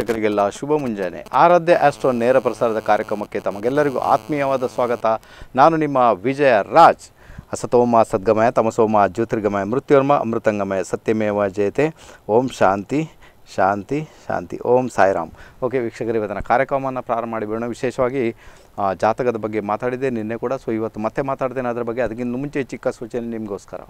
ವೀಕ್ಷಕರಿಗೆಲ್ಲ ಶುಭ ಮುಂಜಾನೆ ಆರಾಧ್ಯ ಆಸ್ಟ್ರೋ ನೇರ ಪ್ರಸಾರದ ಕಾರ್ಯಕ್ರಮಕ್ಕೆ ತಮಗೆಲ್ಲರಿಗೂ ಆತ್ಮೀಯವಾದ ಸ್ವಾಗತ ನಾನು ನಿಮ್ಮ ವಿಜಯ ರಾಜ್ ಅಸತೋಮ ಸದ್ಗಮಯ ತಮಸೋಮ ಜ್ಯೋತಿರ್ಗಮಯ ಮೃತ್ಯುರ್ಮ ಅಮೃತಂಗಮಯ ಸತ್ಯಮೇವ ಜಯತೆ ಓಂ ಶಾಂತಿ ಶಾಂತಿ ಶಾಂತಿ ಓಂ ಸಾಯಿರಾಮ್ ಓಕೆ ವೀಕ್ಷಕರು ಇವತ್ತಿನ ಕಾರ್ಯಕ್ರಮವನ್ನು ಪ್ರಾರಂಭ ಮಾಡಿಬಿಡೋಣ ವಿಶೇಷವಾಗಿ ಜಾತಕದ ಬಗ್ಗೆ ಮಾತಾಡಿದೆ ನಿನ್ನೆ ಕೂಡ ಸೊ ಇವತ್ತು ಮತ್ತೆ ಮಾತಾಡ್ತೇನೆ ಅದರ ಬಗ್ಗೆ ಅದಕ್ಕಿಂತ ಮುಂಚೆ ಚಿಕ್ಕ ಸೂಚನೆ ನಿಮಗೋಸ್ಕರ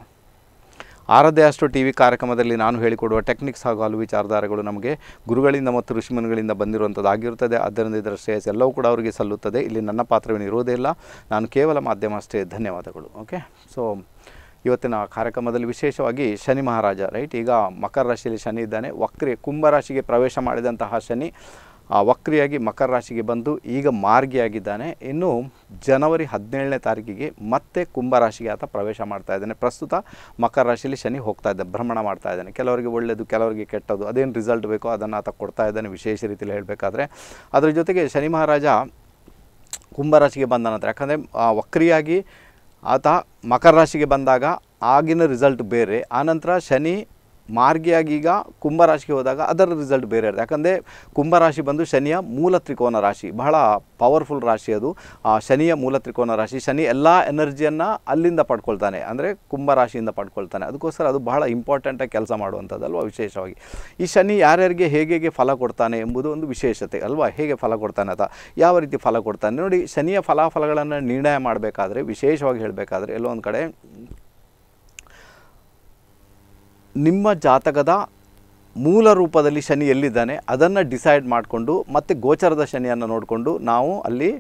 ಆರದೇ ಅಷ್ಟು ಟಿ ವಿ ಕಾರ್ಯಕ್ರಮದಲ್ಲಿ ನಾನು ಹೇಳಿಕೊಡುವ ಟೆಕ್ನಿಕ್ಸ್ ಹಾಗೂ ಹಲವು ವಿಚಾರಧಾರೆಗಳು ನಮಗೆ ಗುರುಗಳಿಂದ ಮತ್ತು ಋಷಿಮುನಿಗಳಿಂದ ಬಂದಿರುವಂಥದ್ದಾಗಿರುತ್ತದೆ ಆದ್ದರಿಂದ ಇದರ ಶ್ರೇಯಸ್ ಎಲ್ಲವೂ ಕೂಡ ಅವರಿಗೆ ಸಲ್ಲುತ್ತದೆ ಇಲ್ಲಿ ನನ್ನ ಪಾತ್ರವೇನು ಇರೋದೇ ಇಲ್ಲ ನಾನು ಕೇವಲ ಮಾಧ್ಯಮ ಅಷ್ಟೇ ಧನ್ಯವಾದಗಳು ಓಕೆ ಸೊ ಇವತ್ತಿನ ಕಾರ್ಯಕ್ರಮದಲ್ಲಿ ವಿಶೇಷವಾಗಿ ಶನಿ ಮಹಾರಾಜ ರೈಟ್ ಈಗ ಮಕರ ರಾಶಿಯಲ್ಲಿ ಶನಿ ಇದ್ದಾನೆ ವಕ್ರಿ ಕುಂಭ ರಾಶಿಗೆ ಪ್ರವೇಶ ಮಾಡಿದಂತಹ ಶನಿ ಆ ವಕ್ರಿಯಾಗಿ ಮಕರ ರಾಶಿಗೆ ಬಂದು ಈಗ ಮಾರ್ಗಿಯಾಗಿದ್ದಾನೆ ಇನ್ನು ಜನವರಿ ಹದಿನೇಳನೇ ತಾರೀಕಿಗೆ ಮತ್ತೆ ಕುಂಭರಾಶಿಗೆ ಆತ ಪ್ರವೇಶ ಮಾಡ್ತಾ ಇದ್ದಾನೆ ಪ್ರಸ್ತುತ ಮಕರ ರಾಶಿಯಲ್ಲಿ ಶನಿ ಹೋಗ್ತಾ ಇದ್ದ ಭ್ರಮಣ ಮಾಡ್ತಾ ಇದ್ದಾನೆ ಕೆಲವರಿಗೆ ಒಳ್ಳೆಯದು ಕೆಲವರಿಗೆ ಕೆಟ್ಟದ್ದು ಅದೇನು ರಿಸಲ್ಟ್ ಬೇಕೋ ಅದನ್ನು ಆತ ಕೊಡ್ತಾ ಇದ್ದಾನೆ ವಿಶೇಷ ರೀತಿಯಲ್ಲಿ ಹೇಳಬೇಕಾದ್ರೆ ಅದರ ಜೊತೆಗೆ ಶನಿ ಮಹಾರಾಜ ಕುಂಭರಾಶಿಗೆ ಬಂದ ನಂತರ ಯಾಕಂದರೆ ವಕ್ರಿಯಾಗಿ ಆತ ಮಕರ ರಾಶಿಗೆ ಬಂದಾಗ ಆಗಿನ ರಿಸಲ್ಟ್ ಬೇರೆ ಆನಂತರ ಶನಿ ಮಾರ್ಗಿಯಾಗಿ ಈಗ ಕುಂಭರಾಶಿಗೆ ಹೋದಾಗ ಅದರ ರಿಸಲ್ಟ್ ಬೇರೆ ಇರುತ್ತೆ ಯಾಕಂದರೆ ಕುಂಭರಾಶಿ ಬಂದು ಶನಿಯ ಮೂಲ ತ್ರಿಕೋನ ರಾಶಿ ಬಹಳ ಪವರ್ಫುಲ್ ರಾಶಿ ಅದು ಶನಿಯ ಮೂಲ ತ್ರಿಕೋನ ರಾಶಿ ಶನಿ ಎಲ್ಲ ಎನರ್ಜಿಯನ್ನು ಅಲ್ಲಿಂದ ಪಡ್ಕೊಳ್ತಾನೆ ಅಂದರೆ ಕುಂಭರಾಶಿಯಿಂದ ಪಡ್ಕೊಳ್ತಾನೆ ಅದಕ್ಕೋಸ್ಕರ ಅದು ಬಹಳ ಇಂಪಾರ್ಟೆಂಟಾಗಿ ಕೆಲಸ ಮಾಡುವಂಥದ್ದಲ್ವ ವಿಶೇಷವಾಗಿ ಈ ಶನಿ ಯಾರ್ಯಾರಿಗೆ ಹೇಗೆ ಹೇಗೆ ಫಲ ಕೊಡ್ತಾನೆ ಎಂಬುದು ಒಂದು ವಿಶೇಷತೆ ಅಲ್ವಾ ಹೇಗೆ ಫಲ ಕೊಡ್ತಾನೆ ಅಥವಾ ಯಾವ ರೀತಿ ಫಲ ಕೊಡ್ತಾನೆ ನೋಡಿ ಶನಿಯ ಫಲಾಫಲಗಳನ್ನು ನಿರ್ಣಯ ಮಾಡಬೇಕಾದ್ರೆ ವಿಶೇಷವಾಗಿ ಹೇಳಬೇಕಾದ್ರೆ ಎಲ್ಲೋ ಒಂದು ಕಡೆ ನಿಮ್ಮ ಜಾತಕದ ಮೂಲ ರೂಪದಲ್ಲಿ ಶನಿ ಎಲ್ಲಿದ್ದಾನೆ ಅದನ್ನು ಡಿಸೈಡ್ ಮಾಡಿಕೊಂಡು ಮತ್ತು ಗೋಚರದ ಶನಿಯನ್ನು ನೋಡಿಕೊಂಡು ನಾವು ಅಲ್ಲಿ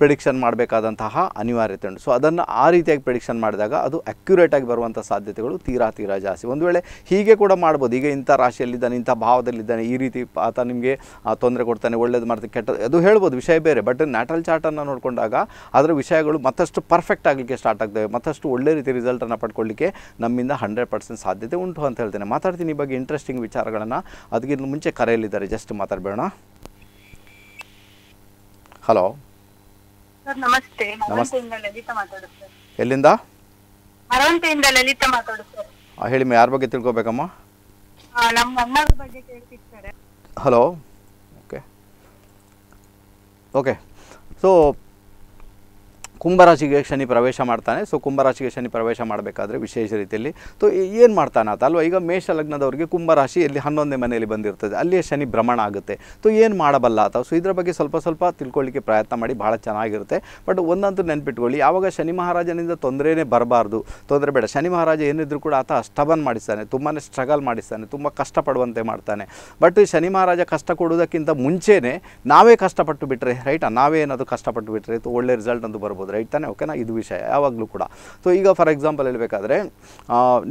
ಪ್ರಿಡಿಕ್ಷನ್ ಮಾಡಬೇಕಾದಂತಹ ಅನಿವಾರ್ಯತೆ ಉಂಟು ಸೊ ಅದನ್ನು ಆ ರೀತಿಯಾಗಿ ಪ್ರಿಡಿಕ್ಷನ್ ಮಾಡಿದಾಗ ಅದು ಅಕ್ಯುರೇಟಾಗಿ ಬರುವಂಥ ಸಾಧ್ಯತೆಗಳು ತೀರಾ ತೀರಾ ಜಾಸ್ತಿ ಒಂದು ವೇಳೆ ಹೀಗೆ ಕೂಡ ಮಾಡ್ಬೋದು ಈಗ ಇಂಥ ರಾಶಿಯಲ್ಲಿದ್ದಾನೆ ಇಂಥ ಭಾವದಲ್ಲಿದ್ದಾನೆ ಈ ರೀತಿ ಆತ ನಿಮಗೆ ತೊಂದರೆ ಕೊಡ್ತಾನೆ ಒಳ್ಳೇದು ಮಾಡ್ತಾನೆ ಕೆಟ್ಟ ಅದು ಹೇಳ್ಬೋದು ವಿಷಯ ಬೇರೆ ಬಟ್ ನ್ಯಾಟ್ರಲ್ ಚಾರ್ಟನ್ನು ನೋಡಿಕೊಂಡಾಗ ಅದರ ವಿಷಯಗಳು ಮತ್ತಷ್ಟು ಪರ್ಫೆಕ್ಟ್ ಆಗಲಿಕ್ಕೆ ಸ್ಟಾರ್ಟ್ ಆಗ್ತವೆ ಮತ್ತಷ್ಟು ಒಳ್ಳೆ ರೀತಿ ರಿಸಲ್ಟನ್ನು ಪಡ್ಕೊಳ್ಳಿಕ್ಕೆ ನಮ್ಮಿಂದ ಹಂಡ್ರೆಡ್ ಪರ್ಸೆಂಟ್ ಸಾಧ್ಯತೆ ಉಂಟು ಅಂತ ಹೇಳ್ತೇನೆ ಮಾತಾಡ್ತೀನಿ ಈ ಬಗ್ಗೆ ಇಂಟ್ರೆಸ್ಟಿಂಗ್ ವಿಚಾರಗಳನ್ನು ಅದಕ್ಕಿಂತ ಮುಂಚೆ ಕರೆಯಲ್ಲಿದ್ದಾರೆ ಜಸ್ಟ್ ಮಾತಾಡಬೇಡ ಹಲೋ ಎಲ್ಲಿಂದ ಲಲಿತಾ ಯಾರ ಬಗ್ಗೆ ತಿಳ್ಕೋಬೇಕಮ್ಮ ಹಲೋ ಓಕೆ ಓಕೆ ಸೊ ಕುಂಭರಾಶಿಗೆ ಶನಿ ಪ್ರವೇಶ ಮಾಡ್ತಾನೆ ಸೊ ಕುಂಭರಾಶಿಗೆ ಶನಿ ಪ್ರವೇಶ ಮಾಡಬೇಕಾದ್ರೆ ವಿಶೇಷ ರೀತಿಯಲ್ಲಿ ಸೊ ಏನು ಮಾಡ್ತಾನೆ ಆತ ಅಲ್ವಾ ಈಗ ಮೇಷ ಲಗ್ನದವರಿಗೆ ಕುಂಭರಾಶಿ ಇಲ್ಲಿ ಹನ್ನೊಂದೇ ಮನೆಯಲ್ಲಿ ಬಂದಿರ್ತದೆ ಅಲ್ಲಿಯೇ ಶನಿ ಭ್ರಮಣ ಆಗುತ್ತೆ ಸೊ ಏನು ಮಾಡಬಲ್ಲ ಆತ ಸೊ ಇದರ ಬಗ್ಗೆ ಸ್ವಲ್ಪ ಸ್ವಲ್ಪ ತಿಳ್ಕೊಳ್ಳಿಕ್ಕೆ ಪ್ರಯತ್ನ ಮಾಡಿ ಭಾಳ ಚೆನ್ನಾಗಿರುತ್ತೆ ಬಟ್ ಒಂದಂತೂ ನೆನ್ಪಿಟ್ಕೊಳ್ಳಿ ಯಾವಾಗ ಶನಿ ಮಹಾರಾಜನಿಂದ ತೊಂದರೆನೇ ಬರಬಾರ್ದು ತೊಂದರೆ ಬೇಡ ಶನಿ ಮಹಾರಾಜ ಏನಿದ್ರು ಕೂಡ ಆತ ಅಷ್ಟಬನ್ ಮಾಡಿಸ್ತಾನೆ ತುಂಬಾ ಸ್ಟ್ರಗಲ್ ಮಾಡಿಸ್ತಾನೆ ತುಂಬ ಕಷ್ಟಪಡುವಂತೆ ಮಾಡ್ತಾನೆ ಬಟ್ ಶನಿ ಮಹಾರಾಜ ಕಷ್ಟ ಕೊಡೋದಕ್ಕಿಂತ ಮುಂಚೆಯೇ ನಾವೇ ಕಷ್ಟಪಟ್ಟು ಬಿಟ್ಟರೆ ರೈಟ್ ನಾವೇ ಏನಾದರೂ ಕಷ್ಟಪಟ್ಟು ಬಿಟ್ಟರೆ ಒಳ್ಳೆ ರಿಸಲ್ಟ್ ಅಂತ ಬರ್ಬೋದು ಮಾಡ್ಬೋದು ರೈಟ್ ತಾನೇ ಓಕೆನಾ ಇದು ವಿಷಯ ಯಾವಾಗಲೂ ಕೂಡ ಸೊ ಈಗ ಫಾರ್ ಎಕ್ಸಾಂಪಲ್ ಹೇಳಬೇಕಾದ್ರೆ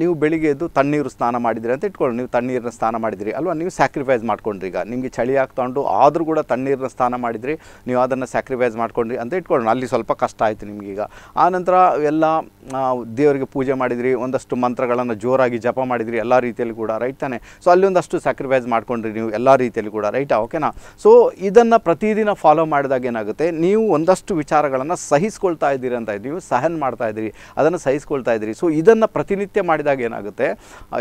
ನೀವು ಬೆಳಿಗ್ಗೆ ಎದ್ದು ತಣ್ಣೀರು ಸ್ನಾನ ಮಾಡಿದ್ರಿ ಅಂತ ಇಟ್ಕೊಳ್ಳಿ ನೀವು ತಣ್ಣೀರಿನ ಸ್ನಾನ ಮಾಡಿದ್ರಿ ಅಲ್ವಾ ನೀವು ಸ್ಯಾಕ್ರಿಫೈಸ್ ಮಾಡ್ಕೊಂಡ್ರಿ ಈಗ ನಿಮಗೆ ಚಳಿ ತಗೊಂಡು ಆದರೂ ಕೂಡ ತಣ್ಣೀರನ್ನ ಸ್ನಾನ ಮಾಡಿದ್ರಿ ನೀವು ಅದನ್ನು ಸ್ಯಾಕ್ರಿಫೈಸ್ ಮಾಡ್ಕೊಂಡ್ರಿ ಅಂತ ಇಟ್ಕೊಳ್ಳೋಣ ಅಲ್ಲಿ ಸ್ವಲ್ಪ ಕಷ್ಟ ಆಯಿತು ನಿಮಗೀಗ ಆನಂತರ ಎಲ್ಲ ದೇವರಿಗೆ ಪೂಜೆ ಮಾಡಿದ್ರಿ ಒಂದಷ್ಟು ಮಂತ್ರಗಳನ್ನು ಜೋರಾಗಿ ಜಪ ಮಾಡಿದ್ರಿ ಎಲ್ಲ ರೀತಿಯಲ್ಲಿ ಕೂಡ ರೈಟ್ ತಾನೆ ಸೊ ಅಲ್ಲಿ ಒಂದಷ್ಟು ಸ್ಯಾಕ್ರಿಫೈಸ್ ಮಾಡ್ಕೊಂಡ್ರಿ ನೀವು ಎಲ್ಲ ರೀತಿಯಲ್ಲಿ ಕೂಡ ರೈಟಾ ಓಕೆನಾ ಸೊ ಇದನ್ನು ಪ್ರತಿದಿನ ಫಾಲೋ ಮಾಡಿದಾಗ ಏನಾಗುತ್ತೆ ನೀವು ಒಂದಷ್ಟು ವಿಚಾರಗಳನ್ನು ಸಹಿಸ್ಕೊಂಡು ಸಹಿಸ್ಕೊಳ್ತಾ ಇದ್ದೀರಿ ಅಂತ ನೀವು ಸಹನ್ ಮಾಡ್ತಾ ಇದ್ದೀರಿ ಅದನ್ನು ಸಹಿಸ್ಕೊಳ್ತಾ ಇದ್ದೀರಿ ಸೊ ಇದನ್ನು ಪ್ರತಿನಿತ್ಯ ಮಾಡಿದಾಗ ಏನಾಗುತ್ತೆ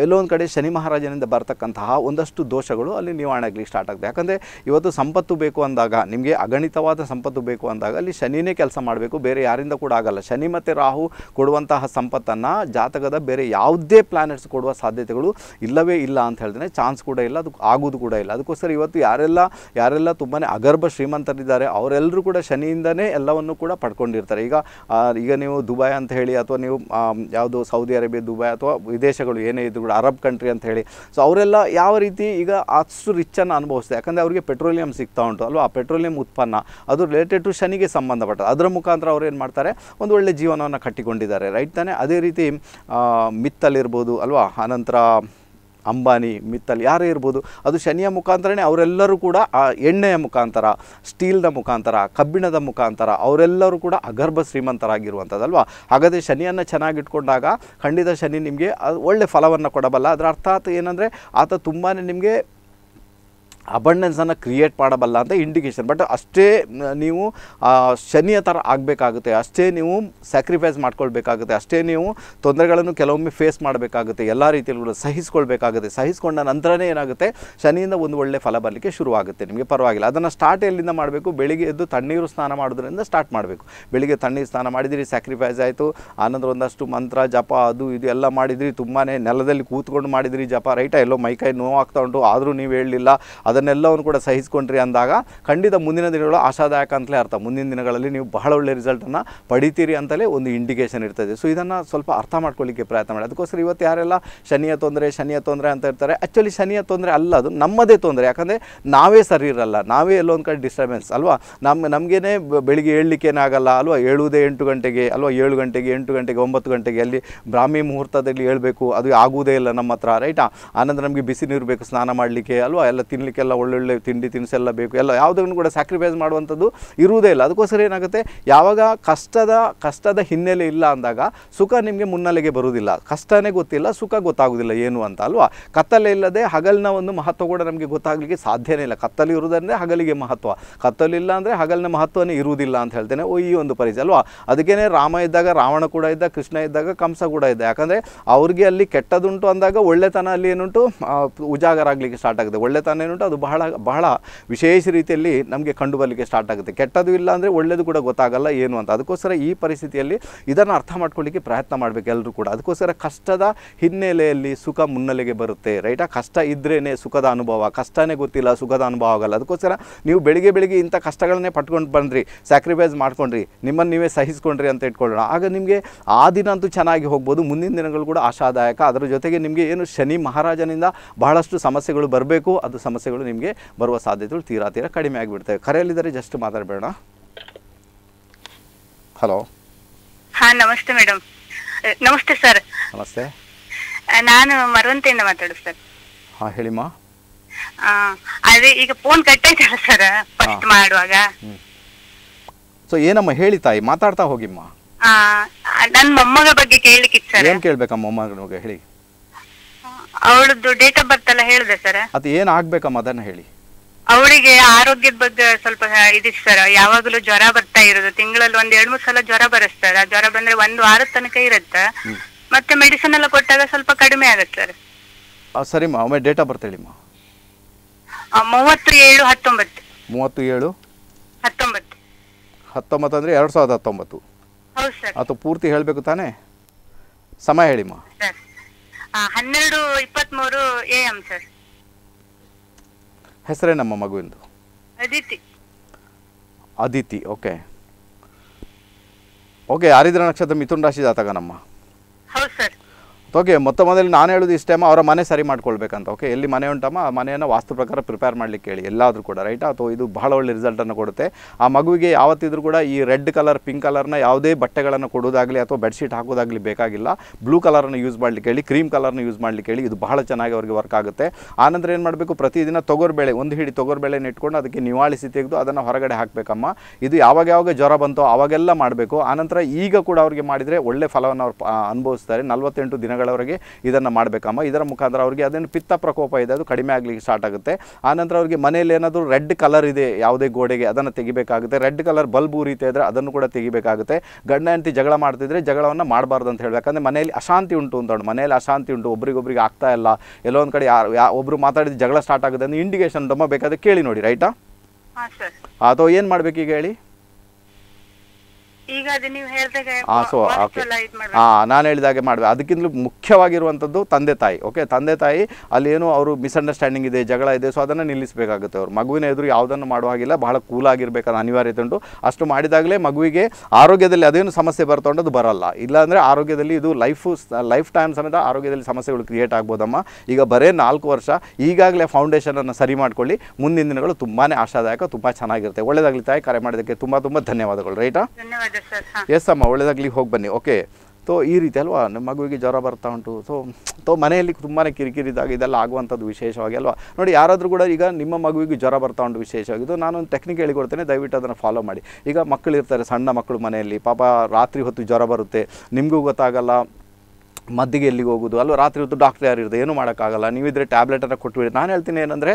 ಎಲ್ಲೊಂದು ಕಡೆ ಶನಿ ಮಹಾರಾಜನಿಂದ ಬರ್ತಕ್ಕಂತಹ ಒಂದಷ್ಟು ದೋಷಗಳು ಅಲ್ಲಿ ನಿವಾರಣೆ ಆಗಲಿ ಸ್ಟಾರ್ಟ್ ಆಗುತ್ತೆ ಯಾಕಂದರೆ ಇವತ್ತು ಸಂಪತ್ತು ಬೇಕು ಅಂದಾಗ ನಿಮಗೆ ಅಗಣಿತವಾದ ಸಂಪತ್ತು ಬೇಕು ಅಂದಾಗ ಅಲ್ಲಿ ಶನಿನೇ ಕೆಲಸ ಮಾಡಬೇಕು ಬೇರೆ ಯಾರಿಂದ ಕೂಡ ಆಗಲ್ಲ ಶನಿ ಮತ್ತು ರಾಹು ಕೊಡುವಂತಹ ಸಂಪತ್ತನ್ನು ಜಾತಕದ ಬೇರೆ ಯಾವುದೇ ಪ್ಲಾನೆಟ್ಸ್ ಕೊಡುವ ಸಾಧ್ಯತೆಗಳು ಇಲ್ಲವೇ ಇಲ್ಲ ಅಂತ ಹೇಳಿದ್ರೆ ಚಾನ್ಸ್ ಕೂಡ ಇಲ್ಲ ಅದು ಆಗೋದು ಕೂಡ ಇಲ್ಲ ಅದಕ್ಕೋಸ್ಕರ ಇವತ್ತು ಯಾರೆಲ್ಲ ಯಾರೆಲ್ಲ ತುಂಬಾ ಅಗರ್ಭ ಶ್ರೀಮಂತರಿದ್ದಾರೆ ಅವರೆಲ್ಲರೂ ಕೂಡ ಶನಿಯಿಂದನೇ ಎಲ್ಲವನ್ನು ಕೂಡ ಪಡ್ಕೊಂಡಿರ್ತಾರೆ ಮಾಡ್ತಾರೆ ಈಗ ಈಗ ನೀವು ದುಬೈ ಅಂತ ಹೇಳಿ ಅಥವಾ ನೀವು ಯಾವುದು ಸೌದಿ ಅರೇಬಿಯಾ ದುಬೈ ಅಥವಾ ವಿದೇಶಗಳು ಏನೇ ಇದ್ರೂ ಕೂಡ ಅರಬ್ ಕಂಟ್ರಿ ಅಂತ ಹೇಳಿ ಸೊ ಅವರೆಲ್ಲ ಯಾವ ರೀತಿ ಈಗ ಅಷ್ಟು ರಿಚ್ಚನ್ನು ಅನುಭವಿಸ್ತದೆ ಯಾಕಂದರೆ ಅವರಿಗೆ ಪೆಟ್ರೋಲಿಯಂ ಸಿಗ್ತಾ ಉಂಟು ಅಲ್ವಾ ಆ ಪೆಟ್ರೋಲಿಯಂ ಉತ್ಪನ್ನ ಅದು ರಿಲೇಟೆಡ್ ಟು ಶನಿಗೆ ಸಂಬಂಧಪಟ್ಟ ಅದರ ಮುಖಾಂತರ ಅವ್ರು ಏನು ಮಾಡ್ತಾರೆ ಒಂದು ಒಳ್ಳೆ ಜೀವನವನ್ನು ಕಟ್ಟಿಕೊಂಡಿದ್ದಾರೆ ರೈಟ್ ತಾನೇ ಅದೇ ರೀತಿ ಮಿತ್ತಲ್ಲಿರ್ಬೋದು ಅಲ್ವಾ ಅನಂತರ ಅಂಬಾನಿ ಮಿತ್ತಲ್ ಯಾರೇ ಇರ್ಬೋದು ಅದು ಶನಿಯ ಮುಖಾಂತರನೇ ಅವರೆಲ್ಲರೂ ಕೂಡ ಆ ಎಣ್ಣೆಯ ಮುಖಾಂತರ ಸ್ಟೀಲ್ನ ಮುಖಾಂತರ ಕಬ್ಬಿಣದ ಮುಖಾಂತರ ಅವರೆಲ್ಲರೂ ಕೂಡ ಅಗರ್ಭ ಶ್ರೀಮಂತರಾಗಿರುವಂಥದ್ದಲ್ವ ಹಾಗಾದರೆ ಶನಿಯನ್ನು ಚೆನ್ನಾಗಿಟ್ಕೊಂಡಾಗ ಖಂಡಿತ ಶನಿ ನಿಮಗೆ ಒಳ್ಳೆ ಫಲವನ್ನು ಕೊಡಬಲ್ಲ ಅದರ ಅರ್ಥಾತ್ ಏನಂದರೆ ಆತ ತುಂಬಾ ನಿಮಗೆ ಅಬಂಡೆನ್ಸನ್ನು ಕ್ರಿಯೇಟ್ ಮಾಡಬಲ್ಲ ಅಂತ ಇಂಡಿಕೇಶನ್ ಬಟ್ ಅಷ್ಟೇ ನೀವು ಶನಿಯ ಥರ ಆಗಬೇಕಾಗುತ್ತೆ ಅಷ್ಟೇ ನೀವು ಸ್ಯಾಕ್ರಿಫೈಸ್ ಮಾಡ್ಕೊಳ್ಬೇಕಾಗುತ್ತೆ ಅಷ್ಟೇ ನೀವು ತೊಂದರೆಗಳನ್ನು ಕೆಲವೊಮ್ಮೆ ಫೇಸ್ ಮಾಡಬೇಕಾಗುತ್ತೆ ಎಲ್ಲ ರೀತಿಯಲ್ಲೂ ಸಹಿಸ್ಕೊಳ್ಬೇಕಾಗುತ್ತೆ ಸಹಿಸ್ಕೊಂಡ ನಂತರನೇ ಏನಾಗುತ್ತೆ ಶನಿಯಿಂದ ಒಂದು ಒಳ್ಳೆಯ ಫಲ ಬರಲಿಕ್ಕೆ ಶುರುವಾಗುತ್ತೆ ನಿಮಗೆ ಪರವಾಗಿಲ್ಲ ಅದನ್ನು ಸ್ಟಾರ್ಟ್ ಎಲ್ಲಿಂದ ಮಾಡಬೇಕು ಬೆಳಿಗ್ಗೆ ಎದ್ದು ತಣ್ಣೀರು ಸ್ನಾನ ಮಾಡೋದ್ರಿಂದ ಸ್ಟಾರ್ಟ್ ಮಾಡಬೇಕು ಬೆಳಿಗ್ಗೆ ತಣ್ಣೀರು ಸ್ನಾನ ಮಾಡಿದಿರಿ ಸ್ಯಾಕ್ರಿಫೈಸ್ ಆಯಿತು ಆನಂತರ ಒಂದಷ್ಟು ಮಂತ್ರ ಜಪ ಅದು ಇದು ಎಲ್ಲ ಮಾಡಿದಿರಿ ತುಂಬಾ ನೆಲದಲ್ಲಿ ಕೂತ್ಕೊಂಡು ಮಾಡಿದಿರಿ ಜಪ ರೈಟಾ ಎಲ್ಲೋ ಮೈಕೈ ನೋವಾಗ್ತಾ ಉಂಟು ಆದರೂ ನೀವು ಹೇಳಲಿಲ್ಲ ಅದು ಅದನ್ನೆಲ್ಲವನ್ನು ಕೂಡ ಸಹಿಸಿಕೊಂಡ್ರಿ ಅಂದಾಗ ಖಂಡಿತ ಮುಂದಿನ ದಿನಗಳು ಆಶಾದಾಯಕ ಅಂತಲೇ ಅರ್ಥ ಮುಂದಿನ ದಿನಗಳಲ್ಲಿ ನೀವು ಬಹಳ ಒಳ್ಳೆ ರಿಸಲ್ಟನ್ನು ಪಡಿತೀರಿ ಅಂತಲೇ ಒಂದು ಇಂಡಿಕೇಷನ್ ಇರ್ತದೆ ಸೊ ಇದನ್ನು ಸ್ವಲ್ಪ ಅರ್ಥ ಮಾಡ್ಕೊಳ್ಳಿಕ್ಕೆ ಪ್ರಯತ್ನ ಮಾಡಿ ಅದಕ್ಕೋಸ್ಕರ ಇವತ್ತು ಯಾರೆಲ್ಲ ಶನಿಯ ತೊಂದರೆ ಶನಿಯ ತೊಂದರೆ ಅಂತ ಇರ್ತಾರೆ ಆ್ಯಕ್ಚುಲಿ ಶನಿಯ ತೊಂದರೆ ಅಲ್ಲ ಅದು ನಮ್ಮದೇ ತೊಂದರೆ ಯಾಕಂದರೆ ನಾವೇ ಸರಿ ಇರಲ್ಲ ನಾವೇ ಎಲ್ಲೊಂದು ಕಡೆ ಡಿಸ್ಟರ್ಬೆನ್ಸ್ ಅಲ್ವಾ ನಮ್ಮ ನಮಗೇನೆ ಬೆಳಿಗ್ಗೆ ಏನಾಗಲ್ಲ ಅಲ್ವಾ ಹೇಳುವುದೇ ಎಂಟು ಗಂಟೆಗೆ ಅಲ್ವಾ ಏಳು ಗಂಟೆಗೆ ಎಂಟು ಗಂಟೆಗೆ ಒಂಬತ್ತು ಗಂಟೆಗೆ ಅಲ್ಲಿ ಬ್ರಾಹ್ಮಿ ಮುಹೂರ್ತದಲ್ಲಿ ಹೇಳಬೇಕು ಅದು ಆಗುವುದೇ ಇಲ್ಲ ನಮ್ಮ ಹತ್ರ ರೈಟಾ ಆನಂತರ ನಮಗೆ ಬಿಸಿ ನೀರು ಬೇಕು ಸ್ನಾನ ಮಾಡಲಿಕ್ಕೆ ಅಲ್ವಾ ಎಲ್ಲ ತಿನ್ನಲಿಕ್ಕೆ ಎಲ್ಲ ಒಳ್ಳೊಳ್ಳೆ ತಿಂಡಿ ತಿನಿಸೆಲ್ಲ ಬೇಕು ಎಲ್ಲ ಯಾವುದನ್ನು ಕೂಡ ಸ್ಯಾಕ್ರಿಫೈಸ್ ಮಾಡುವಂಥದ್ದು ಇರುವುದೇ ಇಲ್ಲ ಅದಕ್ಕೋಸ್ಕರ ಏನಾಗುತ್ತೆ ಯಾವಾಗ ಕಷ್ಟದ ಕಷ್ಟದ ಹಿನ್ನೆಲೆ ಇಲ್ಲ ಅಂದಾಗ ಸುಖ ನಿಮಗೆ ಮುನ್ನಲೆಗೆ ಬರುವುದಿಲ್ಲ ಕಷ್ಟನೇ ಗೊತ್ತಿಲ್ಲ ಸುಖ ಗೊತ್ತಾಗುವುದಿಲ್ಲ ಏನು ಅಂತ ಅಲ್ವಾ ಕತ್ತಲೆ ಇಲ್ಲದೆ ಹಗಲಿನ ಒಂದು ಮಹತ್ವ ಕೂಡ ನಮಗೆ ಗೊತ್ತಾಗಲಿಕ್ಕೆ ಸಾಧ್ಯನೇ ಇಲ್ಲ ಕತ್ತಲು ಇರುವುದಂದರೆ ಹಗಲಿಗೆ ಮಹತ್ವ ಕತ್ತಲಿಲ್ಲ ಅಂದರೆ ಹಗಲಿನ ಮಹತ್ವನೇ ಇರುವುದಿಲ್ಲ ಅಂತ ಹೇಳ್ತೇನೆ ಓ ಈ ಒಂದು ಪರಿಚಯ ಅಲ್ವಾ ಅದಕ್ಕೇ ರಾಮ ಇದ್ದಾಗ ರಾವಣ ಕೂಡ ಇದ್ದ ಕೃಷ್ಣ ಇದ್ದಾಗ ಕಂಸ ಕೂಡ ಇದ್ದ ಯಾಕಂದರೆ ಅವ್ರಿಗೆ ಅಲ್ಲಿ ಕೆಟ್ಟದುಂಟು ಅಂದಾಗ ಒಳ್ಳೆತನ ಅಲ್ಲಿ ಏನುಂಟು ಉಜಾಗರ ಆಗಲಿಕ್ಕೆ ಸ್ಟಾರ್ಟ್ ಆಗುತ್ತೆ ಒಳ್ಳೆತನ ಏನುಂಟು ಅದು ಬಹಳ ಬಹಳ ವಿಶೇಷ ರೀತಿಯಲ್ಲಿ ನಮಗೆ ಕಂಡು ಬರಲಿಕ್ಕೆ ಸ್ಟಾರ್ಟ್ ಆಗುತ್ತೆ ಕೆಟ್ಟದು ಇಲ್ಲ ಅಂದರೆ ಒಳ್ಳೆಯದು ಕೂಡ ಗೊತ್ತಾಗಲ್ಲ ಏನು ಅಂತ ಅದಕ್ಕೋಸ್ಕರ ಈ ಪರಿಸ್ಥಿತಿಯಲ್ಲಿ ಇದನ್ನು ಅರ್ಥ ಮಾಡ್ಕೊಳ್ಳಿಕ್ಕೆ ಪ್ರಯತ್ನ ಮಾಡಬೇಕು ಎಲ್ಲರೂ ಕೂಡ ಅದಕ್ಕೋಸ್ಕರ ಕಷ್ಟದ ಹಿನ್ನೆಲೆಯಲ್ಲಿ ಸುಖ ಮುನ್ನೆಲೆಗೆ ಬರುತ್ತೆ ರೈಟಾ ಕಷ್ಟ ಇದ್ರೇ ಸುಖದ ಅನುಭವ ಕಷ್ಟನೇ ಗೊತ್ತಿಲ್ಲ ಸುಖದ ಅನುಭವ ಆಗಲ್ಲ ಅದಕ್ಕೋಸ್ಕರ ನೀವು ಬೆಳಿಗ್ಗೆ ಬೆಳಿಗ್ಗೆ ಇಂಥ ಕಷ್ಟಗಳನ್ನೇ ಪಟ್ಕೊಂಡು ಬಂದ್ರಿ ಸ್ಯಾಕ್ರಿಫೈಸ್ ಮಾಡ್ಕೊಂಡ್ರಿ ನಿಮ್ಮನ್ನು ನೀವೇ ಸಹಿಸ್ಕೊಂಡ್ರಿ ಅಂತ ಇಟ್ಕೊಳ್ಳೋಣ ಆಗ ನಿಮಗೆ ಆ ದಿನ ಅಂತೂ ಚೆನ್ನಾಗಿ ಹೋಗ್ಬೋದು ಮುಂದಿನ ದಿನಗಳು ಕೂಡ ಆಶಾದಾಯಕ ಅದರ ಜೊತೆಗೆ ನಿಮಗೆ ಏನು ಶನಿ ಮಹಾರಾಜನಿಂದ ಬಹಳಷ್ಟು ಸಮಸ್ಯೆಗಳು ಬರಬೇಕು ಅದು ಸಮಸ್ಯೆಗಳು ನಿಮಗೆ ಬರುವ ಸಾಧ್ಯತೆಗಳು ತೀರಾ ತೀರಾ ಕಡಿಮೆ ಆಗಿಬಿಡ್ತವೆ ಕರೆಯಲ್ಲಿದ್ದರೆ ಜಸ್ಟ್ ಮಾತಾಡಬೇಡ ಹಲೋ ಹಾ ನಮಸ್ತೆ ಮೇಡಮ್ ನಮಸ್ತೆ ಸರ್ ನಮಸ್ತೆ ನಾನು ಮರವಂತೆಯಿಂದ ಮಾತಾಡೋದು ಸರ್ ಹಾ ಹೇಳಿಮ್ಮ ಅದೇ ಈಗ ಫೋನ್ ಕಟ್ ಆಯ್ತಲ್ಲ ಸರ್ ಫಸ್ಟ್ ಮಾಡುವಾಗ ಸೊ ಏನಮ್ಮ ಹೇಳಿ ತಾಯಿ ಮಾತಾಡ್ತಾ ಹೋಗಿಮ್ಮ ನನ್ನ ಮೊಮ್ಮಗ ಬಗ್ಗೆ ಕೇಳಲಿಕ್ಕಿತ್ತು ಸರ್ ಏನು ಕೇಳಬೇಕಮ್ಮ ಮೊಮ್ಮಗನ ಹೇಳಿ ಅವಳದ್ದು ಡೇಟ್ ಆಫ್ ಬರ್ತ್ ಹೇಳಿದೆ ಸರ್ ಅದು ಏನು ಆಗ್ಬೇಕಮ್ಮ ಅದನ್ನ ಹೇಳಿ ಅವಳಿಗೆ ಆರೋಗ್ಯದ ಬಗ್ಗೆ ಸ್ವಲ್ಪ ಇದಿತ್ತು ಸರ್ ಯಾವಾಗಲೂ ಜ್ವರ ಬರ್ತಾ ಇರೋದು ತಿಂಗಳಲ್ಲಿ ಒಂದ್ ಎರಡ್ ಮೂರ್ ಸಲ ಜ್ವರ ಬರೆಸ್ತಾರೆ ಆ ಜ್ವರ ಬಂದ್ರೆ ಒಂದು ವಾರದ ತನಕ ಇರುತ್ತೆ ಮತ್ತೆ ಮೆಡಿಸಿನ್ ಎಲ್ಲ ಕೊಟ್ಟಾಗ ಸ್ವಲ್ಪ ಕಡಿಮೆ ಆಗುತ್ತೆ ಸರ್ ಸರಿಮ್ಮ ಒಮ್ಮೆ ಡೇಟ್ ಆಫ್ ಬರ್ತ್ ಹೇಳಿ ಮೂವತ್ತು ಏಳು ಹತ್ತೊಂಬತ್ತು ಮೂವತ್ತು ಏಳು ಹತ್ತೊಂಬತ್ತು ಹತ್ತೊಂಬತ್ತು ಅಂದ್ರೆ ಎರಡ್ ಸಾವಿರದ ಹತ್ತೊಂಬತ್ತು ಹೌದು ಸರ್ ಅದು ಪೂರ್ತಿ ಹೇಳಬೇಕು ತಾನೇ ಸಮಯ ಹೇಳಿಮ್ಮ ಸರ್ ಹನ್ನೆರಡು ಇಪ್ಪತ್ಮೂರು ಎ ಎಂ ಸರ್ ಹೆಸರೇ ನಮ್ಮ ಮಗುವಿಂದು ಅದಿತಿ ಅದಿತಿ ಓಕೆ ಓಕೆ ಆರಿದ್ರ ನಕ್ಷತ್ರ ಮಿಥುನ್ ರಾಶಿ ಜಾತಕ ನಮ್ಮ ಹೌದು ಸರ್ ಓಕೆ ಮೊತ್ತ ಮೊದಲು ನಾನು ಹೇಳೋದು ಟೈಮ್ ಅವರ ಮನೆ ಸರಿ ಮಾಡ್ಕೊಳ್ಬೇಕಂತ ಓಕೆ ಎಲ್ಲಿ ಮನೆ ಉಂಟಮ್ಮ ಆ ಮನೆಯನ್ನು ವಾಸ್ತು ಪ್ರಕಾರ ಪ್ರಿಪೇರ್ ಮಾಡಲಿಕ್ಕೆ ಹೇಳಿ ಎಲ್ಲಾದರೂ ಕೂಡ ರೈಟ್ ಅಥವಾ ಇದು ಬಹಳ ಒಳ್ಳೆ ರಿಸಲ್ಟನ್ನು ಕೊಡುತ್ತೆ ಆ ಮಗುವಿಗೆ ಯಾವತ್ತಿದ್ರೂ ಕೂಡ ಈ ರೆಡ್ ಕಲರ್ ಪಿಂಕ್ ಕಲರ್ನ ಯಾವುದೇ ಬಟ್ಟೆಗಳನ್ನು ಕೊಡೋದಾಗಲಿ ಅಥವಾ ಬೆಡ್ಶೀಟ್ ಹಾಕೋದಾಗಲಿ ಬೇಕಾಗಿಲ್ಲ ಬ್ಲೂ ಕಲರನ್ನು ಯೂಸ್ ಮಾಡಲಿಕ್ಕೆ ಹೇಳಿ ಕ್ರೀಮ್ ಕಲರ್ನ ಯೂಸ್ ಮಾಡಲಿಕ್ಕೆ ಹೇಳಿ ಇದು ಬಹಳ ಚೆನ್ನಾಗಿ ಅವರಿಗೆ ವರ್ಕ್ ಆಗುತ್ತೆ ಆನಂತರ ಏನು ಮಾಡಬೇಕು ಪ್ರತಿದಿನ ತೊಗರ್ಬೇಳೆ ಒಂದು ಹಿಡಿ ತೊಗರ್ಬೇಳೆನ ಇಟ್ಕೊಂಡು ಅದಕ್ಕೆ ನಿವಾಳಿಸಿ ತೆಗೆದು ಅದನ್ನು ಹೊರಗಡೆ ಹಾಕಬೇಕಮ್ಮ ಇದು ಯಾವಾಗ ಯಾವಾಗ ಜ್ವರ ಬಂತೋ ಅವಾಗೆಲ್ಲ ಮಾಡಬೇಕು ಆನಂತರ ಈಗ ಕೂಡ ಅವರಿಗೆ ಮಾಡಿದರೆ ಒಳ್ಳೆ ಫಲವನ್ನು ಅವರು ಅನುಭವಿಸ್ತಾರೆ ನಲವತ್ತೆಂಟು ದಿನಗಳ ಅವರಿಗೆ ಇದನ್ನು ಮಾಡಬೇಕಮ್ಮ ಇದರ ಮುಖಾಂತರ ಅವರಿಗೆ ಅದೇನು ಪಿತ್ತ ಪ್ರಕೋಪ ಇದೆ ಅದು ಕಡಿಮೆ ಆಗಲಿಕ್ಕೆ ಸ್ಟಾರ್ಟ್ ಆಗುತ್ತೆ ಆನಂತರ ಅವರಿಗೆ ಮನೆಯಲ್ಲಿ ಏನಾದರೂ ರೆಡ್ ಕಲರ್ ಇದೆ ಯಾವುದೇ ಗೋಡೆಗೆ ಅದನ್ನು ತೆಗಿಬೇಕಾಗುತ್ತೆ ರೆಡ್ ಕಲರ್ ಬಲ್ಬ್ ಉರಿತಾ ಇದ್ದರೆ ಅದನ್ನು ಕೂಡ ತೆಗಿಬೇಕಾಗುತ್ತೆ ಗಂಡ ಹೆಂಡತಿ ಜಗಳ ಮಾಡ್ತಿದ್ರೆ ಜಗಳವನ್ನು ಮಾಡಬಾರ್ದು ಅಂತ ಹೇಳಿ ಯಾಕಂದರೆ ಮನೆಯಲ್ಲಿ ಅಶಾಂತಿ ಉಂಟು ಅಂತ ಮನೆಯಲ್ಲಿ ಅಶಾಂತಿ ಉಂಟು ಒಬ್ರಿಗೊಬ್ಬರಿಗೆ ಆಗ್ತಾ ಇಲ್ಲ ಎಲ್ಲೋ ಒಂದು ಕಡೆ ಯಾರು ಯಾ ಒಬ್ಬರು ಮಾತಾಡಿದ ಜಗಳ ಸ್ಟಾರ್ಟ್ ಆಗುತ್ತೆ ಅಂದರೆ ಇಂಡಿಕೇಶನ್ ತುಂಬ ಬೇಕಾದ್ರೆ ಕೇಳಿ ನೋಡಿ ರೈಟಾ ಅಥವಾ ಏನು ಮಾಡಬೇಕು ಈಗ ಹೇಳಿ ನೀವು ಸೊ ನಾನು ಹೇಳಿದಾಗೆ ಮಾಡಬೇಕು ಅದಕ್ಕಿಂತಲೂ ಮುಖ್ಯವಾಗಿರುವಂಥದ್ದು ತಂದೆ ತಾಯಿ ಓಕೆ ತಂದೆ ತಾಯಿ ಅಲ್ಲಿ ಏನು ಅವರು ಮಿಸ್ಅಂಡರ್ಸ್ಟ್ಯಾಂಡಿಂಗ್ ಇದೆ ಜಗಳ ಇದೆ ಸೊ ಅದನ್ನು ನಿಲ್ಲಿಸಬೇಕಾಗುತ್ತೆ ಅವರು ಮಗುವಿನ ಎದುರು ಯಾವುದನ್ನು ಮಾಡುವ ಹಾಗಿಲ್ಲ ಬಹಳ ಆಗಿರಬೇಕಾದ ಅನಿವಾರ್ಯತೆ ಉಂಟು ಅಷ್ಟು ಮಾಡಿದಾಗಲೇ ಮಗುವಿಗೆ ಆರೋಗ್ಯದಲ್ಲಿ ಅದೇನು ಸಮಸ್ಯೆ ಬರ್ತಾ ಅದು ಬರಲ್ಲ ಇಲ್ಲಾಂದರೆ ಆರೋಗ್ಯದಲ್ಲಿ ಇದು ಲೈಫು ಲೈಫ್ ಟೈಮ್ ಸಮೇತ ಆರೋಗ್ಯದಲ್ಲಿ ಸಮಸ್ಯೆಗಳು ಕ್ರಿಯೇಟ್ ಆಗ್ಬೋದಮ್ಮ ಈಗ ಬರೇ ನಾಲ್ಕು ವರ್ಷ ಈಗಾಗಲೇ ಫೌಂಡೇಶನನ್ನು ಸರಿ ಮಾಡಿಕೊಳ್ಳಿ ಮುಂದಿನ ದಿನಗಳು ತುಂಬಾ ಆಶಾದಾಯಕ ತುಂಬ ಚೆನ್ನಾಗಿರುತ್ತೆ ಒಳ್ಳೆಯದಾಗಲಿ ತಾಯಿ ಕರೆ ಮಾಡಿದ್ದಕ್ಕೆ ತುಂಬ ತುಂಬ ಧನ್ಯವಾದಗಳು ರೈಟಾ ಧನ್ಯವಾದ ಎಸ್ ಅಮ್ಮ ಒಳ್ಳೇದಾಗ್ಲಿ ಹೋಗಿ ಬನ್ನಿ ಓಕೆ ಸೊ ಈ ರೀತಿ ಅಲ್ವಾ ನಮ್ಮ ಮಗುವಿಗೆ ಜ್ವರ ಬರ್ತಾ ಉಂಟು ಸೊ ತೋ ಮನೆಯಲ್ಲಿ ತುಂಬಾ ಕಿರಿಕಿರಿದಾಗ ಇದೆಲ್ಲ ಆಗುವಂಥದ್ದು ವಿಶೇಷವಾಗಿ ಅಲ್ವಾ ನೋಡಿ ಯಾರಾದರೂ ಕೂಡ ಈಗ ನಿಮ್ಮ ಮಗುವಿಗೆ ಜ್ವರ ಬರ್ತಾ ಉಂಟು ವಿಶೇಷವಾಗಿದ್ದು ನಾನೊಂದು ಟೆಕ್ನಿಕ್ ಹೇಳಿಕೊಡ್ತೇನೆ ದಯವಿಟ್ಟು ಅದನ್ನು ಫಾಲೋ ಮಾಡಿ ಈಗ ಮಕ್ಕಳು ಇರ್ತಾರೆ ಸಣ್ಣ ಮಕ್ಕಳು ಮನೆಯಲ್ಲಿ ಪಾಪ ರಾತ್ರಿ ಹೊತ್ತು ಜ್ವರ ಬರುತ್ತೆ ನಿಮಗೂ ಗೊತ್ತಾಗಲ್ಲ ಮದ್ದಿಗೆ ಎಲ್ಲಿಗೆ ಹೋಗೋದು ಅಲ್ವ ರಾತ್ರಿ ಹೊತ್ತು ಡಾಕ್ಟ್ರ್ ಯಾರು ಇರೋದು ಏನು ಮಾಡೋಕ್ಕಾಗಲ್ಲ ನೀವಿದ್ರೆ ಟ್ಯಾಬ್ಲೆಟನ್ನು ಕೊಟ್ಟುಬಿಡಿ ನಾನು ಹೇಳ್ತೀನಿ ಏನಂದರೆ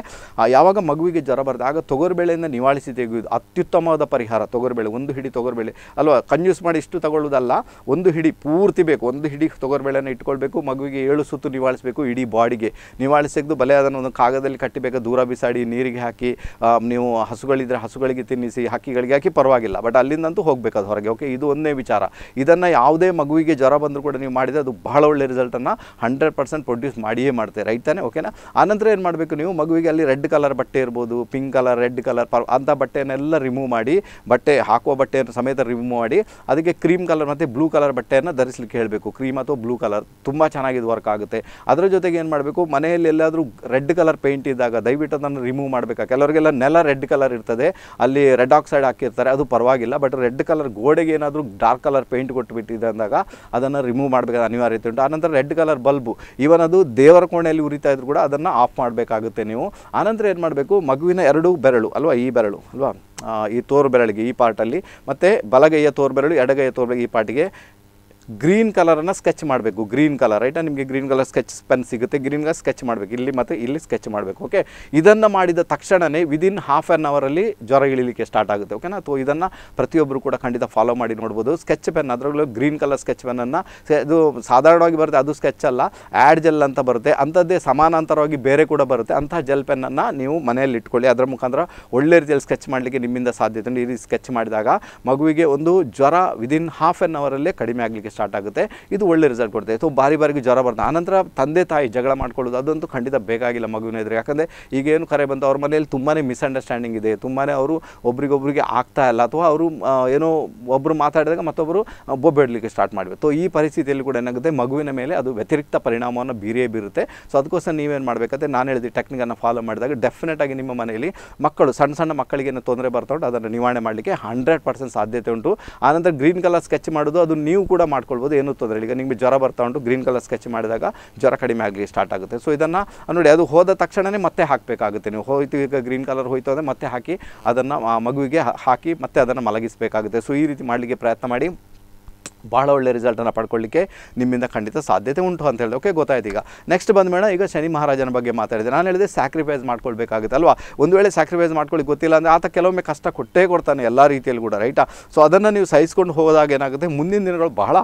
ಯಾವಾಗ ಮಗುವಿಗೆ ಜ್ವರ ಬರುತ್ತೆ ಆಗ ತೊಗರಿಬೇಳೆಯಿಂದ ನಿವಾಳಿಸಿ ತೆಗೆಯೋದು ಅತ್ಯುತ್ತಮವಾದ ಪರಿಹಾರ ತೊಗರಿಬೇಳೆ ಒಂದು ಹಿಡಿ ತೊಗರಿಬೇಳೆ ಅಲ್ವಾ ಕಂಜ್ಯೂಸ್ ಮಾಡಿ ಇಷ್ಟು ತಗೊಳ್ಳೋದಲ್ಲ ಒಂದು ಹಿಡಿ ಪೂರ್ತಿ ಬೇಕು ಒಂದು ಹಿಡಿ ತೊಗರಿಬೇಳೆನ ಇಟ್ಕೊಳ್ಬೇಕು ಮಗುವಿಗೆ ಏಳು ಸುತ್ತು ನಿವಾಳಿಸಬೇಕು ಇಡೀ ಬಾಡಿಗೆ ನಿವಾಳಿಸಿದ್ದು ಬಲೆ ಅದನ್ನು ಒಂದು ಕಾಗದಲ್ಲಿ ಕಟ್ಟಿಬೇಕು ದೂರ ಬಿಸಾಡಿ ನೀರಿಗೆ ಹಾಕಿ ನೀವು ಹಸುಗಳಿದ್ರೆ ಹಸುಗಳಿಗೆ ತಿನ್ನಿಸಿ ಹಕ್ಕಿಗಳಿಗೆ ಹಾಕಿ ಪರವಾಗಿಲ್ಲ ಬಟ್ ಅಲ್ಲಿಂದಂತೂ ಹೋಗಬೇಕು ಅದು ಹೊರಗೆ ಓಕೆ ಇದು ಒಂದೇ ವಿಚಾರ ಇದನ್ನು ಯಾವುದೇ ಮಗುವಿಗೆ ಜ್ವರ ಬಂದರೂ ಕೂಡ ನೀವು ಮಾಡಿದರೆ ಅದು ಬಹಳ ಬಹಳ ಒಳ್ಳೆ ರಿಸಲ್ಟನ್ನು ಹಂಡ್ರೆಡ್ ಪರ್ಸೆಂಟ್ ಪ್ರೊಡ್ಯೂಸ್ ಮಾಡಿಯೇ ಮಾಡ್ತಾರೆ ರೈಟ್ ತಾನೆ ಓಕೆನಾ ಆನಂತರ ಏನು ಮಾಡಬೇಕು ನೀವು ಮಗುವಿಗೆ ಅಲ್ಲಿ ರೆಡ್ ಕಲರ್ ಬಟ್ಟೆ ಇರ್ಬೋದು ಪಿಂಕ್ ಕಲರ್ ರೆಡ್ ಕಲರ್ ಪರ್ ಅಂಥ ಬಟ್ಟೆಯನ್ನೆಲ್ಲ ರಿಮೂವ್ ಮಾಡಿ ಬಟ್ಟೆ ಹಾಕುವ ಬಟ್ಟೆಯನ್ನು ಸಮೇತ ರಿಮೂವ್ ಮಾಡಿ ಅದಕ್ಕೆ ಕ್ರೀಮ್ ಕಲರ್ ಮತ್ತು ಬ್ಲೂ ಕಲರ್ ಬಟ್ಟೆಯನ್ನು ಧರಿಸಲಿಕ್ಕೆ ಹೇಳಬೇಕು ಕ್ರೀಮ್ ಅಥವಾ ಬ್ಲೂ ಕಲರ್ ತುಂಬ ಚೆನ್ನಾಗಿದೆ ವರ್ಕ್ ಆಗುತ್ತೆ ಅದರ ಜೊತೆಗೆ ಏನು ಮಾಡಬೇಕು ಮನೆಯಲ್ಲಿ ಎಲ್ಲಾದರೂ ರೆಡ್ ಕಲರ್ ಪೇಂಟ್ ಇದ್ದಾಗ ದಯವಿಟ್ಟು ಅದನ್ನು ರಿಮೂವ್ ಮಾಡಬೇಕಾ ಕೆಲವರಿಗೆಲ್ಲ ನೆಲ ರೆಡ್ ಕಲರ್ ಇರ್ತದೆ ಅಲ್ಲಿ ರೆಡ್ ಆಕ್ಸೈಡ್ ಹಾಕಿರ್ತಾರೆ ಅದು ಪರವಾಗಿಲ್ಲ ಬಟ್ ರೆಡ್ ಕಲರ್ ಗೋಡೆಗೆ ಏನಾದರೂ ಡಾರ್ಕ್ ಕಲರ್ ಪೇಂಟ್ ಕೊಟ್ಟು ಅಂದಾಗ ಅದನ್ನು ರಿಮೂವ್ ಮಾಡಬೇಕಾದ ಅನಿವಾರ್ಯತೆ ಉಂಟು ಆನಂತರ ರೆಡ್ ಕಲರ್ ಬಲ್ಬು ಇವನ್ ಅದು ದೇವರ ಕೋಣೆಯಲ್ಲಿ ಉರಿತಾ ಇದ್ರು ಕೂಡ ಅದನ್ನು ಆಫ್ ಮಾಡಬೇಕಾಗುತ್ತೆ ನೀವು ಆನಂತರ ಏನು ಮಾಡಬೇಕು ಮಗುವಿನ ಎರಡು ಬೆರಳು ಅಲ್ವಾ ಈ ಬೆರಳು ಅಲ್ವಾ ಈ ತೋರು ಬೆರಳಿಗೆ ಈ ಪಾರ್ಟಲ್ಲಿ ಮತ್ತು ಬಲಗೈಯ ತೋರು ಬೆರಳು ಎಡಗೈಯ ತೋರು ಈ ಪಾರ್ಟಿಗೆ ಗ್ರೀನ್ ಕಲರನ್ನು ಸ್ಕೆಚ್ ಮಾಡಬೇಕು ಗ್ರೀನ್ ಕಲರ್ ರೈಟ್ ನಿಮಗೆ ಗ್ರೀನ್ ಕಲರ್ ಸ್ಕೆಚ್ ಪೆನ್ ಸಿಗುತ್ತೆ ಗ್ರೀನ್ ಕಲರ್ ಸ್ಕೆಚ್ ಮಾಡಬೇಕು ಇಲ್ಲಿ ಮತ್ತು ಇಲ್ಲಿ ಸ್ಕೆಚ್ ಮಾಡಬೇಕು ಓಕೆ ಇದನ್ನು ಮಾಡಿದ ತಕ್ಷಣವೇ ವಿದಿನ್ ಹಾಫ್ ಆ್ಯನ್ ಅವರಲ್ಲಿ ಜ್ವರ ಇಳಿಲಿಕ್ಕೆ ಸ್ಟಾರ್ಟ್ ಆಗುತ್ತೆ ಓಕೆನಾ ಅಥವಾ ಇದನ್ನು ಪ್ರತಿಯೊಬ್ಬರು ಕೂಡ ಖಂಡಿತ ಫಾಲೋ ಮಾಡಿ ನೋಡ್ಬೋದು ಸ್ಕೆಚ್ ಪೆನ್ ಅದರಲ್ಲೂ ಗ್ರೀನ್ ಕಲರ್ ಸ್ಕೆಚ್ ಪೆನ್ನನ್ನು ಅದು ಸಾಧಾರಣವಾಗಿ ಬರುತ್ತೆ ಅದು ಸ್ಕೆಚ್ ಅಲ್ಲ ಆ್ಯಡ್ ಜೆಲ್ ಅಂತ ಬರುತ್ತೆ ಅಂಥದ್ದೇ ಸಮಾನಾಂತರವಾಗಿ ಬೇರೆ ಕೂಡ ಬರುತ್ತೆ ಅಂತಹ ಜೆಲ್ ಪೆನ್ನನ್ನು ನೀವು ಮನೆಯಲ್ಲಿ ಇಟ್ಕೊಳ್ಳಿ ಅದರ ಮುಖಾಂತರ ಒಳ್ಳೆ ರೀತಿಯಲ್ಲಿ ಸ್ಕೆಚ್ ಮಾಡಲಿಕ್ಕೆ ನಿಮ್ಮಿಂದ ಸಾಧ್ಯತೆ ಈ ರೀತಿ ಸ್ಕೆಚ್ ಮಾಡಿದಾಗ ಮಗುವಿಗೆ ಒಂದು ಜ್ವರ ವಿದಿನ್ ಹಾಫ್ ಆ್ಯನ್ ಅವರಲ್ಲೇ ಕಡಿಮೆ ಆಗಲಿಕ್ಕೆ ಸ್ಟಾರ್ಟ್ ಆಗುತ್ತೆ ಇದು ಒಳ್ಳೆ ರಿಸಲ್ಟ್ ಕೊಡುತ್ತೆ ಸೊ ಬಾರಿ ಬಾರಿಗೆ ಜ್ವರ ಬರುತ್ತೆ ಆನಂತರ ತಂದೆ ತಾಯಿ ಜಗಳ ಮಾಡ್ಕೊಳ್ಳೋದು ಅದಂತೂ ಖಂಡಿತ ಬೇಕಾಗಿಲ್ಲ ಮಗುವಿನ ಎದುರು ಯಾಕಂದರೆ ಈಗೇನು ಕರೆ ಬಂತು ಅವ್ರ ಮನೆಯಲ್ಲಿ ತುಂಬಾ ಮಿಸ್ಅಂಡರ್ಸ್ಟ್ಯಾಂಡಿಂಗ್ ಇದೆ ತುಂಬಾ ಅವರು ಒಬ್ರಿಗೊಬ್ರಿಗೆ ಆಗ್ತಾ ಇಲ್ಲ ಅಥವಾ ಅವರು ಏನೋ ಒಬ್ಬರು ಮಾತಾಡಿದಾಗ ಮತ್ತೊಬ್ಬರು ಬೊಬ್ಬೆಡ್ಲಿಕ್ಕೆ ಸ್ಟಾರ್ಟ್ ಮಾಡಬೇಕು ಸೊ ಈ ಪರಿಸ್ಥಿತಿಯಲ್ಲಿ ಕೂಡ ಏನಾಗುತ್ತೆ ಮಗುವಿನ ಮೇಲೆ ಅದು ವ್ಯತಿರಿಕ್ತ ಪರಿಣಾಮವನ್ನು ಬೀರೇ ಬೀರುತ್ತೆ ಸೊ ಅದಕ್ಕೋಸ್ಕರ ನೀವೇನು ಮಾಡಬೇಕಂದ್ರೆ ನಾನು ಹೇಳಿದ ಟೆಕ್ನಿಕನ್ನು ಫಾಲೋ ಮಾಡಿದಾಗ ಡೆಫಿನೆಟ್ ಆಗಿ ನಿಮ್ಮ ಮನೆಯಲ್ಲಿ ಮಕ್ಕಳು ಸಣ್ಣ ಸಣ್ಣ ಮಕ್ಕಳಿಗೆ ತೊಂದರೆ ಬರ್ತಾ ಉಂಟು ಅದನ್ನು ನಿವಾರಣೆ ಮಾಡಲಿಕ್ಕೆ ಹಂಡ್ರೆಡ್ ಪರ್ಸೆಂಟ್ ಸಾಧ್ಯತೆ ಉಂಟು ಆನಂತರ ಗ್ರೀನ್ ಕಲರ್ ಸ್ಕೆಚ್ ಮಾಡೋದು ಅದು ನೀವು ಕೂಡ ಮಾಡ್ಕೊಂಡು ಮಾಡ್ಕೊಳ್ಬೋದು ಏನೂ ತೊಂದರೆ ಈಗ ನಿಮಗೆ ಜ್ವರ ಬರ್ತಾ ಉಂಟು ಗ್ರೀನ್ ಕಲರ್ ಸ್ಕೆಚ್ ಮಾಡಿದಾಗ ಜ್ವರ ಕಡಿಮೆ ಆಗಲಿ ಸ್ಟಾರ್ಟ್ ಆಗುತ್ತೆ ಸೊ ಇದನ್ನು ನೋಡಿ ಅದು ಹೋದ ತಕ್ಷಣವೇ ಮತ್ತೆ ಹಾಕಬೇಕಾಗುತ್ತೆ ನೀವು ಹೋಯ್ತು ಈಗ ಗ್ರೀನ್ ಕಲರ್ ಹೋಯ್ತು ಅಂದರೆ ಮತ್ತೆ ಹಾಕಿ ಅದನ್ನು ಮಗುವಿಗೆ ಹಾಕಿ ಮತ್ತೆ ಅದನ್ನು ಮಲಗಿಸಬೇಕಾಗುತ್ತೆ ಸೊ ಈ ರೀತಿ ಮಾಡಲಿಕ್ಕೆ ಪ್ರಯತ್ನ ಮಾಡಿ ಬಹಳ ಒಳ್ಳೆ ರಿಸಲ್ಟನ್ನು ಪಡ್ಕೊಳ್ಳಿಕ್ಕೆ ನಿಮ್ಮಿಂದ ಖಂಡಿತ ಸಾಧ್ಯತೆ ಉಂಟು ಅಂತ ಹೇಳಿದೆ ಓಕೆ ಗೊತ್ತಾಯ್ತು ಈಗ ನೆಕ್ಸ್ಟ್ ಬಂದ ಮೇಡಮ್ ಈಗ ಶನಿ ಮಹಾರಾಜನ ಬಗ್ಗೆ ಮಾತಾಡಿದೆ ನಾನು ಹೇಳಿದೆ ಸ್ಯಾಕ್ರಿಫೈಸ್ ಮಾಡ್ಕೊಳ್ಬೇಕಾಗುತ್ತೆ ಅಲ್ವಾ ಒಂದು ವೇಳೆ ಸ್ಯಾಕ್ರಿಫೈಸ್ ಮಾಡ್ಕೊಳ್ಳಿ ಗೊತ್ತಿಲ್ಲ ಅಂದರೆ ಆತ ಕೆಲವೊಮ್ಮೆ ಕಷ್ಟ ಕೊಟ್ಟೇ ಕೊಡ್ತಾನೆ ಎಲ್ಲ ರೀತಿಯಲ್ಲಿ ಕೂಡ ರೈಟಾ ಸೊ ಅದನ್ನು ನೀವು ಸಹಿಸ್ಕೊಂಡು ಹೋದಾಗ ಏನಾಗುತ್ತೆ ಮುಂದಿನ ದಿನಗಳು ಬಹಳ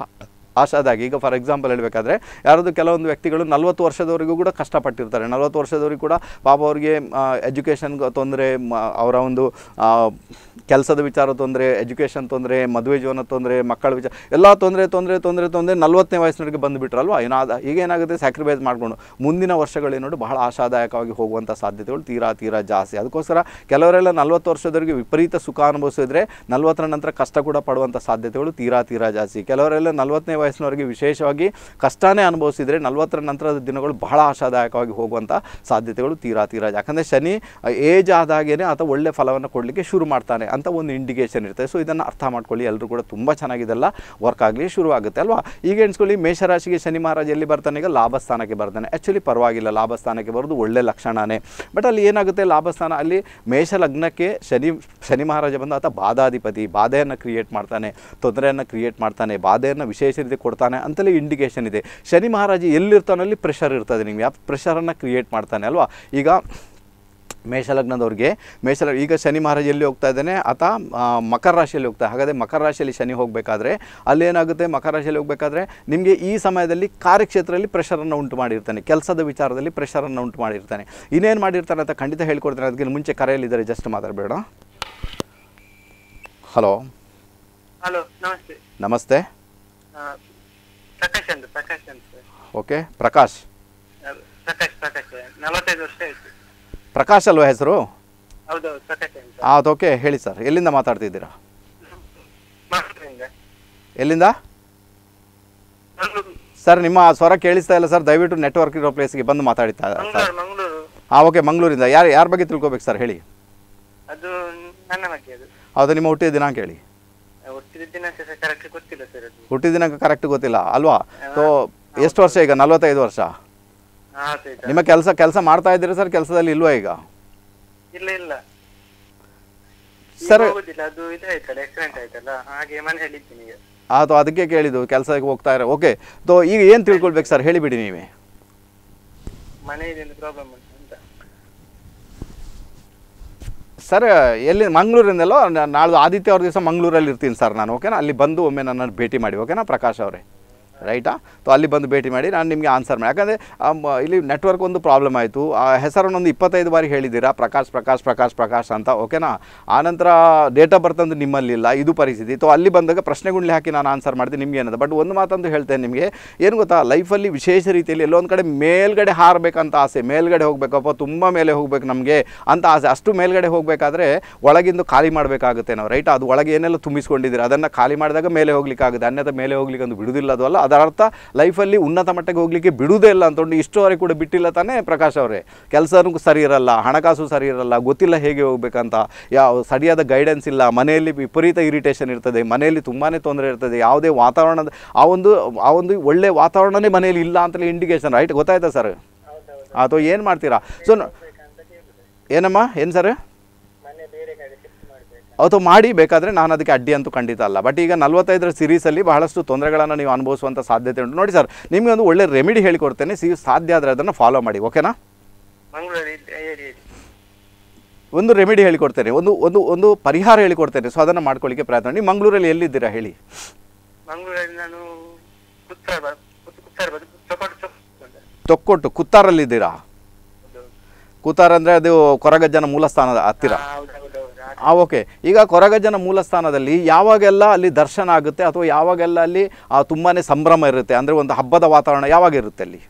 ಆಶಾದಾಗಿ ಈಗ ಫಾರ್ ಎಕ್ಸಾಂಪಲ್ ಹೇಳಬೇಕಾದ್ರೆ ಯಾರಾದರೂ ಕೆಲವೊಂದು ವ್ಯಕ್ತಿಗಳು ನಲ್ವತ್ತು ವರ್ಷದವರೆಗೂ ಕೂಡ ಕಷ್ಟಪಟ್ಟಿರ್ತಾರೆ ನಲ್ವತ್ತು ವರ್ಷದವರೆಗೂ ಕೂಡ ಪಾಪ ಅವರಿಗೆ ಎಜುಕೇಷನ್ ತೊಂದರೆ ಅವರ ಒಂದು ಕೆಲಸದ ವಿಚಾರ ತೊಂದರೆ ಎಜುಕೇಷನ್ ತೊಂದರೆ ಮದುವೆ ಜೀವನ ತೊಂದರೆ ಮಕ್ಕಳ ವಿಚಾರ ಎಲ್ಲ ತೊಂದರೆ ತೊಂದರೆ ತೊಂದರೆ ತೊಂದರೆ ನಲ್ವತ್ತನೇ ವಯಸ್ಸಿನವರಿಗೆ ಬಂದುಬಿಟ್ರಲ್ವಾ ಏನೋ ಈಗ ಈಗೇನಾಗುತ್ತೆ ಸ್ಯಾಕ್ರಿಫೈಸ್ ಮಾಡಿಕೊಂಡು ಮುಂದಿನ ನೋಡಿ ಬಹಳ ಆಶಾದಾಯಕವಾಗಿ ಹೋಗುವಂಥ ಸಾಧ್ಯತೆಗಳು ತೀರಾ ತೀರಾ ಜಾಸ್ತಿ ಅದಕ್ಕೋಸ್ಕರ ಕೆಲವರೆಲ್ಲ ನಲ್ವತ್ತು ವರ್ಷದವರೆಗೆ ವಿಪರೀತ ಸುಖ ಅನುಭವಿಸಿದ್ರೆ ನಲ್ವತ್ತರ ನಂತರ ಕಷ್ಟ ಕೂಡ ಪಡುವಂಥ ಸಾಧ್ಯತೆಗಳು ತೀರಾ ತೀರಾ ಜಾಸ್ತಿ ಕೆಲವರೆಲ್ಲ ನಲ್ವತ್ತನೇ ವಯಸ್ಸಿನವರಿಗೆ ವಿಶೇಷವಾಗಿ ಕಷ್ಟನೇ ಅನುಭವಿಸಿದರೆ ನಲವತ್ತರ ನಂತರದ ದಿನಗಳು ಬಹಳ ಆಶಾದಾಯಕವಾಗಿ ಹೋಗುವಂಥ ಸಾಧ್ಯತೆಗಳು ತೀರಾ ತೀರಾ ಯಾಕಂದರೆ ಶನಿ ಏಜ್ ಆದಾಗೇನೆ ಆತ ಒಳ್ಳೆ ಫಲವನ್ನು ಕೊಡಲಿಕ್ಕೆ ಶುರು ಮಾಡ್ತಾನೆ ಅಂತ ಒಂದು ಇಂಡಿಕೇಷನ್ ಇರ್ತದೆ ಸೊ ಇದನ್ನು ಅರ್ಥ ಮಾಡ್ಕೊಳ್ಳಿ ಎಲ್ಲರೂ ಕೂಡ ತುಂಬ ಚೆನ್ನಾಗಿದೆಲ್ಲ ವರ್ಕ್ ಆಗಲಿ ಶುರುವಾಗುತ್ತೆ ಅಲ್ವಾ ಈಗ ಎಣಿಸ್ಕೊಳ್ಳಿ ಮೇಷರಾಶಿಗೆ ಶನಿ ಮಹಾರಾಜ ಎಲ್ಲಿ ಬರ್ತಾನೆ ಈಗ ಲಾಭಸ್ಥಾನಕ್ಕೆ ಬರ್ತಾನೆ ಆ್ಯಕ್ಚುಲಿ ಪರವಾಗಿಲ್ಲ ಲಾಭಸ್ಥಾನಕ್ಕೆ ಬರೋದು ಒಳ್ಳೆ ಲಕ್ಷಣವೇ ಬಟ್ ಅಲ್ಲಿ ಏನಾಗುತ್ತೆ ಲಾಭಸ್ಥಾನ ಅಲ್ಲಿ ಮೇಷ ಲಗ್ನಕ್ಕೆ ಶನಿ ಶನಿ ಮಹಾರಾಜ ಬಂದು ಆತ ಬಾಧಾಧಿಪತಿ ಬಾಧೆಯನ್ನು ಕ್ರಿಯೇಟ್ ಮಾಡ್ತಾನೆ ತೊಂದರೆಯನ್ನು ಕ್ರಿಯೇಟ್ ಮಾಡ್ತಾನೆ ಬಾಧೆಯನ್ನು ವಿಶೇಷ ಮಾಡಿ ಕೊಡ್ತಾನೆ ಅಂತಲೇ ಇಂಡಿಕೇಶನ್ ಇದೆ ಶನಿ ಮಹಾರಾಜ ಎಲ್ಲಿರ್ತಾನಲ್ಲಿ ಪ್ರೆಷರ್ ಇರ್ತದೆ ನಿಮಗೆ ಆ ಪ್ರೆಷರನ್ನು ಕ್ರಿಯೇಟ್ ಮಾಡ್ತಾನೆ ಅಲ್ವಾ ಈಗ ಮೇಷಲಗ್ನದವ್ರಿಗೆ ಮೇಷಲ ಈಗ ಶನಿ ಮಹಾರಾಜ ಎಲ್ಲಿ ಹೋಗ್ತಾ ಇದ್ದಾನೆ ಆತ ಮಕರ ರಾಶಿಯಲ್ಲಿ ಹೋಗ್ತಾ ಹಾಗಾದರೆ ಮಕರ ರಾಶಿಯಲ್ಲಿ ಶನಿ ಹೋಗಬೇಕಾದ್ರೆ ಅಲ್ಲೇನಾಗುತ್ತೆ ಮಕರ ರಾಶಿಯಲ್ಲಿ ಹೋಗಬೇಕಾದ್ರೆ ನಿಮಗೆ ಈ ಸಮಯದಲ್ಲಿ ಕಾರ್ಯಕ್ಷೇತ್ರದಲ್ಲಿ ಪ್ರೆಷರನ್ನು ಉಂಟು ಮಾಡಿರ್ತಾನೆ ಕೆಲಸದ ವಿಚಾರದಲ್ಲಿ ಪ್ರೆಷರನ್ನು ಉಂಟು ಮಾಡಿರ್ತಾನೆ ಇನ್ನೇನು ಮಾಡಿರ್ತಾನೆ ಅಂತ ಖಂಡಿತ ಹೇಳ್ಕೊಡ್ತಾನೆ ಅದಕ್ಕೆ ಮುಂಚೆ ಕರೆಯಲ್ಲಿದ್ದಾರೆ ಜಸ್ಟ್ ಮಾತಾಡಬೇಡ ಹಲೋ ಹಲೋ ನಮಸ್ತೆ ನಮಸ್ತೆ ಪ್ರಕಾಶ್ ಅಂತ ಪ್ರಕಾಶ್ ಓಕೆ ಪ್ರಕಾಶ್ ಪ್ರಕಾಶ್ ಪ್ರಕಾಶ್ ನಲವತ್ತೈದು ವರ್ಷ ಆಯ್ತು ಪ್ರಕಾಶ್ ಅಲ್ವಾ ಹೆಸರು ಹೌದು ಪ್ರಕಾಶ್ ಅಂತ ಅದು ಓಕೆ ಹೇಳಿ ಸರ್ ಎಲ್ಲಿಂದ ಮಾತಾಡ್ತಿದ್ದೀರಾ ಎಲ್ಲಿಂದ ಸರ್ ನಿಮ್ಮ ಸ್ವರ ಕೇಳಿಸ್ತಾ ಇಲ್ಲ ಸರ್ ದಯವಿಟ್ಟು ನೆಟ್ವರ್ಕ್ ಇರೋ ಪ್ಲೇಸ್ಗೆ ಬಂದು ಮಾತಾಡಿ ಸರ್ ಹಾಂ ಓಕೆ ಮಂಗಳೂರಿಂದ ಯಾರು ಯಾರ ಬಗ್ಗೆ ತಿಳ್ಕೋಬೇಕು ಸರ್ ಹೇಳಿ ಅದು ನನ್ನ ಬಗ್ಗೆ ಅದು ಹೌದು ನಿಮ್ಮ ಹುಟ್ಟಿದ ದಿನಾಂಕ ಕೇಳಿ ಹುಟ್ಟಿದ ದಿನಾಂಕ ಕರೆಕ್ಟ್ ಗೊತ್ತಿಲ್ಲ ಅಲ್ವಾ ಸೊ ಎಷ್ಟು ವರ್ಷ ಈಗ ನಲ್ವತ್ತೈದು ವರ್ಷ ನಿಮ್ಮ ಕೆಲಸ ಕೆಲಸ ಮಾಡ್ತಾ ಇದ್ದೀರಾ ಸರ್ ಕೆಲಸದಲ್ಲಿ ಇಲ್ವಾ ಈಗ ಇಲ್ಲ ಇಲ್ಲ ಸರ್ ಅದು ಅದಕ್ಕೆ ಕೇಳಿದ್ದು ಕೆಲಸಕ್ಕೆ ಹೋಗ್ತಾ ಇರೋ ಓಕೆ ಸೊ ಈಗ ಏನು ತಿಳ್ಕೊಳ್ಬೇಕು ಸರ್ ಹೇಳಿಬಿಡಿ ನೀವೇ ಮನೆಯಲ್ಲಿ ಪ್ರಾಬ್ಲಮ್ ಸರ್ ಎಲ್ಲಿ ನಾಳೆ ಆದಿತ್ಯ ಆದಿತ್ಯವಾರ ದಿವಸ ಮಂಗಳೂರಲ್ಲಿ ಇರ್ತೀನಿ ಸರ್ ನಾನು ಓಕೆನಾ ಅಲ್ಲಿ ಬಂದು ಒಮ್ಮೆ ನನ್ನನ್ನು ಭೇಟಿ ಮಾಡಿ ಓಕೆನಾ ಪ್ರಕಾಶ್ ಅವರೇ ರೈಟಾ ಸೊ ಅಲ್ಲಿ ಬಂದು ಭೇಟಿ ಮಾಡಿ ನಾನು ನಿಮಗೆ ಆನ್ಸರ್ ಮಾಡಿ ಯಾಕಂದರೆ ಇಲ್ಲಿ ನೆಟ್ವರ್ಕ್ ಒಂದು ಪ್ರಾಬ್ಲಮ್ ಆಯಿತು ಆ ಹೆಸರನ್ನೊಂದು ಇಪ್ಪತ್ತೈದು ಬಾರಿ ಹೇಳಿದ್ದೀರಾ ಪ್ರಕಾಶ್ ಪ್ರಕಾಶ್ ಪ್ರಕಾಶ್ ಪ್ರಕಾಶ್ ಅಂತ ಓಕೆನಾ ಆನಂತರ ಡೇಟ್ ಆಫ್ ಬರ್ತ್ ಅಂದ್ರೆ ನಿಮ್ಮಲ್ಲಿಲ್ಲ ಇದು ಪರಿಸ್ಥಿತಿ ಸೊ ಅಲ್ಲಿ ಬಂದಾಗ ಪ್ರಶ್ನೆಗಳನ್ನ ಹಾಕಿ ನಾನು ಆನ್ಸರ್ ಮಾಡ್ತೀನಿ ನಿಮಗೆ ಏನದ ಬಟ್ ಒಂದು ಮಾತಂದು ಹೇಳ್ತೇನೆ ನಿಮಗೆ ಏನು ಗೊತ್ತಾ ಲೈಫಲ್ಲಿ ವಿಶೇಷ ರೀತಿಯಲ್ಲಿ ಎಲ್ಲೊಂದು ಕಡೆ ಮೇಲ್ಗಡೆ ಹಾರಬೇಕಂತ ಆಸೆ ಮೇಲ್ಗಡೆ ಹೋಗಬೇಕಪ್ಪ ತುಂಬ ಮೇಲೆ ಹೋಗಬೇಕು ನಮಗೆ ಅಂತ ಆಸೆ ಅಷ್ಟು ಮೇಲ್ಗಡೆ ಹೋಗಬೇಕಾದ್ರೆ ಒಳಗಿಂದು ಖಾಲಿ ಮಾಡಬೇಕಾಗುತ್ತೆ ನಾವು ರೈಟ್ ಅದು ಒಳಗೆ ಏನೆಲ್ಲ ತುಂಬಿಸ್ಕೊಂಡಿದ್ದೀರಿ ಅದನ್ನು ಖಾಲಿ ಮಾಡಿದಾಗ ಮೇಲೆ ಹೋಗ್ಲಿಕ್ಕಾಗುತ್ತೆ ಅನ್ಯದ ಮೇಲೆ ಹೋಗ್ಲಿಕ್ಕೆ ಒಂದು ಬಿಡುವುದಿಲ್ಲ ಅದು ಅದರ ಅರ್ಥ ಲೈಫಲ್ಲಿ ಉನ್ನತ ಮಟ್ಟಕ್ಕೆ ಹೋಗಲಿಕ್ಕೆ ಬಿಡುವುದೇ ಇಲ್ಲ ಅಂತೊಂಡು ಇಷ್ಟುವರೆಗೆ ಕೂಡ ಬಿಟ್ಟಿಲ್ಲ ತಾನೇ ಪ್ರಕಾಶ್ ಅವರೇ ಕೆಲಸನೂ ಸರಿ ಇರಲ್ಲ ಹಣಕಾಸು ಸರಿ ಇರಲ್ಲ ಗೊತ್ತಿಲ್ಲ ಹೇಗೆ ಹೋಗಬೇಕಂತ ಯಾವ ಸರಿಯಾದ ಗೈಡೆನ್ಸ್ ಇಲ್ಲ ಮನೆಯಲ್ಲಿ ವಿಪರೀತ ಇರಿಟೇಷನ್ ಇರ್ತದೆ ಮನೆಯಲ್ಲಿ ತುಂಬಾ ತೊಂದರೆ ಇರ್ತದೆ ಯಾವುದೇ ವಾತಾವರಣದ ಆ ಒಂದು ಆ ಒಂದು ಒಳ್ಳೆ ವಾತಾವರಣನೇ ಮನೆಯಲ್ಲಿ ಇಲ್ಲ ಅಂತಲೇ ಇಂಡಿಕೇಶನ್ ರೈಟ್ ಗೊತ್ತಾಯ್ತಾ ಸರ್ ಅಥವಾ ಏನು ಮಾಡ್ತೀರಾ ಸೊ ಏನಮ್ಮ ಏನು ಸರ್ ಅಥವಾ ಮಾಡಿ ಬೇಕಾದರೆ ನಾನು ಅದಕ್ಕೆ ಅಡ್ಡಿ ಅಂತೂ ಖಂಡಿತ ಅಲ್ಲ ಬಟ್ ಈಗ ನಲ್ವತ್ತೈದರ ಸಿರೀಸಲ್ಲಿ ಬಹಳಷ್ಟು ತೊಂದರೆಗಳನ್ನು ನೀವು ಅನುಭವಿಸುವಂಥ ಸಾಧ್ಯತೆ ಉಂಟು ನೋಡಿ ಸರ್ ನಿಮಗೆ ಒಂದು ಒಳ್ಳೆ ರೆಮಿಡಿ ಹೇಳಿಕೊಡ್ತೇನೆ ಸಿ ಸಾಧ್ಯ ಆದರೆ ಅದನ್ನು ಫಾಲೋ ಮಾಡಿ ಓಕೆನಾ ಒಂದು ರೆಮಿಡಿ ಹೇಳಿಕೊಡ್ತೇನೆ ಒಂದು ಒಂದು ಒಂದು ಪರಿಹಾರ ಹೇಳಿಕೊಡ್ತೇನೆ ಸೊ ಅದನ್ನು ಮಾಡ್ಕೊಳ್ಳಿಕ್ಕೆ ಪ್ರಯತ್ನ ನೀವು ಮಂಗಳೂರಲ್ಲಿ ಎಲ್ಲಿದ್ದೀರಾ ಹೇಳಿ ತೊಕ್ಕೊಟ್ಟು ಕುತ್ತಾರಲ್ಲಿದ್ದೀರಾ ಕುತ್ತಾರ ಅಂದರೆ ಅದು ಕೊರಗಜ್ಜನ ಮೂಲ ಸ್ಥಾನದ ಹತ್ತಿರ ಆ ಓಕೆ ಈಗ ಕೊರಗಜ್ಜನ ಮೂಲ ಸ್ಥಾನದಲ್ಲಿ ಯಾವಾಗೆಲ್ಲ ಅಲ್ಲಿ ದರ್ಶನ ಆಗುತ್ತೆ ಅಥವಾ ಯಾವಾಗೆಲ್ಲ ಅಲ್ಲಿ ತುಂಬಾನೇ ಸಂಭ್ರಮ ಇರುತ್ತೆ ಅಂದ್ರೆ ಒಂದು ಹಬ್ಬದ ವಾತಾವರಣ ಯಾವಾಗ ಇರುತ್ತೆ ಅಲ್ಲಿ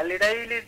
ಅಲ್ಲಿ ಡೈಲಿ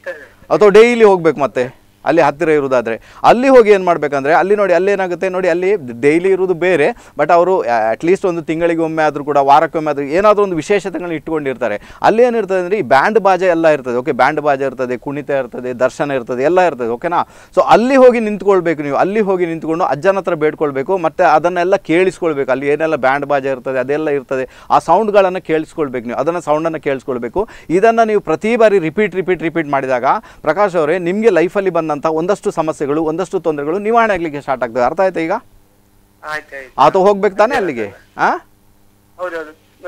ಅಥವಾ ಡೈಲಿ ಹೋಗ್ಬೇಕು ಮತ್ತೆ ಅಲ್ಲಿ ಹತ್ತಿರ ಇರೋದಾದರೆ ಅಲ್ಲಿ ಹೋಗಿ ಏನು ಮಾಡಬೇಕಂದ್ರೆ ಅಲ್ಲಿ ನೋಡಿ ಅಲ್ಲಿ ಏನಾಗುತ್ತೆ ನೋಡಿ ಅಲ್ಲಿ ಡೈಲಿ ಇರೋದು ಬೇರೆ ಬಟ್ ಅವರು ಅಟ್ಲೀಸ್ಟ್ ಒಂದು ತಿಂಗಳಿಗೆ ಒಮ್ಮೆ ಆದರೂ ಕೂಡ ವಾರಕ್ಕೊಮ್ಮೆ ಆದರೂ ಏನಾದರೂ ಒಂದು ವಿಶೇಷತೆಗಳನ್ನ ಇಟ್ಕೊಂಡಿರ್ತಾರೆ ಅಲ್ಲಿ ಏನಿರ್ತದೆ ಅಂದರೆ ಈ ಬ್ಯಾಂಡ್ ಬಾಜ ಎಲ್ಲ ಇರ್ತದೆ ಓಕೆ ಬ್ಯಾಂಡ್ ಬಾಜ ಇರ್ತದೆ ಕುಣಿತ ಇರ್ತದೆ ದರ್ಶನ ಇರ್ತದೆ ಎಲ್ಲ ಇರ್ತದೆ ಓಕೆನಾ ಸೊ ಅಲ್ಲಿ ಹೋಗಿ ನಿಂತ್ಕೊಳ್ಬೇಕು ನೀವು ಅಲ್ಲಿ ಹೋಗಿ ನಿಂತ್ಕೊಂಡು ಅಜ್ಜನ ಹತ್ರ ಬೇಡ್ಕೊಳ್ಬೇಕು ಮತ್ತು ಅದನ್ನೆಲ್ಲ ಕೇಳಿಸ್ಕೊಳ್ಬೇಕು ಅಲ್ಲಿ ಏನೆಲ್ಲ ಬ್ಯಾಂಡ್ ಬಾಜ ಇರ್ತದೆ ಅದೆಲ್ಲ ಇರ್ತದೆ ಆ ಸೌಂಡ್ಗಳನ್ನು ಕೇಳಿಸ್ಕೊಳ್ಬೇಕು ನೀವು ಅದನ್ನು ಸೌಂಡನ್ನು ಕೇಳಿಸ್ಕೊಳ್ಬೇಕು ಇದನ್ನು ನೀವು ಪ್ರತಿ ಬಾರಿ ರಿಪೀಟ್ ರಿಪೀಟ್ ರಿಪೀಟ್ ಮಾಡಿದಾಗ ಪ್ರಕಾಶ್ ಅವರೇ ನಿಮಗೆ ಲೈಫಲ್ಲಿ ಬಂದ ಆಗಿರ್ತಕ್ಕಂಥ ಒಂದಷ್ಟು ಸಮಸ್ಯೆಗಳು ಒಂದಷ್ಟು ತೊಂದರೆಗಳು ನಿವಾರಣೆ ಆಗ್ಲಿಕ್ಕೆ ಸ್ಟಾರ್ಟ್ ಆಗ್ತದೆ ಅರ್ಥ ಆಯ್ತಾ ಈಗ ಆತ ಹೋಗ್ಬೇಕು ತಾನೇ ಅಲ್ಲಿಗೆ ಹಾ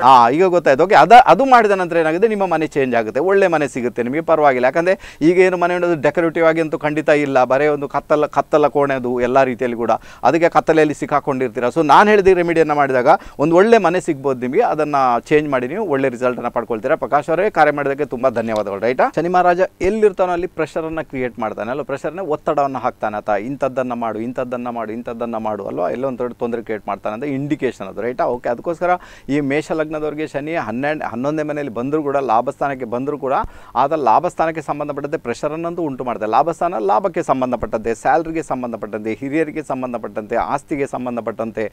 ಹಾ ಈಗ ಗೊತ್ತಾಯ್ತು ಓಕೆ ಅದ ಅದು ಮಾಡಿದ ನಂತರ ಏನಾಗುತ್ತೆ ನಿಮ್ಮ ಮನೆ ಚೇಂಜ್ ಆಗುತ್ತೆ ಒಳ್ಳೆ ಮನೆ ಸಿಗುತ್ತೆ ನಿಮಗೆ ಪರವಾಗಿಲ್ಲ ಯಾಕಂದ್ರೆ ಈಗ ಏನು ಮನೆ ಅನ್ನೋದು ಡೆಕೋರೇಟಿವ್ ಆಗಿ ಅಂತೂ ಖಂಡಿತ ಇಲ್ಲ ಬರೀ ಒಂದು ಕತ್ತಲ ಕತ್ತಲ ಅದು ಎಲ್ಲ ರೀತಿಯಲ್ಲಿ ಕೂಡ ಅದಕ್ಕೆ ಕತ್ತಲೆಯಲ್ಲಿ ಸಿಕ್ಕಾಕೊಂಡಿರ್ತೀರ ಸೊ ನಾನು ಹೇಳಿದ ರೆಮಿಡಿಯನ್ನು ಮಾಡಿದಾಗ ಒಂದು ಒಳ್ಳೆ ಮನೆ ಸಿಗ್ಬೋದು ನಿಮಗೆ ಅದನ್ನು ಚೇಂಜ್ ಮಾಡಿ ನೀವು ಒಳ್ಳೆ ರಿಸಲ್ಟನ್ನು ಪಡ್ಕೊಳ್ತೀರಾ ಪ್ರಕಾಶ್ ಅವರೇ ಕಾರ್ಯ ಮಾಡಿದಕ್ಕೆ ತುಂಬ ಧನ್ಯವಾದಗಳು ರೈಟ್ ಶನಿ ಮಹಾರಾಜ ಎಲ್ಲಿರ್ತಾನೋ ಅಲ್ಲಿ ಪ್ರೆಷರನ್ನು ಕ್ರಿಯೇಟ್ ಮಾಡ್ತಾನೆ ಅಲ್ಲ ಪ್ರೆಷರ್ನ ಒತ್ತಡವನ್ನು ಹಾಕ್ತಾನೆ ಅಥವಾ ಇಂಥದ್ದನ್ನು ಮಾಡು ಇಂಥದ್ದನ್ನ ಮಾಡು ಇಂಥದ್ದನ್ನು ಮಾಡು ಅಲ್ವಾ ಎಲ್ಲ ಒಂದು ತೊಂದರೆ ಕ್ರಿಯೇಟ್ ಮಾಡ್ತಾನೆ ಅಂತ ಇಂಡಿಕೇಶನ್ ಅದು ರೈಟಾ ಓಕೆ ಅದಕ್ಕೋಸ್ಕರ ಈ ಮೇಷ ಲಗ್ನದವ್ರಿಗೆ ಶನಿ ಹನ್ನೆರಡು ಹನ್ನೊಂದನೇ ಮನೆಯಲ್ಲಿ ಬಂದರೂ ಕೂಡ ಲಾಭಸ್ಥಾನಕ್ಕೆ ಬಂದರೂ ಕೂಡ ಆದ ಲಾಭಸ್ಥಾನಕ್ಕೆ ಸಂಬಂಧಪಟ್ಟಂತೆ ಪ್ರೆಷರನ್ನಂತೂ ಉಂಟು ಮಾಡುತ್ತೆ ಲಾಭಸ್ಥಾನ ಲಾಭಕ್ಕೆ ಸಂಬಂಧಪಟ್ಟಂತೆ ಸ್ಯಾಲ್ರಿಗೆ ಸಂಬಂಧಪಟ್ಟಂತೆ ಹಿರಿಯರಿಗೆ ಸಂಬಂಧಪಟ್ಟಂತೆ ಆಸ್ತಿಗೆ ಸಂಬಂಧಪಟ್ಟಂತೆ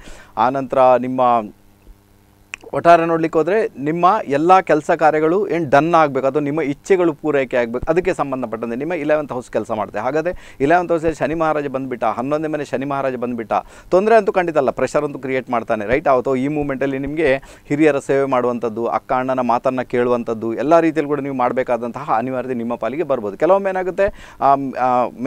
ಆನಂತರ ನಿಮ್ಮ ಒಟ್ಟಾರೆ ನೋಡ್ಲಿಕ್ಕೆ ಹೋದ್ರೆ ನಿಮ್ಮ ಎಲ್ಲ ಕೆಲಸ ಕಾರ್ಯಗಳು ಏನು ಡನ್ ಆಗಬೇಕು ಅಥವಾ ನಿಮ್ಮ ಇಚ್ಛೆಗಳು ಪೂರೈಕೆ ಆಗಬೇಕು ಅದಕ್ಕೆ ಸಂಬಂಧಪಟ್ಟಂತೆ ನಿಮ್ಮ ಇಲೆವೆಂತ್ ಹೌಸ್ ಕೆಲಸ ಮಾಡುತ್ತೆ ಹಾಗಾದರೆ ಇಲೆವೆಂತ್ ಹೌಸಲ್ಲಿ ಶನಿ ಮಹಾರಾಜ ಬಂದುಬಿಟ್ಟ ಹನ್ನೊಂದನೇ ಮನೆ ಶನಿ ಮಹಾರಾಜ ಬಂದುಬಿಟ್ಟ ತೊಂದರೆ ಅಂತೂ ಖಂಡಿತ ಅಲ್ಲ ಪ್ರೆಷರ್ ಅಂತೂ ಕ್ರಿಯೇಟ್ ಮಾಡ್ತಾನೆ ರೈಟ್ ಅಥವಾ ಈ ಮೂಮೆಂಟಲ್ಲಿ ನಿಮಗೆ ಹಿರಿಯರ ಸೇವೆ ಮಾಡುವಂಥದ್ದು ಅಕ್ಕ ಅಣ್ಣನ ಮಾತನ್ನು ಕೇಳುವಂಥದ್ದು ಎಲ್ಲ ರೀತಿಯಲ್ಲಿ ಕೂಡ ನೀವು ಮಾಡಬೇಕಾದಂತಹ ಅನಿವಾರ್ಯತೆ ನಿಮ್ಮ ಪಾಲಿಗೆ ಬರ್ಬೋದು ಕೆಲವೊಮ್ಮೆ ಏನಾಗುತ್ತೆ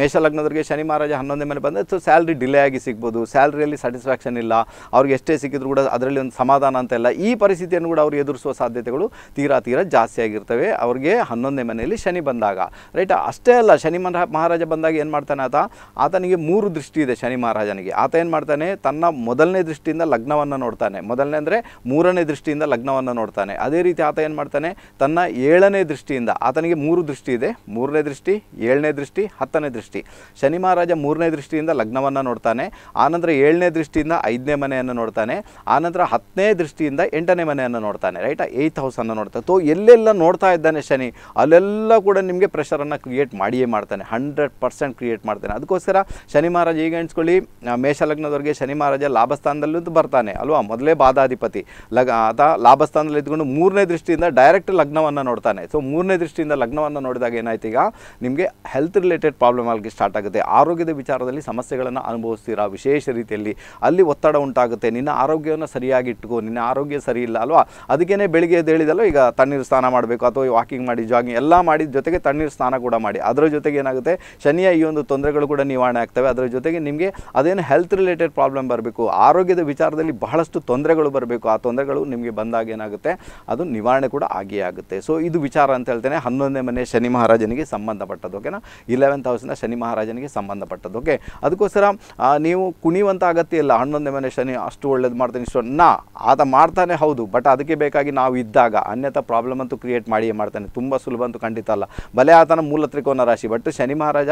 ಮೇಷಲಗ್ನದವರಿಗೆ ಶನಿ ಮಹಾರಾಜ ಹನ್ನೊಂದನೇ ಮನೆ ಬಂದರೆ ಸ್ಯಾಲ್ರಿ ಡಿಲೇ ಆಗಿ ಸಿಗ್ಬೋದು ಸ್ಯಾಲ್ರಿಯಲ್ಲಿ ಸ್ಯಾಟಿಸ್ಫ್ಯಾಕ್ಷನ್ ಇಲ್ಲ ಅವ್ರಿಗೆ ಎಷ್ಟೇ ಸಿಕ್ಕಿದ್ರು ಕೂಡ ಅದರಲ್ಲಿ ಒಂದು ಸಮಾಧಾನ ಅಂತೆಲ್ಲ ಈ ಪರಿಸ್ಥಿತಿಯನ್ನು ಕೂಡ ಅವರು ಎದುರಿಸುವ ಸಾಧ್ಯತೆಗಳು ತೀರಾ ತೀರಾ ಜಾಸ್ತಿ ಆಗಿರ್ತವೆ ಅವ್ರಿಗೆ ಹನ್ನೊಂದನೇ ಮನೆಯಲ್ಲಿ ಶನಿ ಬಂದಾಗ ರೈಟ್ ಅಷ್ಟೇ ಅಲ್ಲ ಶನಿ ಮಹಾರಾಜ ಬಂದಾಗ ಏನು ಮಾಡ್ತಾನೆ ಆತ ಆತನಿಗೆ ಮೂರು ದೃಷ್ಟಿ ಇದೆ ಶನಿ ಮಹಾರಾಜನಿಗೆ ಆತ ಏನು ಮಾಡ್ತಾನೆ ತನ್ನ ಮೊದಲನೇ ದೃಷ್ಟಿಯಿಂದ ಲಗ್ನವನ್ನು ನೋಡ್ತಾನೆ ಮೊದಲನೇ ಅಂದರೆ ಮೂರನೇ ದೃಷ್ಟಿಯಿಂದ ಲಗ್ನವನ್ನು ನೋಡ್ತಾನೆ ಅದೇ ರೀತಿ ಆತ ಏನು ಮಾಡ್ತಾನೆ ತನ್ನ ಏಳನೇ ದೃಷ್ಟಿಯಿಂದ ಆತನಿಗೆ ಮೂರು ದೃಷ್ಟಿ ಇದೆ ಮೂರನೇ ದೃಷ್ಟಿ ಏಳನೇ ದೃಷ್ಟಿ ಹತ್ತನೇ ದೃಷ್ಟಿ ಶನಿ ಮಹಾರಾಜ ಮೂರನೇ ದೃಷ್ಟಿಯಿಂದ ಲಗ್ನವನ್ನು ನೋಡ್ತಾನೆ ಆನಂತರ ಏಳನೇ ದೃಷ್ಟಿಯಿಂದ ಐದನೇ ಮನೆಯನ್ನು ನೋಡ್ತಾನೆ ಆನಂತರ ಹತ್ತನೇ ದೃಷ್ಟಿಯಿಂದ ಎಂಟನೇ ಮನೆಯನ್ನು ನೋಡ್ತಾನೆ ರೈಟ್ ಏಯ್ತ್ ಹೌಸನ್ನು ನೋಡ್ತಾನೆ ತೋ ಎಲ್ಲೆಲ್ಲ ನೋಡ್ತಾ ಇದ್ದಾನೆ ಶನಿ ಅಲ್ಲೆಲ್ಲ ಕೂಡ ನಿಮಗೆ ಪ್ರೆಷರನ್ನು ಕ್ರಿಯೇಟ್ ಮಾಡಿಯೇ ಮಾಡ್ತಾನೆ ಹಂಡ್ರೆಡ್ ಪರ್ಸೆಂಟ್ ಕ್ರಿಯೇಟ್ ಮಾಡ್ತಾನೆ ಅದಕ್ಕೋಸ್ಕರ ಶನಿ ಮಹಾರಾಜ ಈಗ ಎಣಿಸ್ಕೊಳ್ಳಿ ಮೇಷಲಗ್ನದವ್ರಿಗೆ ಶನಿ ಮಹಾರಾಜ ಲಾಭಸ್ಥಾನದಲ್ಲೂ ಬರ್ತಾನೆ ಅಲ್ವಾ ಮೊದಲೇ ಬಾಧಾಧಿಪತಿ ಲಗ್ ಆತ ಲಾಭಸ್ಥಾನದಲ್ಲಿ ಇದ್ಕೊಂಡು ಮೂರನೇ ದೃಷ್ಟಿಯಿಂದ ಡೈರೆಕ್ಟ್ ಲಗ್ನವನ್ನು ನೋಡ್ತಾನೆ ಸೊ ಮೂರನೇ ದೃಷ್ಟಿಯಿಂದ ಲಗ್ನವನ್ನು ನೋಡಿದಾಗ ಏನಾಯ್ತು ಈಗ ನಿಮಗೆ ಹೆಲ್ತ್ ರಿಲೇಟೆಡ್ ಪ್ರಾಬ್ಲಮ್ ಆಗಿ ಸ್ಟಾರ್ಟ್ ಆಗುತ್ತೆ ಆರೋಗ್ಯದ ವಿಚಾರದಲ್ಲಿ ಸಮಸ್ಯೆಗಳನ್ನು ಅನುಭವಿಸ್ತೀರಾ ವಿಶೇಷ ರೀತಿಯಲ್ಲಿ ಅಲ್ಲಿ ಒತ್ತಡ ಉಂಟಾಗುತ್ತೆ ನಿನ್ನ ಆರೋಗ್ಯವನ್ನು ಸರಿಯಾಗಿ ಇಟ್ಕೋ ನಿನ್ನ ಆರೋಗ್ಯ ಸರಿ ಇಲ್ಲ ಅಲ್ವಾ ಅದಕ್ಕೇ ಬೆಳಿಗ್ಗೆ ಎದ್ದು ಈಗ ತಣ್ಣೀರು ಸ್ನಾನ ಮಾಡಬೇಕು ಅಥವಾ ವಾಕಿಂಗ್ ಮಾಡಿ ಜಾಗಿಂಗ್ ಎಲ್ಲ ಮಾಡಿದ ಜೊತೆಗೆ ತಣ್ಣೀರು ಸ್ನಾನ ಕೂಡ ಮಾಡಿ ಅದರ ಜೊತೆಗೆ ಏನಾಗುತ್ತೆ ಶನಿಯ ಈ ಒಂದು ತೊಂದರೆಗಳು ಕೂಡ ನಿವಾರಣೆ ಆಗ್ತವೆ ಅದರ ಜೊತೆಗೆ ನಿಮಗೆ ಅದೇನು ಹೆಲ್ತ್ ರಿಲೇಟೆಡ್ ಪ್ರಾಬ್ಲಮ್ ಬರಬೇಕು ಆರೋಗ್ಯದ ವಿಚಾರದಲ್ಲಿ ಬಹಳಷ್ಟು ತೊಂದರೆಗಳು ಬರಬೇಕು ಆ ತೊಂದರೆಗಳು ನಿಮಗೆ ಬಂದಾಗ ಏನಾಗುತ್ತೆ ಅದು ನಿವಾರಣೆ ಕೂಡ ಆಗಿಯೇ ಆಗುತ್ತೆ ಸೊ ಇದು ವಿಚಾರ ಅಂತ ಹೇಳ್ತೇನೆ ಹನ್ನೊಂದನೇ ಮನೆ ಶನಿ ಮಹಾರಾಜನಿಗೆ ಸಂಬಂಧಪಟ್ಟದ್ದು ಓಕೆನಾ ಇಲೆವೆಂತ್ ಹೌಸ್ನ ಶನಿ ಮಹಾರಾಜನಿಗೆ ಸಂಬಂಧಪಟ್ಟದ್ದು ಓಕೆ ಅದಕ್ಕೋಸ್ಕರ ನೀವು ಕುಣಿಯುವಂಥ ಅಗತ್ಯ ಇಲ್ಲ ಹನ್ನೊಂದನೇ ಮನೆ ಶನಿ ಅಷ್ಟು ಒಳ್ಳೇದು ಮಾಡ್ತಾನೆ ಇಷ್ಟು ನಾ ಆತ ಮಾಡ್ತಾನೆ ಹೌದು ಬಟ್ ಅದಕ್ಕೆ ಬೇಕಾಗಿ ನಾವು ಇದ್ದಾಗ ಅನ್ಯಥ ಪ್ರಾಬ್ಲಮ್ ಅಂತೂ ಕ್ರಿಯೇಟ್ ಮಾಡಿಯೇ ಮಾಡ್ತಾನೆ ತುಂಬ ಸುಲಭ ಅಂತೂ ಖಂಡಿತ ಅಲ್ಲ ಬಲೆ ಆತನ ಮೂಲ ತ್ರಿಕೋನ ರಾಶಿ ಬಟ್ ಶನಿ ಮಹಾರಾಜ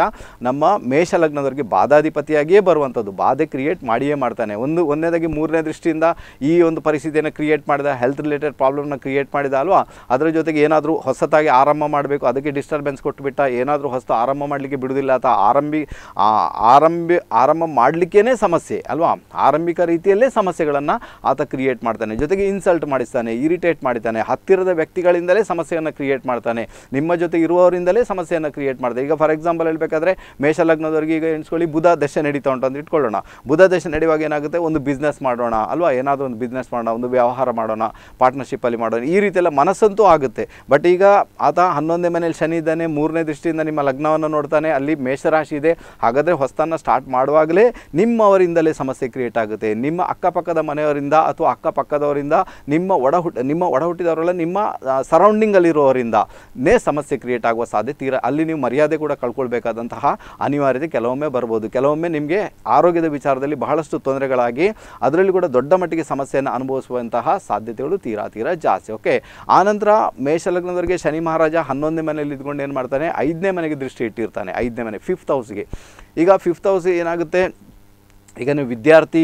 ನಮ್ಮ ಮೇಷ ಲಗ್ನದವರಿಗೆ ಬಾಧಾಧಿಪತಿಯಾಗಿಯೇ ಬರುವಂಥದ್ದು ಬಾಧೆ ಕ್ರಿಯೇಟ್ ಮಾಡಿಯೇ ಮಾಡ್ತಾನೆ ಒಂದು ಒಂದನೇದಾಗಿ ಮೂರನೇ ದೃಷ್ಟಿಯಿಂದ ಈ ಒಂದು ಪರಿಸ್ಥಿತಿಯನ್ನು ಕ್ರಿಯೇಟ್ ಮಾಡಿದ ಹೆಲ್ತ್ ರಿಲೇಟೆಡ್ ಪ್ರಾಬ್ಲಮ್ನ ಕ್ರಿಯೇಟ್ ಮಾಡಿದ ಅಲ್ವಾ ಅದರ ಜೊತೆಗೆ ಏನಾದರೂ ಹೊಸತಾಗಿ ಆರಂಭ ಮಾಡಬೇಕು ಅದಕ್ಕೆ ಡಿಸ್ಟರ್ಬೆನ್ಸ್ ಕೊಟ್ಟುಬಿಟ್ಟ ಏನಾದರೂ ಹೊಸತು ಆರಂಭ ಮಾಡಲಿಕ್ಕೆ ಬಿಡುವುದಿಲ್ಲ ಅಥವಾ ಆರಂಭಿ ಆರಂಭಿ ಆರಂಭ ಮಾಡಲಿಕ್ಕೇ ಸಮಸ್ಯೆ ಅಲ್ವಾ ಆರಂಭಿಕ ರೀತಿಯಲ್ಲೇ ಸಮಸ್ಯೆಗಳನ್ನು ಆತ ಕ್ರಿಯೇಟ್ ಮಾಡ್ತಾನೆ ಜೊತೆಗೆ ಇನ್ಸಲ್ಟ್ ಮಾಡಿಸ್ತಾನೆ ಇರಿಟೇಟ್ ಮಾಡಿದ್ದಾನೆ ಹತ್ತಿರದ ವ್ಯಕ್ತಿಗಳಿಂದಲೇ ಸಮಸ್ಯೆಯನ್ನು ಕ್ರಿಯೇಟ್ ಮಾಡ್ತಾನೆ ನಿಮ್ಮ ಜೊತೆ ಇರುವವರಿಂದಲೇ ಸಮಸ್ಯೆಯನ್ನು ಕ್ರಿಯೇಟ್ ಮಾಡ್ತಾನೆ ಈಗ ಫಾರ್ ಎಕ್ಸಾಂಪಲ್ ಹೇಳಬೇಕಾದ್ರೆ ಲಗ್ನದವರಿಗೆ ಈಗ ಎಣಿಸ್ಕೊಳ್ಳಿ ಬುಧ ದಶೆ ನಡೀತಾ ಉಂಟು ಅಂತ ಇಟ್ಕೊಳ್ಳೋಣ ಬುಧ ದಶೆ ನಡೆಯುವಾಗ ಏನಾಗುತ್ತೆ ಒಂದು ಬಿಸ್ನೆಸ್ ಮಾಡೋಣ ಅಲ್ವಾ ಏನಾದರೂ ಒಂದು ಬಿಸ್ನೆಸ್ ಮಾಡೋಣ ಒಂದು ವ್ಯವಹಾರ ಮಾಡೋಣ ಪಾರ್ಟ್ನರ್ಶಿಪ್ಪಲ್ಲಿ ಮಾಡೋಣ ಈ ರೀತಿಯೆಲ್ಲ ಮನಸ್ಸಂತೂ ಆಗುತ್ತೆ ಬಟ್ ಈಗ ಆತ ಹನ್ನೊಂದೇ ಮನೇಲಿ ಶನಿ ಇದ್ದಾನೆ ಮೂರನೇ ದೃಷ್ಟಿಯಿಂದ ನಿಮ್ಮ ಲಗ್ನವನ್ನು ನೋಡ್ತಾನೆ ಅಲ್ಲಿ ಮೇಷರಾಶಿ ಇದೆ ಹಾಗಾದರೆ ಹೊಸ್ತನ್ನು ಸ್ಟಾರ್ಟ್ ಮಾಡುವಾಗಲೇ ನಿಮ್ಮವರಿಂದಲೇ ಸಮಸ್ಯೆ ಕ್ರಿಯೇಟ್ ಆಗುತ್ತೆ ನಿಮ್ಮ ಅಕ್ಕಪಕ್ಕದ ಮನೆಯವರಿಂದ ಅಥವಾ ಅಕ್ಕಪಕ್ಕದವರಿಂದ ನಿಮ್ಮ ಒಡ ಹುಟ್ಟ ನಿಮ್ಮ ಒಡ ಹುಟ್ಟಿದವರೆಲ್ಲ ನಿಮ್ಮ ಸರೌಂಡಿಂಗಲ್ಲಿರೋರಿಂದ ನೇ ಸಮಸ್ಯೆ ಕ್ರಿಯೇಟ್ ಆಗುವ ಸಾಧ್ಯತೆ ಇರ ಅಲ್ಲಿ ನೀವು ಮರ್ಯಾದೆ ಕೂಡ ಕಳ್ಕೊಳ್ಬೇಕಾದಂತಹ ಅನಿವಾರ್ಯತೆ ಕೆಲವೊಮ್ಮೆ ಬರ್ಬೋದು ಕೆಲವೊಮ್ಮೆ ನಿಮಗೆ ಆರೋಗ್ಯದ ವಿಚಾರದಲ್ಲಿ ಬಹಳಷ್ಟು ತೊಂದರೆಗಳಾಗಿ ಅದರಲ್ಲಿ ಕೂಡ ದೊಡ್ಡ ಮಟ್ಟಿಗೆ ಸಮಸ್ಯೆಯನ್ನು ಅನುಭವಿಸುವಂತಹ ಸಾಧ್ಯತೆಗಳು ತೀರಾ ತೀರಾ ಜಾಸ್ತಿ ಓಕೆ ಆನಂತರ ಮೇಷಲಗ್ನದವರಿಗೆ ಶನಿ ಮಹಾರಾಜ ಹನ್ನೊಂದನೇ ಮನೆಯಲ್ಲಿ ಇದ್ಕೊಂಡು ಏನು ಮಾಡ್ತಾನೆ ಐದನೇ ಮನೆಗೆ ದೃಷ್ಟಿ ಇಟ್ಟಿರ್ತಾನೆ ಐದನೇ ಮನೆ ಫಿಫ್ತ್ ಹೌಸ್ಗೆ ಈಗ ಫಿಫ್ತ್ ಹೌಸ್ ಏನಾಗುತ್ತೆ ಈಗ ನೀವು ವಿದ್ಯಾರ್ಥಿ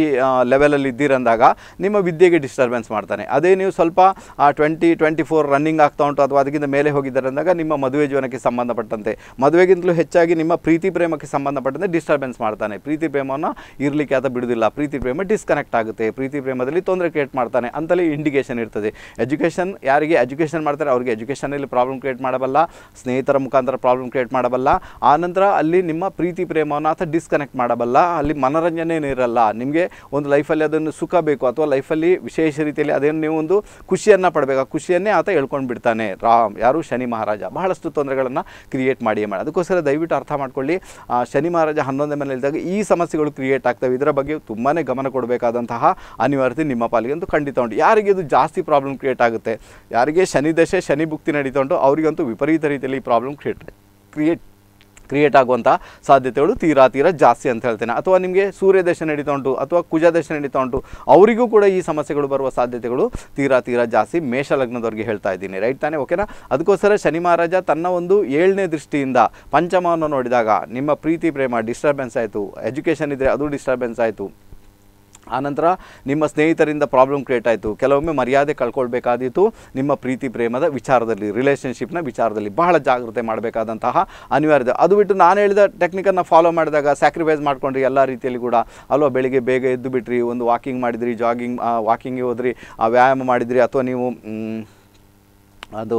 ಲೆವೆಲಲ್ಲಿ ಇದ್ದೀರಂದಾಗ ನಿಮ್ಮ ವಿದ್ಯೆಗೆ ಡಿಸ್ಟರ್ಬೆನ್ಸ್ ಮಾಡ್ತಾನೆ ಅದೇ ನೀವು ಸ್ವಲ್ಪ ಟ್ವೆಂಟಿ ಟ್ವೆಂಟಿ ಫೋರ್ ರನ್ನಿಂಗ್ ಆಗ್ತಾ ಉಂಟು ಅಥವಾ ಅದಕ್ಕಿಂತ ಮೇಲೆ ಹೋಗಿದ್ದಾರೆ ಅಂದಾಗ ನಿಮ್ಮ ಮದುವೆ ಜೀವನಕ್ಕೆ ಸಂಬಂಧಪಟ್ಟಂತೆ ಮದುವೆಗಿಂತಲೂ ಹೆಚ್ಚಾಗಿ ನಿಮ್ಮ ಪ್ರೀತಿ ಪ್ರೇಮಕ್ಕೆ ಸಂಬಂಧಪಟ್ಟಂತೆ ಡಿಸ್ಟರ್ಬೆನ್ಸ್ ಮಾಡ್ತಾನೆ ಪ್ರೀತಿ ಪ್ರೇಮವನ್ನು ಇರಲಿಕ್ಕೆ ಅಥವಾ ಬಿಡುವುದಿಲ್ಲ ಪ್ರೀತಿ ಪ್ರೇಮ ಡಿಸ್ಕನೆಕ್ಟ್ ಆಗುತ್ತೆ ಪ್ರೀತಿ ಪ್ರೇಮದಲ್ಲಿ ತೊಂದರೆ ಕ್ರಿಯೇಟ್ ಮಾಡ್ತಾನೆ ಅಂತಲೇ ಇಂಡಿಕೇಷನ್ ಇರ್ತದೆ ಎಜುಕೇಷನ್ ಯಾರಿಗೆ ಎಜುಕೇಷನ್ ಮಾಡ್ತಾರೆ ಅವರಿಗೆ ಎಜುಕೇಷನಲ್ಲಿ ಪ್ರಾಬ್ಲಮ್ ಕ್ರಿಯೇಟ್ ಮಾಡಬಲ್ಲ ಸ್ನೇಹಿತರ ಮುಖಾಂತರ ಪ್ರಾಬ್ಲಮ್ ಕ್ರಿಯೇಟ್ ಮಾಡಬಲ್ಲ ಆನಂತರ ಅಲ್ಲಿ ನಿಮ್ಮ ಪ್ರೀತಿ ಪ್ರೇಮವನ್ನು ಅಥವಾ ಡಿಸ್ಕನೆಕ್ಟ್ ಮಾಡಬಲ್ಲ ಅಲ್ಲಿ ಮನೋರಂಜನೆ ಇರಲ್ಲ ನಿಮಗೆ ಒಂದು ಲೈಫಲ್ಲಿ ಅದನ್ನು ಸುಖ ಬೇಕು ಅಥವಾ ಲೈಫಲ್ಲಿ ವಿಶೇಷ ರೀತಿಯಲ್ಲಿ ಅದೇನು ನೀವು ಒಂದು ಖುಷಿಯನ್ನು ಪಡಬೇಕು ಆ ಖುಷಿಯನ್ನೇ ಆತ ಹೇಳ್ಕೊಂಡು ಬಿಡ್ತಾನೆ ರಾಮ್ ಯಾರು ಶನಿ ಮಹಾರಾಜ ಬಹಳಷ್ಟು ತೊಂದರೆಗಳನ್ನು ಕ್ರಿಯೇಟ್ ಮಾಡಿಯೇ ಮಾಡಿ ಅದಕ್ಕೋಸ್ಕರ ದಯವಿಟ್ಟು ಅರ್ಥ ಮಾಡ್ಕೊಳ್ಳಿ ಶನಿ ಮಹಾರಾಜ ಹನ್ನೊಂದನೇ ಮನೆಯಲ್ಲಿದ್ದಾಗ ಈ ಸಮಸ್ಯೆಗಳು ಕ್ರಿಯೇಟ್ ಆಗ್ತವೆ ಇದರ ಬಗ್ಗೆ ತುಂಬಾ ಗಮನ ಕೊಡಬೇಕಾದಂತಹ ಅನಿವಾರ್ಯತೆ ನಿಮ್ಮ ಪಾಲಿಗೆ ಅಂತೂ ಖಂಡಿತ ಉಂಟು ಯಾರಿಗೆ ಇದು ಜಾಸ್ತಿ ಪ್ರಾಬ್ಲಮ್ ಕ್ರಿಯೇಟ್ ಆಗುತ್ತೆ ಯಾರಿಗೆ ಶನಿ ದಶೆ ಶನಿ ಭುಕ್ತಿ ನಡೀತಾ ಉಂಟು ಅವರಿಗಂತೂ ವಿಪರೀತ ರೀತಿಯಲ್ಲಿ ಈ ಪ್ರಾಬ್ಲಮ್ ಕ್ರಿಯೇಟ್ ಕ್ರಿಯೇಟ್ ಕ್ರಿಯೇಟ್ ಆಗುವಂಥ ಸಾಧ್ಯತೆಗಳು ತೀರಾ ತೀರಾ ಜಾಸ್ತಿ ಅಂತ ಹೇಳ್ತೇನೆ ಅಥವಾ ನಿಮಗೆ ಸೂರ್ಯ ದೇಶ ನಡೀತಾ ಉಂಟು ಅಥವಾ ಕುಜ ದೇಶ ನಡೀತಾ ಉಂಟು ಅವರಿಗೂ ಕೂಡ ಈ ಸಮಸ್ಯೆಗಳು ಬರುವ ಸಾಧ್ಯತೆಗಳು ತೀರಾ ತೀರಾ ಜಾಸ್ತಿ ಮೇಷ ಹೇಳ್ತಾ ಇದ್ದೀನಿ ರೈಟ್ ತಾನೇ ಓಕೆನಾ ಅದಕ್ಕೋಸ್ಕರ ಶನಿ ಮಹಾರಾಜ ತನ್ನ ಒಂದು ಏಳನೇ ದೃಷ್ಟಿಯಿಂದ ಪಂಚಮವನ್ನು ನೋಡಿದಾಗ ನಿಮ್ಮ ಪ್ರೀತಿ ಪ್ರೇಮ ಡಿಸ್ಟರ್ಬೆನ್ಸ್ ಆಯಿತು ಎಜುಕೇಷನ್ ಇದ್ದರೆ ಅದು ಡಿಸ್ಟರ್ಬೆನ್ಸ್ ಆಯಿತು ಆನಂತರ ನಿಮ್ಮ ಸ್ನೇಹಿತರಿಂದ ಪ್ರಾಬ್ಲಮ್ ಕ್ರಿಯೇಟ್ ಆಯಿತು ಕೆಲವೊಮ್ಮೆ ಮರ್ಯಾದೆ ಕಳ್ಕೊಳ್ಬೇಕಾದೀತು ನಿಮ್ಮ ಪ್ರೀತಿ ಪ್ರೇಮದ ವಿಚಾರದಲ್ಲಿ ರಿಲೇಷನ್ಶಿಪ್ನ ವಿಚಾರದಲ್ಲಿ ಬಹಳ ಜಾಗ್ರತೆ ಮಾಡಬೇಕಾದಂತಹ ಅನಿವಾರ್ಯ ಅದು ಬಿಟ್ಟು ನಾನು ಹೇಳಿದ ಟೆಕ್ನಿಕನ್ನು ಫಾಲೋ ಮಾಡಿದಾಗ ಸ್ಯಾಕ್ರಿಫೈಸ್ ಮಾಡಿಕೊಂಡ್ರಿ ಎಲ್ಲ ರೀತಿಯಲ್ಲಿ ಕೂಡ ಅಲ್ವಾ ಬೆಳಿಗ್ಗೆ ಬೇಗ ಎದ್ದು ಬಿಟ್ರಿ ಒಂದು ವಾಕಿಂಗ್ ಮಾಡಿದ್ರಿ ಜಾಗಿಂಗ್ ವಾಕಿಂಗಿಗೆ ಹೋದ್ರಿ ವ್ಯಾಯಾಮ ಮಾಡಿದ್ರಿ ಅಥವಾ ನೀವು ಅದು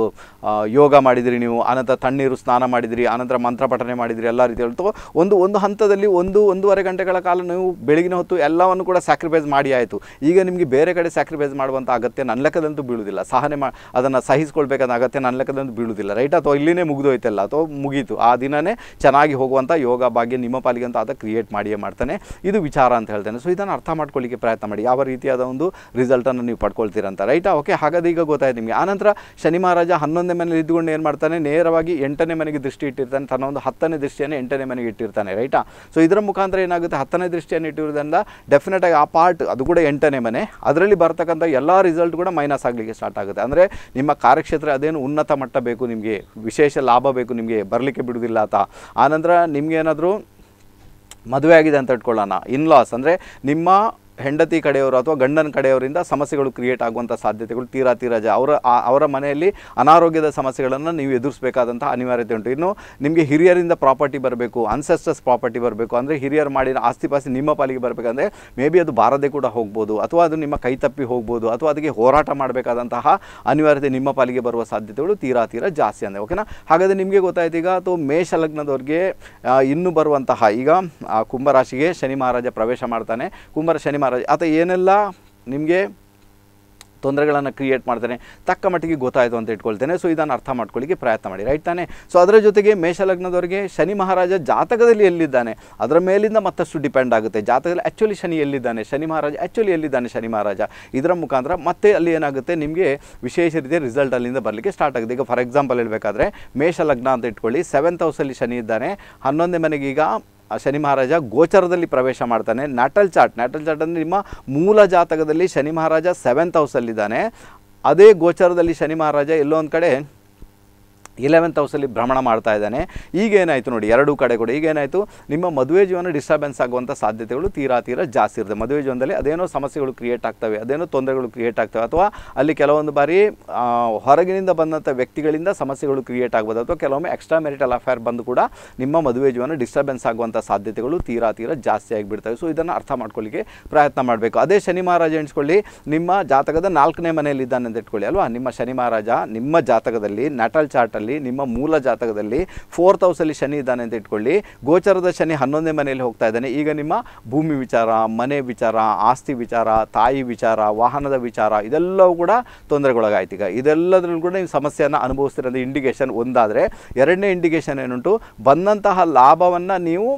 ಯೋಗ ಮಾಡಿದಿರಿ ನೀವು ಆನಂತರ ತಣ್ಣೀರು ಸ್ನಾನ ಮಾಡಿದಿರಿ ಆನಂತರ ಮಂತ್ರ ಪಠನೆ ಮಾಡಿದಿರಿ ಎಲ್ಲ ರೀತಿ ಹೇಳ್ತು ಒಂದು ಒಂದು ಹಂತದಲ್ಲಿ ಒಂದು ಒಂದೂವರೆ ಗಂಟೆಗಳ ಕಾಲ ನೀವು ಬೆಳಗಿನ ಹೊತ್ತು ಎಲ್ಲವನ್ನು ಕೂಡ ಸ್ಯಾಕ್ರಿಫೈಸ್ ಮಾಡಿ ಆಯಿತು ಈಗ ನಿಮಗೆ ಬೇರೆ ಕಡೆ ಸ್ಯಾಕ್ರಿಫೈಸ್ ಮಾಡುವಂಥ ಅಗತ್ಯ ನನ್ನ ಲೆಕ್ಕದಂತೂ ಬೀಳುವುದಿಲ್ಲ ಸಹನೆ ಮಾ ಅದನ್ನು ಸಹಿಸ್ಕೊಳ್ಬೇಕಾದ ಅಗತ್ಯ ನನ್ನ ಲೆಕ್ಕದಂತೂ ಬೀಳುವುದಿಲ್ಲ ರೈಟ್ ಅಥವಾ ಇಲ್ಲಿನೇ ಮುಗಿದೋಯ್ತಲ್ಲ ಅಥವಾ ಮುಗೀತು ಆ ದಿನವೇ ಚೆನ್ನಾಗಿ ಹೋಗುವಂಥ ಯೋಗ ಭಾಗ್ಯ ನಿಮ್ಮ ಪಾಲಿಗೆ ಅಂತ ಅದು ಕ್ರಿಯೇಟ್ ಮಾಡಿಯೇ ಮಾಡ್ತಾನೆ ಇದು ವಿಚಾರ ಅಂತ ಹೇಳ್ತೇನೆ ಸೊ ಇದನ್ನು ಅರ್ಥ ಮಾಡ್ಕೊಳ್ಳಿಕ್ಕೆ ಪ್ರಯತ್ನ ಮಾಡಿ ಯಾವ ರೀತಿಯಾದ ಒಂದು ರಿಸಲ್ಟನ್ನು ನೀವು ಪಡ್ಕೊಳ್ತೀರಂತ ರೈಟಾ ಓಕೆ ಹಾಗಾದ ಈಗ ಗೊತ್ತಾಯ್ತು ನಿಮಗೆ ಆನಂತರ ಶನಿ ಮಹಾರಾಜ ಹನ್ನೊಂದನೇ ಮನೇಲಿ ಇದ್ದುಕೊಂಡು ಏನು ಮಾಡ್ತಾನೆ ನೇರವಾಗಿ ಎಂಟನೇ ಮನೆಗೆ ದೃಷ್ಟಿ ಇಟ್ಟಿರ್ತಾನೆ ತನ್ನ ಒಂದು ಹತ್ತನೇ ದೃಷ್ಟಿಯನ್ನು ಎಂಟನೇ ಮನೆಗೆ ಇಟ್ಟಿರ್ತಾನೆ ರೈಟಾ ಸೊ ಇದರ ಮುಖಾಂತರ ಏನಾಗುತ್ತೆ ಹತ್ತನೇ ದೃಷ್ಟಿಯನ್ನು ಇಟ್ಟಿರೋದ್ರಿಂದ ಆಗಿ ಆ ಪಾರ್ಟ್ ಅದು ಕೂಡ ಎಂಟನೇ ಮನೆ ಅದರಲ್ಲಿ ಬರ್ತಕ್ಕಂಥ ಎಲ್ಲ ರಿಸಲ್ಟ್ ಕೂಡ ಮೈನಸ್ ಆಗಲಿಕ್ಕೆ ಸ್ಟಾರ್ಟ್ ಆಗುತ್ತೆ ಅಂದರೆ ನಿಮ್ಮ ಕಾರ್ಯಕ್ಷೇತ್ರ ಅದೇನು ಉನ್ನತ ಮಟ್ಟ ಬೇಕು ನಿಮಗೆ ವಿಶೇಷ ಲಾಭ ಬೇಕು ನಿಮಗೆ ಬರಲಿಕ್ಕೆ ಬಿಡುವುದಿಲ್ಲ ಆತ ಆನಂತರ ನಿಮಗೇನಾದರೂ ಮದುವೆ ಆಗಿದೆ ಅಂತ ಇಟ್ಕೊಳ್ಳೋಣ ಇನ್ ಲಾಸ್ ಅಂದರೆ ನಿಮ್ಮ ಹೆಂಡತಿ ಕಡೆಯವರು ಅಥವಾ ಗಂಡನ ಕಡೆಯವರಿಂದ ಸಮಸ್ಯೆಗಳು ಕ್ರಿಯೇಟ್ ಆಗುವಂಥ ಸಾಧ್ಯತೆಗಳು ತೀರಾ ತೀರಾ ಜ ಅವರ ಅವರ ಮನೆಯಲ್ಲಿ ಅನಾರೋಗ್ಯದ ಸಮಸ್ಯೆಗಳನ್ನು ನೀವು ಎದುರಿಸಬೇಕಾದಂಥ ಅನಿವಾರ್ಯತೆ ಉಂಟು ಇನ್ನು ನಿಮಗೆ ಹಿರಿಯರಿಂದ ಪ್ರಾಪರ್ಟಿ ಬರಬೇಕು ಅನ್ಸೆಸ್ಟರ್ಸ್ ಪ್ರಾಪರ್ಟಿ ಬರಬೇಕು ಅಂದರೆ ಹಿರಿಯರು ಮಾಡಿದ ಆಸ್ತಿ ಪಾಸ್ತಿ ನಿಮ್ಮ ಪಾಲಿಗೆ ಬರಬೇಕಂದ್ರೆ ಮೇ ಬಿ ಅದು ಬಾರದೆ ಕೂಡ ಹೋಗ್ಬೋದು ಅಥವಾ ಅದು ನಿಮ್ಮ ಕೈ ತಪ್ಪಿ ಹೋಗ್ಬೋದು ಅಥವಾ ಅದಕ್ಕೆ ಹೋರಾಟ ಮಾಡಬೇಕಾದಂತಹ ಅನಿವಾರ್ಯತೆ ನಿಮ್ಮ ಪಾಲಿಗೆ ಬರುವ ಸಾಧ್ಯತೆಗಳು ತೀರಾ ತೀರಾ ಜಾಸ್ತಿ ಅಂದರೆ ಓಕೆನಾ ಹಾಗಾದರೆ ನಿಮಗೆ ಗೊತ್ತಾಯ್ತು ಈಗ ಅಥವಾ ಮೇಷ ಲಗ್ನದವ್ರಿಗೆ ಇನ್ನೂ ಬರುವಂತಹ ಈಗ ಕುಂಭರಾಶಿಗೆ ಶನಿ ಮಹಾರಾಜ ಪ್ರವೇಶ ಮಾಡ್ತಾನೆ ಕುಂಭರ ಶನಿ ಮಹಾರಾಜ ಆತ ಏನೆಲ್ಲ ನಿಮಗೆ ತೊಂದರೆಗಳನ್ನು ಕ್ರಿಯೇಟ್ ಮಾಡ್ತಾನೆ ತಕ್ಕ ಮಟ್ಟಿಗೆ ಗೊತ್ತಾಯಿತು ಅಂತ ಇಟ್ಕೊಳ್ತೇನೆ ಸೊ ಇದನ್ನು ಅರ್ಥ ಮಾಡ್ಕೊಳ್ಳಿಕ್ಕೆ ಪ್ರಯತ್ನ ಮಾಡಿ ರೈಟ್ ತಾನೆ ಸೊ ಅದರ ಜೊತೆಗೆ ಮೇಷಲಗ್ನದವರಿಗೆ ಶನಿ ಮಹಾರಾಜ ಜಾತಕದಲ್ಲಿ ಎಲ್ಲಿದ್ದಾನೆ ಅದರ ಮೇಲಿಂದ ಮತ್ತಷ್ಟು ಡಿಪೆಂಡ್ ಆಗುತ್ತೆ ಜಾತಕದಲ್ಲಿ ಆ್ಯಕ್ಚುಲಿ ಶನಿ ಎಲ್ಲಿದ್ದಾನೆ ಶನಿ ಮಹಾರಾಜ ಆ್ಯಕ್ಚುಲಿ ಎಲ್ಲಿದ್ದಾನೆ ಶನಿ ಮಹಾರಾಜ ಇದರ ಮುಖಾಂತರ ಮತ್ತೆ ಅಲ್ಲಿ ಏನಾಗುತ್ತೆ ನಿಮಗೆ ವಿಶೇಷ ರೀತಿಯ ರಿಸಲ್ಟ್ ಅಲ್ಲಿಂದ ಬರಲಿಕ್ಕೆ ಸ್ಟಾರ್ಟ್ ಆಗುತ್ತೆ ಈಗ ಫಾರ್ ಎಕ್ಸಾಂಪಲ್ ಹೇಳಬೇಕಾದ್ರೆ ಮೇಷಲಗ್ನ ಅಂತ ಇಟ್ಕೊಳ್ಳಿ ಸೆವೆಂತ್ ಹೌಸಲ್ಲಿ ಶನಿ ಇದ್ದಾನೆ ಹನ್ನೊಂದೇ ಮನೆಗೆ ಈಗ ಶನಿ ಮಹಾರಾಜ ಗೋಚರದಲ್ಲಿ ಪ್ರವೇಶ ಮಾಡ್ತಾನೆ ನ್ಯಾಟಲ್ ಚಾಟ್ ನ್ಯಾಟಲ್ ಚಾಟ್ ಅಂದರೆ ನಿಮ್ಮ ಮೂಲ ಜಾತಕದಲ್ಲಿ ಶನಿ ಮಹಾರಾಜ ಸೆವೆಂತ್ ಹೌಸಲ್ಲಿದ್ದಾನೆ ಅದೇ ಗೋಚರದಲ್ಲಿ ಶನಿ ಮಹಾರಾಜ ಎಲ್ಲೋ ಒಂದು ಕಡೆ ಇಲೆವೆಂತ್ ಹೌಸಲ್ಲಿ ಭ್ರಮಣ ಮಾಡ್ತಾ ಇದ್ದಾನೆ ಈಗೇನಾಯಿತು ನೋಡಿ ಎರಡೂ ಕಡೆ ಕೂಡ ಈಗೇನಾಯಿತು ನಿಮ್ಮ ಮದುವೆ ಜೀವನ ಡಿಸ್ಟರ್ಬೆನ್ಸ್ ಆಗುವಂಥ ಸಾಧ್ಯತೆಗಳು ತೀರಾ ತೀರ ಜಾಸ್ತಿ ಇರುತ್ತೆ ಮದುವೆ ಜೀವನದಲ್ಲಿ ಅದೇನೋ ಸಮಸ್ಯೆಗಳು ಕ್ರಿಯೇಟ್ ಆಗ್ತವೆ ಅದೇನೋ ತೊಂದರೆಗಳು ಕ್ರಿಯೇಟ್ ಆಗ್ತವೆ ಅಥವಾ ಅಲ್ಲಿ ಕೆಲವೊಂದು ಬಾರಿ ಹೊರಗಿನಿಂದ ಬಂದಂಥ ವ್ಯಕ್ತಿಗಳಿಂದ ಸಮಸ್ಯೆಗಳು ಕ್ರಿಯೇಟ್ ಆಗ್ಬೋದು ಅಥವಾ ಕೆಲವೊಮ್ಮೆ ಎಕ್ಸ್ಟ್ರಾ ಮೆರಿಟಲ್ ಅಫೇರ್ ಬಂದು ಕೂಡ ನಿಮ್ಮ ಮದುವೆ ಜೀವನ ಡಿಸ್ಟರ್ಬೆನ್ಸ್ ಆಗುವಂಥ ಸಾಧ್ಯತೆಗಳು ತೀರಾ ತೀರ ಜಾಸ್ತಿ ಆಗಿಬಿಡ್ತವೆ ಸೊ ಇದನ್ನು ಅರ್ಥ ಮಾಡ್ಕೊಳ್ಳಿಕ್ಕೆ ಪ್ರಯತ್ನ ಮಾಡಬೇಕು ಅದೇ ಶನಿ ಮಹಾರಾಜ ಎಣಿಸ್ಕೊಳ್ಳಿ ನಿಮ್ಮ ಜಾತಕದ ನಾಲ್ಕನೇ ಮನೆಯಲ್ಲಿ ಇದ್ದಾನೆ ಅಂತ ಇಟ್ಕೊಳ್ಳಿ ಅಲ್ವಾ ನಿಮ್ಮ ಶನಿ ಮಹಾರಾಜ ನಿಮ್ಮ ಜಾತಕದಲ್ಲಿ ನಟಲ್ ಚಾರ್ಟಲ್ಲಿ ಜಾತಕದಲ್ಲಿ ನಿಮ್ಮ ಮೂಲ ಜಾತಕದಲ್ಲಿ ಫೋರ್ತ್ ಹೌಸಲ್ಲಿ ಶನಿ ಇದ್ದಾನೆ ಅಂತ ಇಟ್ಕೊಳ್ಳಿ ಗೋಚರದ ಶನಿ ಹನ್ನೊಂದನೇ ಮನೆಯಲ್ಲಿ ಹೋಗ್ತಾ ಇದ್ದಾನೆ ಈಗ ನಿಮ್ಮ ಭೂಮಿ ವಿಚಾರ ಮನೆ ವಿಚಾರ ಆಸ್ತಿ ವಿಚಾರ ತಾಯಿ ವಿಚಾರ ವಾಹನದ ವಿಚಾರ ಇದೆಲ್ಲವೂ ಕೂಡ ತೊಂದರೆಗೊಳಗಾಯ್ತು ಈಗ ಇದೆಲ್ಲದ್ರಲ್ಲೂ ಕೂಡ ನೀವು ಸಮಸ್ಯೆಯನ್ನು ಅನುಭವಿಸ್ತಿರೋದು ಇಂಡಿಕೇಶನ್ ಒಂದಾದರೆ ಎರಡನೇ ಇಂಡಿಕೇಶನ್ ಏನುಂಟು ಬಂದಂತಹ ಲಾಭವನ್ನು ನೀವು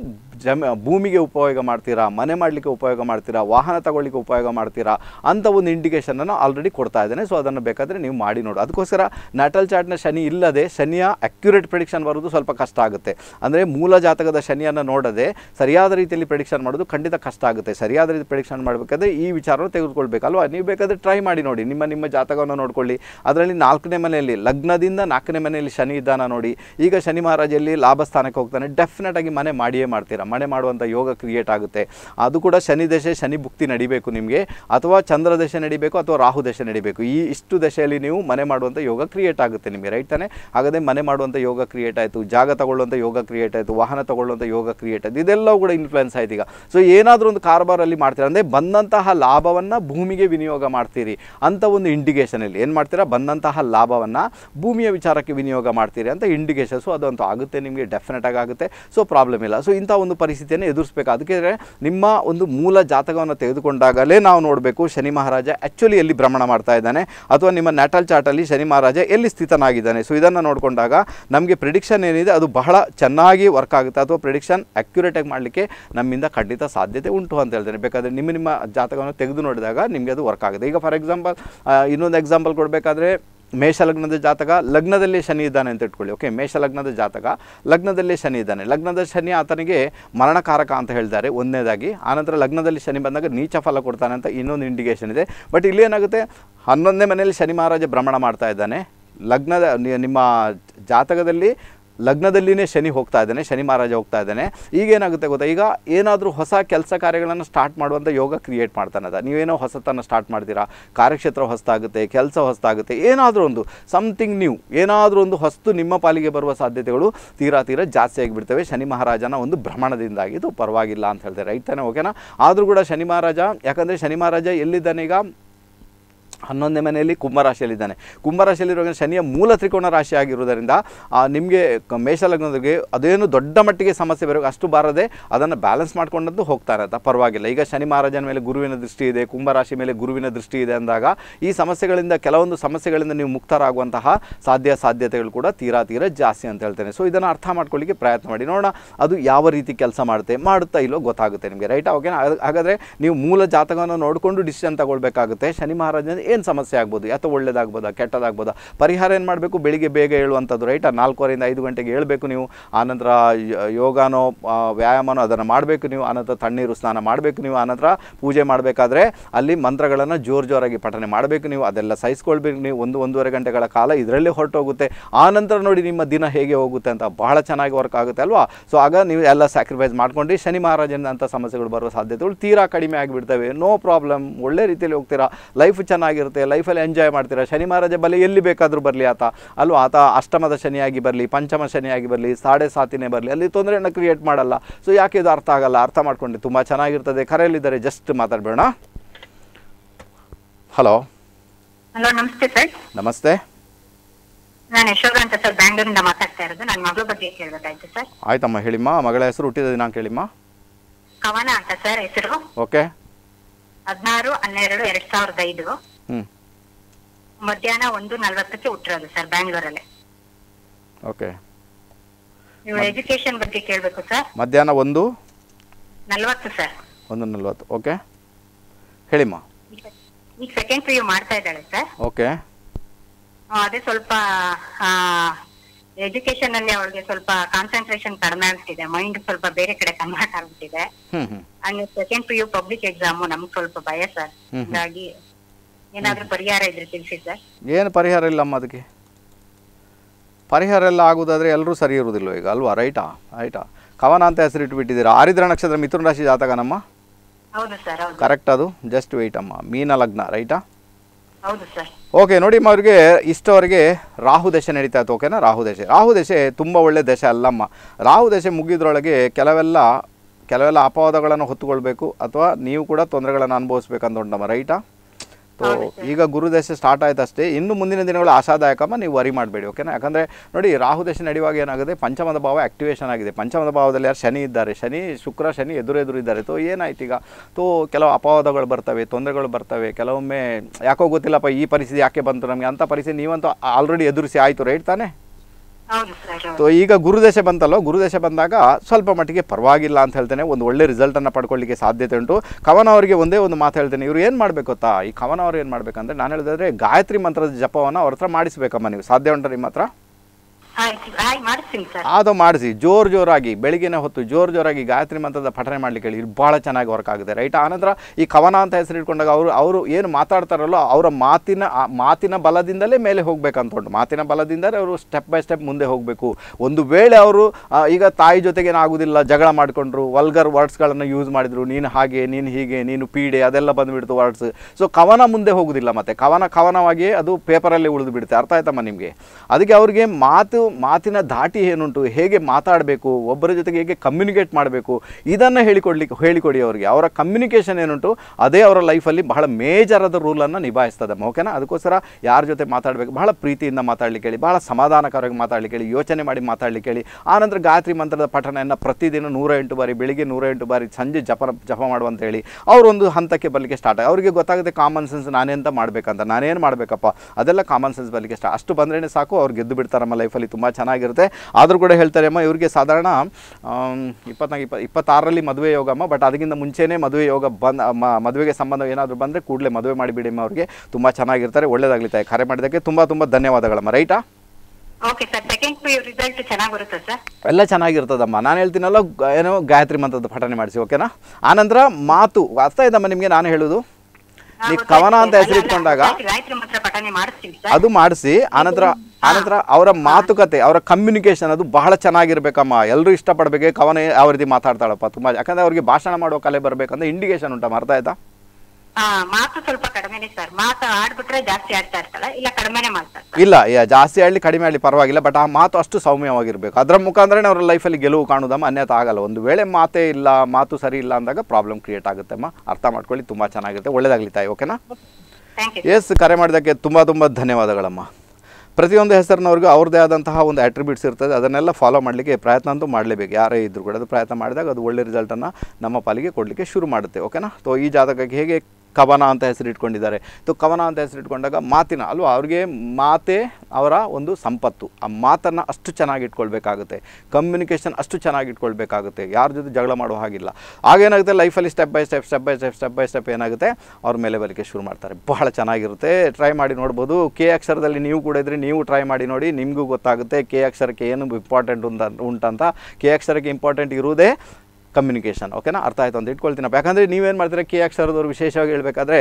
ಜಮ ಭೂಮಿಗೆ ಉಪಯೋಗ ಮಾಡ್ತೀರಾ ಮನೆ ಮಾಡಲಿಕ್ಕೆ ಉಪಯೋಗ ಮಾಡ್ತೀರಾ ವಾಹನ ತಗೊಳ್ಳಿಕ್ಕೆ ಉಪಯೋಗ ಮಾಡ್ತೀರಾ ಅಂತ ಒಂದು ಇಂಡಿಕೇಷನನ್ನು ಆಲ್ರೆಡಿ ಕೊಡ್ತಾ ಇದ್ದೇನೆ ಸೊ ಅದನ್ನು ಬೇಕಾದರೆ ನೀವು ಮಾಡಿ ನೋಡಿ ಅದಕ್ಕೋಸ್ಕರ ನ್ಯಾಟಲ್ ಚಾರ್ಟ್ನ ಶನಿ ಇಲ್ಲದೆ ಶನಿಯ ಅಕ್ಯುರೇಟ್ ಪ್ರಿಡಿಕ್ಷನ್ ಬರೋದು ಸ್ವಲ್ಪ ಕಷ್ಟ ಆಗುತ್ತೆ ಅಂದರೆ ಮೂಲ ಜಾತಕದ ಶನಿಯನ್ನು ನೋಡದೆ ಸರಿಯಾದ ರೀತಿಯಲ್ಲಿ ಪ್ರಿಡಿಕ್ಷನ್ ಮಾಡೋದು ಖಂಡಿತ ಕಷ್ಟ ಆಗುತ್ತೆ ಸರಿಯಾದ ರೀತಿ ಪ್ರಿಡಿಕ್ಷನ್ ಮಾಡಬೇಕಾದ್ರೆ ಈ ವಿಚಾರವನ್ನು ತೆಗೆದುಕೊಳ್ಬೇಕಲ್ವಾ ನೀವು ಬೇಕಾದರೆ ಟ್ರೈ ಮಾಡಿ ನೋಡಿ ನಿಮ್ಮ ನಿಮ್ಮ ಜಾತಕವನ್ನು ನೋಡಿಕೊಳ್ಳಿ ಅದರಲ್ಲಿ ನಾಲ್ಕನೇ ಮನೆಯಲ್ಲಿ ಲಗ್ನದಿಂದ ನಾಲ್ಕನೇ ಮನೆಯಲ್ಲಿ ಶನಿ ಇದ್ದಾನ ನೋಡಿ ಈಗ ಶನಿ ಮಹಾರಾಜಲ್ಲಿ ಲಾಭ ಸ್ಥಾನಕ್ಕೆ ಹೋಗ್ತಾನೆ ಡೆಫಿನೆಟ್ ಆಗಿ ಮನೆ ಮಾಡಿಯೇ ಮಾಡ್ತೀರಾ ಮನೆ ಮಾಡುವಂಥ ಯೋಗ ಕ್ರಿಯೇಟ್ ಆಗುತ್ತೆ ಅದು ಕೂಡ ಶನಿ ದಶೆ ಶನಿ ಭುಕ್ತಿ ನಡಿಬೇಕು ನಿಮಗೆ ಅಥವಾ ಚಂದ್ರ ದಶೆ ನಡಿಬೇಕು ಅಥವಾ ರಾಹು ದಶೆ ನಡಿಬೇಕು ಈ ಇಷ್ಟು ದಶೆಯಲ್ಲಿ ನೀವು ಮನೆ ಮಾಡುವಂಥ ಯೋಗ ಕ್ರಿಯೇಟ್ ಆಗುತ್ತೆ ನಿಮಗೆ ರೈಟ್ ತಾನೆ ಹಾಗಾದರೆ ಮನೆ ಮಾಡುವಂಥ ಯೋಗ ಕ್ರಿಯೇಟ್ ಆಯಿತು ಜಾಗ ತಗೊಳ್ಳುವಂಥ ಯೋಗ ಕ್ರಿಯೇಟ್ ಆಯಿತು ವಾಹನ ತಗೊಳ್ಳುವಂಥ ಯೋಗ ಕ್ರಿಯೇಟ್ ಆಯಿತು ಇದೆಲ್ಲವೂ ಕೂಡ ಇನ್ಫ್ಲುಯೆನ್ಸ್ ಆಯ್ತು ಈಗ ಸೊ ಏನಾದರೂ ಒಂದು ಕಾರ್ಬಾರಲ್ಲಿ ಮಾಡ್ತೀರಾ ಅಂದರೆ ಬಂದಂತಹ ಲಾಭವನ್ನು ಭೂಮಿಗೆ ವಿನಿಯೋಗ ಮಾಡ್ತೀರಿ ಅಂತ ಒಂದು ಇಂಡಿಕೇಷನಲ್ಲಿ ಏನು ಮಾಡ್ತೀರಾ ಬಂದಂತಹ ಲಾಭವನ್ನು ಭೂಮಿಯ ವಿಚಾರಕ್ಕೆ ವಿನಿಯೋಗ ಮಾಡ್ತೀರಿ ಅಂತ ಇಂಡಿಕೇಶನ್ ಸೊ ಅದಂತೂ ಆಗುತ್ತೆ ನಿಮಗೆ ಡೆಫಿನೆಟಾಗಿ ಆಗುತ್ತೆ ಸೊ ಪ್ರಾಬ್ಲಮ್ ಇಲ್ಲ ಸೊ ಇಂಥ ಒಂದು ಪರಿಸ್ಥಿತಿಯನ್ನು ಎದುರಿಸ್ಬೇಕು ಅದಕ್ಕೆ ನಿಮ್ಮ ಒಂದು ಮೂಲ ಜಾತಕವನ್ನು ತೆಗೆದುಕೊಂಡಾಗಲೇ ನಾವು ನೋಡಬೇಕು ಶನಿ ಮಹಾರಾಜ ಆ್ಯಕ್ಚುಲಿ ಎಲ್ಲಿ ಭ್ರಮಣ ಮಾಡ್ತಾ ಇದ್ದಾನೆ ಅಥವಾ ನಿಮ್ಮ ನ್ಯಾಟಲ್ ಚಾರ್ಟಲ್ಲಿ ಶನಿ ಮಹಾರಾಜ ಎಲ್ಲಿ ಸ್ಥಿತನಾಗಿದ್ದಾನೆ ಸೊ ಇದನ್ನು ನೋಡಿಕೊಂಡಾಗ ನಮಗೆ ಪ್ರಿಡಿಕ್ಷನ್ ಏನಿದೆ ಅದು ಬಹಳ ಚೆನ್ನಾಗಿ ವರ್ಕ್ ಆಗುತ್ತೆ ಅಥವಾ ಪ್ರಿಡಿಕ್ಷನ್ ಆ್ಯಕ್ಯುರೇಟಾಗಿ ಮಾಡಲಿಕ್ಕೆ ನಮ್ಮಿಂದ ಖಂಡಿತ ಸಾಧ್ಯತೆ ಉಂಟು ಅಂತ ಹೇಳ್ತಾರೆ ಬೇಕಾದರೆ ನಿಮ್ಮ ನಿಮ್ಮ ಜಾತಕವನ್ನು ತೆಗೆದು ನೋಡಿದಾಗ ನಿಮಗೆ ಅದು ವರ್ಕ್ ಆಗುತ್ತೆ ಈಗ ಫಾರ್ ಎಕ್ಸಾಂಪಲ್ ಇನ್ನೊಂದು ಎಕ್ಸಾಂಪಲ್ ಕೊಡಬೇಕಾದ್ರೆ ಮೇಷ ಲಗ್ನದ ಜಾತಕ ಲಗ್ನದಲ್ಲಿ ಶನಿ ಇದ್ದಾನೆ ಅಂತ ಇಟ್ಕೊಳ್ಳಿ ಓಕೆ ಮೇಷ ಲಗ್ನದ ಜಾತಕ ಲಗ್ನದಲ್ಲಿ ಶನಿ ಇದ್ದಾನೆ ಲಗ್ನದ ಶನಿ ಆತನಿಗೆ ಮರಣಕಾರಕ ಅಂತ ಹೇಳಿದ್ದಾರೆ ಒಂದನೇದಾಗಿ ಆನಂತರ ಲಗ್ನದಲ್ಲಿ ಶನಿ ಬಂದಾಗ ನೀಚ ಫಲ ಕೊಡ್ತಾನೆ ಅಂತ ಇನ್ನೊಂದು ಇಂಡಿಕೇಷನ್ ಇದೆ ಬಟ್ ಇಲ್ಲಿ ಏನಾಗುತ್ತೆ ಹನ್ನೊಂದನೇ ಮನೆಯಲ್ಲಿ ಶನಿ ಮಹಾರಾಜ ಭ್ರಮಣ ಮಾಡ್ತಾ ಇದ್ದಾನೆ ಲಗ್ನದ ನಿಮ್ಮ ಜಾತಕದಲ್ಲಿ ಲಗ್ನದಲ್ಲಿನೇ ಶನಿ ಹೋಗ್ತಾ ಇದ್ದಾನೆ ಶನಿ ಮಹಾರಾಜ ಹೋಗ್ತಾ ಇದ್ದಾನೆ ಈಗ ಏನಾಗುತ್ತೆ ಗೊತ್ತಾ ಈಗ ಏನಾದರೂ ಹೊಸ ಕೆಲಸ ಕಾರ್ಯಗಳನ್ನು ಸ್ಟಾರ್ಟ್ ಮಾಡುವಂಥ ಯೋಗ ಕ್ರಿಯೇಟ್ ಮಾಡ್ತಾನೆ ನೀವೇನೋ ಹೊಸತನ್ನು ಸ್ಟಾರ್ಟ್ ಮಾಡ್ತೀರಾ ಕಾರ್ಯಕ್ಷೇತ್ರ ಹೊಸದಾಗುತ್ತೆ ಕೆಲಸ ಹೊಸದಾಗುತ್ತೆ ಏನಾದರೂ ಒಂದು ಸಮಥಿಂಗ್ ನ್ಯೂ ಏನಾದರೂ ಒಂದು ಹೊಸ್ತು ನಿಮ್ಮ ಪಾಲಿಗೆ ಬರುವ ಸಾಧ್ಯತೆಗಳು ತೀರಾ ತೀರ ಜಾಸ್ತಿ ಆಗಿಬಿಡ್ತವೆ ಶನಿ ಮಹಾರಾಜನ ಒಂದು ಭ್ರಮಣದಿಂದಾಗಿ ಇದು ಪರವಾಗಿಲ್ಲ ಅಂತ ಹೇಳ್ತಾರೆ ರೈಟ್ ತಾನೆ ಓಕೆನಾ ಆದರೂ ಕೂಡ ಶನಿ ಮಹಾರಾಜ ಯಾಕಂದರೆ ಶನಿ ಮಹಾರಾಜ ಎಲ್ಲಿದ್ದಾನೆ ಈಗ ಹನ್ನೊಂದನೇ ಮನೆಯಲ್ಲಿ ಕುಂಭರಾಶಿಯಲ್ಲಿದ್ದಾನೆ ಕುಂಭರಾಶಿಯಲ್ಲಿರುವಾಗ ಶನಿಯ ಮೂಲ ತ್ರಿಕೋಣ ರಾಶಿ ಆಗಿರುವುದರಿಂದ ನಿಮಗೆ ಮೇಷಲಗ್ನದವರಿಗೆ ಅದೇನು ದೊಡ್ಡ ಮಟ್ಟಿಗೆ ಸಮಸ್ಯೆ ಬರೋ ಅಷ್ಟು ಬಾರದೆ ಅದನ್ನು ಬ್ಯಾಲೆನ್ಸ್ ಮಾಡ್ಕೊಂಡದ್ದು ಹೋಗ್ತಾರೆ ಅಂತ ಪರವಾಗಿಲ್ಲ ಈಗ ಶನಿ ಮಹಾರಾಜನ ಮೇಲೆ ಗುರುವಿನ ದೃಷ್ಟಿ ಇದೆ ಕುಂಭರಾಶಿ ಮೇಲೆ ಗುರುವಿನ ದೃಷ್ಟಿ ಇದೆ ಅಂದಾಗ ಈ ಸಮಸ್ಯೆಗಳಿಂದ ಕೆಲವೊಂದು ಸಮಸ್ಯೆಗಳಿಂದ ನೀವು ಮುಕ್ತರಾಗುವಂತಹ ಸಾಧ್ಯ ಸಾಧ್ಯತೆಗಳು ಕೂಡ ತೀರಾ ತೀರ ಜಾಸ್ತಿ ಅಂತ ಹೇಳ್ತೇನೆ ಸೊ ಇದನ್ನು ಅರ್ಥ ಮಾಡ್ಕೊಳ್ಳಿಕ್ಕೆ ಪ್ರಯತ್ನ ಮಾಡಿ ನೋಡೋಣ ಅದು ಯಾವ ರೀತಿ ಕೆಲಸ ಮಾಡುತ್ತೆ ಮಾಡುತ್ತಾ ಇಲ್ಲೋ ಗೊತ್ತಾಗುತ್ತೆ ನಿಮಗೆ ರೈಟ್ ಓಕೆನಾ ಹಾಗಾದರೆ ನೀವು ಮೂಲ ಜಾತಕವನ್ನು ನೋಡಿಕೊಂಡು ಡಿಸಿಷನ್ ತಗೊಳ್ಬೇಕಾಗುತ್ತೆ ಶನಿ ಮಹಾರಾಜನ ಏನು ಸಮಸ್ಯೆ ಆಗ್ಬೋದು ಯಾತೋ ಒಳ್ಳೇದಾಗ್ಬೋದಾ ಕೆಟ್ಟದಾಗ್ಬೋದಾ ಪರಿಹಾರ ಏನು ಮಾಡಬೇಕು ಬೆಳಿಗ್ಗೆ ಬೇಗ ಹೇಳುವಂಥದ್ದು ರೈಟ್ ಆ ಐದು ಗಂಟೆಗೆ ಹೇಳಬೇಕು ನೀವು ಆನಂತರ ಯೋಗಾನೋ ವ್ಯಾಯಾಮನೋ ಅದನ್ನು ಮಾಡಬೇಕು ನೀವು ಆನಂತರ ತಣ್ಣೀರು ಸ್ನಾನ ಮಾಡಬೇಕು ನೀವು ಆನಂತರ ಪೂಜೆ ಮಾಡಬೇಕಾದ್ರೆ ಅಲ್ಲಿ ಮಂತ್ರಗಳನ್ನು ಜೋರು ಜೋರಾಗಿ ಪಠನೆ ಮಾಡಬೇಕು ನೀವು ಅದೆಲ್ಲ ಸಹಿಸ್ಕೊಳ್ಬೇಕು ನೀವು ಒಂದು ಒಂದೂವರೆ ಗಂಟೆಗಳ ಕಾಲ ಇದರಲ್ಲೇ ಹೊರಟೋಗುತ್ತೆ ಆನಂತರ ನೋಡಿ ನಿಮ್ಮ ದಿನ ಹೇಗೆ ಹೋಗುತ್ತೆ ಅಂತ ಬಹಳ ಚೆನ್ನಾಗಿ ವರ್ಕ್ ಆಗುತ್ತೆ ಅಲ್ವಾ ಸೊ ಆಗ ನೀವು ಎಲ್ಲ ಸ್ಯಾಕ್ರಿಫೈಸ್ ಮಾಡ್ಕೊಂಡು ಶನಿ ಮಹಾರಾಜನ ಸಮಸ್ಯೆಗಳು ಬರುವ ಸಾಧ್ಯತೆಗಳು ತೀರಾ ಕಡಿಮೆ ಆಗಿಬಿಡ್ತವೆ ನೋ ಪ್ರಾಬ್ಲಮ್ ಒಳ್ಳೆ ರೀತಿಯಲ್ಲಿ ಹೋಗ್ತೀರಾ ಲೈಫ್ ಚೆನ್ನಾಗಿ ಚೆನ್ನಾಗಿರುತ್ತೆ ಲೈಫಲ್ಲಿ ಎಂಜಾಯ್ ಮಾಡ್ತೀರಾ ಶನಿ ಮಹಾರಾಜ ಬಲಿ ಎಲ್ಲಿ ಬೇಕಾದರೂ ಬರಲಿ ಆತ ಅಲ್ವಾ ಆತ ಅಷ್ಟಮದ ಶನಿಯಾಗಿ ಬರಲಿ ಪಂಚಮ ಶನಿಯಾಗಿ ಬರಲಿ ಸಾಡೆ ಸಾತಿನೇ ಬರಲಿ ಅಲ್ಲಿ ತೊಂದರೆಯನ್ನು ಕ್ರಿಯೇಟ್ ಮಾಡಲ್ಲ ಸೊ ಯಾಕೆ ಇದು ಅರ್ಥ ಆಗಲ್ಲ ಅರ್ಥ ಮಾಡ್ಕೊಂಡು ತುಂಬ ಚೆನ್ನಾಗಿರ್ತದೆ ಕರೆಯಲ್ಲಿದ್ದಾರೆ ಜಸ್ಟ್ ಮಾತಾಡಬೇಡ ಹಲೋ ಹಲೋ ನಮಸ್ತೆ ಸರ್ ನಮಸ್ತೆ ನಾನು ಯಶೋಧ ಅಂತ ಸರ್ ಬ್ಯಾಂಗ್ಳೂರಿಂದ ಮಾತಾಡ್ತಾ ಇರೋದು ನನ್ನ ಮಗಳ ಬಗ್ಗೆ ಕೇಳಬೇಕಾಯ್ತು ಸರ್ ಆಯ್ತಮ್ಮ ಹೇಳಿಮ್ಮ ಮಗಳ ಹೆಸರು ಹುಟ್ಟಿದ ದಿನಾಂಕ ಹೇಳಿಮ್ಮ ಕವನ ಅಂತ ಸರ್ ಹೆಸರು ಓಕೆ ಹದಿನಾರು ಹನ್ನೆರಡು ಎರಡ್ ಸಾವಿರದ ಐದು ಮಧ್ಯಾಹ್ನ ಒಂದು ನಲ್ವತ್ತಕ್ಕೆ ಹುಟ್ಟಿರೋದು ಸರ್ ಬ್ಯಾಂಗ್ಳೂರಲ್ಲೇ ಓಕೆ ನೀವು ಎಜುಕೇಶನ್ ಬಗ್ಗೆ ಕೇಳಬೇಕು ಸರ್ ಮಧ್ಯಾಹ್ನ ಒಂದು ನಲವತ್ತು ಸರ್ ಒಂದು ನಲ್ವತ್ತು ಓಕೆ ಹೇಳಿಮ್ಮ ಈಗ ಸೆಕೆಂಡ್ ಪಿ ಯು ಮಾಡ್ತಾ ಇದ್ದಾಳೆ ಸರ್ ಓಕೆ ಅದೇ ಸ್ವಲ್ಪ ಎಜುಕೇಶನ್ ಅಲ್ಲಿ ಅವಳಿಗೆ ಸ್ವಲ್ಪ ಕಾನ್ಸಂಟ್ರೇಷನ್ ಕಡಿಮೆ ಆಗ್ತಿದೆ ಮೈಂಡ್ ಸ್ವಲ್ಪ ಬೇರೆ ಕಡೆ ಕನ್ವರ್ಟ್ ಹ್ಮ್ ಹಂಗೆ second P U public exam ನಮ್ಗೆ ಸ್ವಲ್ಪ ಭಯ ಸರ್ ಹಾಗಾಗಿ ಪರಿಹಾರ ಇದ್ರೆ ತಿಳಿಸಿ ಸರ್ ಏನು ಪರಿಹಾರ ಇಲ್ಲಮ್ಮ ಅದಕ್ಕೆ ಪರಿಹಾರ ಎಲ್ಲ ಆಗುದಾದ್ರೆ ಎಲ್ಲರೂ ಸರಿ ಇರುವುದಿಲ್ಲ ಈಗ ಅಲ್ವಾ ರೈಟಾ ರೈಟಾ ಕವನ ಅಂತ ಹೆಸರು ಇಟ್ಬಿಟ್ಟಿದ್ದೀರಾ ಆರಿದ್ರ ನಕ್ಷತ್ರ ಮಿಥುನ ರಾಶಿ ಜಾತಕನಮ್ಮ ಕರೆಕ್ಟ್ ಅದು ಜಸ್ಟ್ ವೆಯ್ಟ್ ಅಮ್ಮ ಮೀನ ಲಗ್ನ ರೈಟಾ ಓಕೆ ನೋಡಿ ಅವ್ರಿಗೆ ಇಷ್ಟವರೆಗೆ ರಾಹು ದಶೆ ನಡೀತಾ ಇತ್ತು ಓಕೆನಾ ರಾಹು ದಶೆ ರಾಹು ದಶೆ ತುಂಬ ಒಳ್ಳೆ ದಶೆ ಅಲ್ಲಮ್ಮ ರಾಹು ದಶೆ ಮುಗಿದ್ರೊಳಗೆ ಕೆಲವೆಲ್ಲ ಕೆಲವೆಲ್ಲ ಅಪವಾದಗಳನ್ನು ಹೊತ್ತುಕೊಳ್ಬೇಕು ಅಥವಾ ನೀವು ಕೂಡ ತೊಂದರೆಗಳನ್ನು ಅನುಭವಿಸ್ಬೇಕಂತ ಉಂಟಮ್ಮ ರೈಟಾ ಸೊ ಈಗ ಗುರುದಶೆ ಸ್ಟಾರ್ಟ್ ಆಯ್ತು ಅಷ್ಟೇ ಇನ್ನು ಮುಂದಿನ ದಿನಗಳು ಆಶಾದಾಯಕಮ್ಮ ನೀವು ವರಿ ಮಾಡಬೇಡಿ ಓಕೆನಾ ಯಾಕಂದರೆ ನೋಡಿ ರಾಹು ದಶೆ ನಡೆಯುವಾಗ ಏನಾಗುತ್ತೆ ಪಂಚಮದ ಭಾವ ಆಕ್ಟಿವೇಶನ್ ಆಗಿದೆ ಪಂಚಮದ ಭಾವದಲ್ಲಿ ಯಾರು ಶನಿ ಇದ್ದಾರೆ ಶನಿ ಶುಕ್ರ ಶನಿ ಎದುರು ಇದ್ದಾರೆ ತೋ ಏನಾಯ್ತು ಈಗ ತೋ ಕೆಲವು ಅಪವಾದಗಳು ಬರ್ತವೆ ತೊಂದರೆಗಳು ಬರ್ತವೆ ಕೆಲವೊಮ್ಮೆ ಯಾಕೋ ಗೊತ್ತಿಲ್ಲಪ್ಪ ಈ ಪರಿಸ್ಥಿತಿ ಯಾಕೆ ಬಂತು ನಮಗೆ ಅಂಥ ಪರಿಸ್ಥಿತಿ ನೀವಂತೂ ಆಲ್ರೆಡಿ ಎದುರಿಸಿ ಆಯಿತು ರೈಟ್ ತಾನೇ ಈಗ ಗುರುದೇಶ ಬಂತಲ್ಲೋ ಗುರುದೇಶ ಬಂದಾಗ ಸ್ವಲ್ಪ ಮಟ್ಟಿಗೆ ಪರವಾಗಿಲ್ಲ ಅಂತ ಹೇಳ್ತೇನೆ ಒಂದು ಒಳ್ಳೆ ರಿಸಲ್ಟನ್ನು ಪಡ್ಕೊಳ್ಳಿಕ್ಕೆ ಸಾಧ್ಯತೆ ಉಂಟು ಕವನ ಅವರಿಗೆ ಒಂದೇ ಒಂದು ಮಾತು ಹೇಳ್ತೇನೆ ಇವರು ಏನು ಮಾಡಬೇಕು ಗೊತ್ತಾ ಈ ಕವನ ಅವ್ರು ಏನು ಮಾಡ್ಬೇಕಂದ್ರೆ ನಾನು ಹೇಳಿದ್ರೆ ಗಾಯತ್ರಿ ಮಂತ್ರದ ಜಪವನ್ನು ಅವ್ರ ಹತ್ರ ಮಾಡಿಸ್ಬೇಕಮ್ಮ ನೀವು ಸಾಧ್ಯ ಉಂಟು ನಿಮ್ಮ ಹತ್ರ ಅದು ಮಾಡಿಸಿ ಜೋರು ಜೋರಾಗಿ ಬೆಳಗಿನ ಹೊತ್ತು ಜೋರು ಜೋರಾಗಿ ಗಾಯತ್ರಿ ಮಂತ್ರದ ಪಠನೆ ಮಾಡ್ಲಿಕ್ಕೆ ಹೇಳಿ ಭಾಳ ಚೆನ್ನಾಗಿ ವರ್ಕ್ ಆಗುತ್ತೆ ರೈಟ್ ಆನಂತರ ಈ ಕವನ ಅಂತ ಹೆಸರು ಇಟ್ಕೊಂಡಾಗ ಅವರು ಅವರು ಏನು ಮಾತಾಡ್ತಾರಲ್ಲೋ ಅವರ ಮಾತಿನ ಮಾತಿನ ಬಲದಿಂದಲೇ ಮೇಲೆ ಹೋಗ್ಬೇಕಂತ ಉಂಟು ಮಾತಿನ ಬಲದಿಂದಲೇ ಅವರು ಸ್ಟೆಪ್ ಬೈ ಸ್ಟೆಪ್ ಮುಂದೆ ಹೋಗಬೇಕು ಒಂದು ವೇಳೆ ಅವರು ಈಗ ತಾಯಿ ಜೊತೆಗೇನಾಗುವುದಿಲ್ಲ ಜಗಳ ಮಾಡಿಕೊಂಡ್ರು ವಲ್ಗರ್ ವರ್ಡ್ಸ್ಗಳನ್ನು ಯೂಸ್ ಮಾಡಿದ್ರು ನೀನು ಹಾಗೆ ನೀನು ಹೀಗೆ ನೀನು ಪೀಡೆ ಅದೆಲ್ಲ ಬಂದುಬಿಡ್ತು ವರ್ಡ್ಸ್ ಸೊ ಕವನ ಮುಂದೆ ಹೋಗುದಿಲ್ಲ ಮತ್ತೆ ಕವನ ಕವನವಾಗಿಯೇ ಅದು ಪೇಪರಲ್ಲಿ ಉಳಿದು ಬಿಡುತ್ತೆ ಅರ್ಥ ಆಯ್ತಮ್ಮ ನಿಮಗೆ ಅದಕ್ಕೆ ಅವ್ರಿಗೆ ಮಾತು ಮಾತಿನ ದಾಟಿ ಏನುಂಟು ಹೇಗೆ ಮಾತಾಡಬೇಕು ಒಬ್ಬರ ಜೊತೆಗೆ ಹೇಗೆ ಕಮ್ಯುನಿಕೇಟ್ ಮಾಡಬೇಕು ಇದನ್ನು ಹೇಳಿಕೊಡ್ಲಿಕ್ಕೆ ಹೇಳಿಕೊಡಿ ಅವರಿಗೆ ಅವರ ಕಮ್ಯುನಿಕೇಷನ್ ಏನುಂಟು ಅದೇ ಅವರ ಲೈಫಲ್ಲಿ ಬಹಳ ಮೇಜರಾದ ರೂಲನ್ನು ನಿಭಾಯಿಸ್ತದೆ ಓಕೆನಾ ಅದಕ್ಕೋಸ್ಕರ ಯಾರ ಜೊತೆ ಮಾತಾಡಬೇಕು ಬಹಳ ಪ್ರೀತಿಯಿಂದ ಮಾತಾಡಲಿಕ್ಕೆ ಹೇಳಿ ಬಹಳ ಸಮಾಧಾನಕರವಾಗಿ ಮಾತಾಡಲಿಕ್ಕೆ ಹೇಳಿ ಯೋಚನೆ ಮಾಡಿ ಮಾತಾಡಲಿಕ್ಕೆ ಹೇಳಿ ಆನಂತರ ಗಾಯತ್ರಿ ಮಂತ್ರದ ಪಠನೆಯನ್ನು ಪ್ರತಿದಿನ ನೂರ ಎಂಟು ಬಾರಿ ಬೆಳಿಗ್ಗೆ ನೂರ ಎಂಟು ಬಾರಿ ಸಂಜೆ ಜಪ ಜಪ ಮಾಡುವಂತ ಹೇಳಿ ಅವರೊಂದು ಹಂತಕ್ಕೆ ಬರಲಿಕ್ಕೆ ಸ್ಟಾರ್ಟ್ ಅವರಿಗೆ ಗೊತ್ತಾಗುತ್ತೆ ಕಾಮನ್ ಸೆನ್ಸ್ ಅಂತ ಮಾಡಬೇಕಂತ ನಾನೇನು ಮಾಡಬೇಕಪ್ಪ ಅದೆಲ್ಲ ಕಾಮನ್ ಸೆನ್ಸ್ ಬರಲಿಕ್ಕೆ ಸ್ಟಾರ್ಟ್ ಅಷ್ಟು ಬಂದ್ರೇ ಸಾಕು ಅವ್ರು ಗೆದ್ದು ನಮ್ಮ ಲೈಫಲ್ಲಿ ತುಂಬ ಚೆನ್ನಾಗಿರುತ್ತೆ ಆದರೂ ಕೂಡ ಹೇಳ್ತಾರೆ ಅಮ್ಮ ಇವರಿಗೆ ಸಾಧಾರಣ ಇಪ್ಪತ್ನಾಲ್ಕು ಇಪ್ಪ ಇಪ್ಪತ್ತಾರರಲ್ಲಿ ಮದುವೆ ಅಮ್ಮ ಬಟ್ ಅದಕ್ಕಿಂತ ಮುಂಚೆನೇ ಮದುವೆ ಯೋಗ ಬಂದ ಮದುವೆಗೆ ಸಂಬಂಧ ಏನಾದರೂ ಬಂದರೆ ಕೂಡಲೇ ಮದುವೆ ಅಮ್ಮ ಅವ್ರಿಗೆ ತುಂಬ ಚೆನ್ನಾಗಿರ್ತಾರೆ ಒಳ್ಳೇದಾಗಲಿ ಕರೆ ಮಾಡಿದ್ದಕ್ಕೆ ತುಂಬ ತುಂಬ ಧನ್ಯವಾದಗಳಮ್ಮ ರೈಟಾ ಓಕೆ ಎಲ್ಲ ಚೆನ್ನಾಗಿರ್ತದಮ್ಮ ನಾನು ಹೇಳ್ತೀನಲ್ಲ ಏನೋ ಗಾಯತ್ರಿ ಮಂತ್ರದ ಪಠನೆ ಮಾಡಿಸಿ ಓಕೆನಾ ಆನಂತರ ಮಾತು ಅರ್ಥ ಇದಮ್ಮ ನಿಮಗೆ ನಾನು ಹೇಳೋದು ನೀವು ಕವನ ಅಂತ ಹೆಸರಿಟ್ಕೊಂಡಾಗ ಅದು ಮಾಡಿಸಿ ಆನಂತರ ಆನಂತರ ಅವರ ಮಾತುಕತೆ ಅವರ ಕಮ್ಯುನಿಕೇಶನ್ ಅದು ಬಹಳ ಚೆನ್ನಾಗಿರ್ಬೇಕಮ್ಮ ಎಲ್ಲರೂ ಇಷ್ಟಪಡಬೇಕು ಕವನ ಯಾವ ರೀತಿ ಮಾತಾಡ್ತಾಳಪ್ಪ ತುಂಬಾ ಯಾಕಂದ್ರೆ ಅವ್ರಿಗೆ ಭಾಷಣ ಮಾಡೋ ಕಲೆ ಬರ್ಬೇಕಂದ್ರೆ ಇಂಡಿಕೇಶನ್ ಉಂಟಮ್ಮ ಅರ್ಥ ಆಯ್ತಾ ಸ್ವಲ್ಪ ಇಲ್ಲ ಜಾಸ್ತಿ ಆಡ್ಲಿ ಕಡಿಮೆ ಆಡ್ಲಿ ಪರವಾಗಿಲ್ಲ ಬಟ್ ಆ ಮಾತು ಅಷ್ಟು ಸೌಮ್ಯವಾಗಿರ್ಬೇಕು ಅದರ ಮುಖಾಂತರನೇ ಅವರ ಲೈಫಲ್ಲಿ ಗೆಲುವು ಕಾಣುದಮ್ಮ ಅನ್ಯತ ಆಗಲ್ಲ ಒಂದು ವೇಳೆ ಮಾತೇ ಇಲ್ಲ ಮಾತು ಸರಿ ಇಲ್ಲ ಅಂದಾಗ ಪ್ರಾಬ್ಲಮ್ ಕ್ರಿಯೇಟ್ ಆಗುತ್ತೆ ಅರ್ಥ ಮಾಡ್ಕೊಳ್ಳಿ ತುಂಬಾ ಚೆನ್ನಾಗಿರುತ್ತೆ ಒಳ್ಳೇದಾಗ್ಲಿ ತಾಯಿ ಓಕೆನಾ ಎಸ್ ಕರೆ ಮಾಡಿದಕ್ಕೆ ತುಂಬಾ ತುಂಬಾ ಧನ್ಯವಾದಗಳಮ್ಮ ಪ್ರತಿಯೊಂದು ಹೆಸರಿನವ್ರಿಗೂ ಅವ್ರದೇ ಆದಂತಹ ಒಂದು ಆಟ್ರಿಬ್ಯೂಟ್ಸ್ ಇರ್ತದೆ ಅದನ್ನೆಲ್ಲ ಫಾಲೋ ಮಾಡಲಿಕ್ಕೆ ಪ್ರಯತ್ನ ಅಂತೂ ಮಾಡಲೇಬೇಕು ಯಾರೇ ಇದ್ರು ಕೂಡ ಅದು ಪ್ರಯತ್ನ ಮಾಡಿದಾಗ ಅದು ಒಳ್ಳೆ ರಿಸಲ್ಟನ್ನು ನಮ್ಮ ಪಾಲಿಗೆ ಕೊಡಲಿಕ್ಕೆ ಶುರು ಮಾಡುತ್ತೆ ಓಕೆನಾ ಸೊ ಈ ಜಾತಕಕ್ಕೆ ಹೇಗೆ ಕವನ ಅಂತ ಹೆಸರಿಟ್ಕೊಂಡಿದ್ದಾರೆ ಸೊ ಕವನ ಅಂತ ಹೆಸರಿಟ್ಕೊಂಡಾಗ ಮಾತಿನ ಅಲ್ವಾ ಅವ್ರಿಗೆ ಮಾತೆ ಅವರ ಒಂದು ಸಂಪತ್ತು ಆ ಮಾತನ್ನು ಅಷ್ಟು ಚೆನ್ನಾಗಿ ಇಟ್ಕೊಳ್ಬೇಕಾಗುತ್ತೆ ಕಮ್ಯುನಿಕೇಷನ್ ಅಷ್ಟು ಚೆನ್ನಾಗಿ ಇಟ್ಕೊಳ್ಬೇಕಾಗುತ್ತೆ ಯಾರ ಜೊತೆ ಜಗಳ ಮಾಡೋ ಹಾಗಿಲ್ಲ ಆಗೇನಾಗುತ್ತೆ ಲೈಫಲ್ಲಿ step by step step by step step by step ಏನಾಗುತ್ತೆ ಅವ್ರ ಮೇಲೆ ಬಲಿಕೆ ಶುರು ಮಾಡ್ತಾರೆ ಬಹಳ ಚೆನ್ನಾಗಿರುತ್ತೆ ಟ್ರೈ ಮಾಡಿ ನೋಡ್ಬೋದು ಕೆ ಅಕ್ಷರದಲ್ಲಿ ನೀವು ಕೂಡ ಇದ್ರೆ ನೀವು ಟ್ರೈ ಮಾಡಿ ನೋಡಿ ನಿಮಗೂ ಗೊತ್ತಾಗುತ್ತೆ ಕೆ ಅಕ್ಷರಕ್ಕೆ ಏನು ಇಂಪಾರ್ಟೆಂಟ್ ಉಂಟು ಉಂಟಂತ ಕೆ ಅಕ್ಷರಕ್ಕೆ ಇಂಪಾರ್ಟೆಂಟ್ ಇರುವುದೇ ಕಮ್ಯುನಿಕೇಷನ್ ಓಕೆನಾ ಅರ್ಥ ಆಯ್ತು ಅಂತ ಇಟ್ಕೊಳ್ತೀನಪ್ಪ ಯಾಕಂದರೆ ನೀವೇನು ಮಾಡ್ತೀರ ಕೆ ಅಕ್ಷರದವ್ರು ವಿಶೇಷವಾಗಿ ಹೇಳಬೇಕಾದ್ರೆ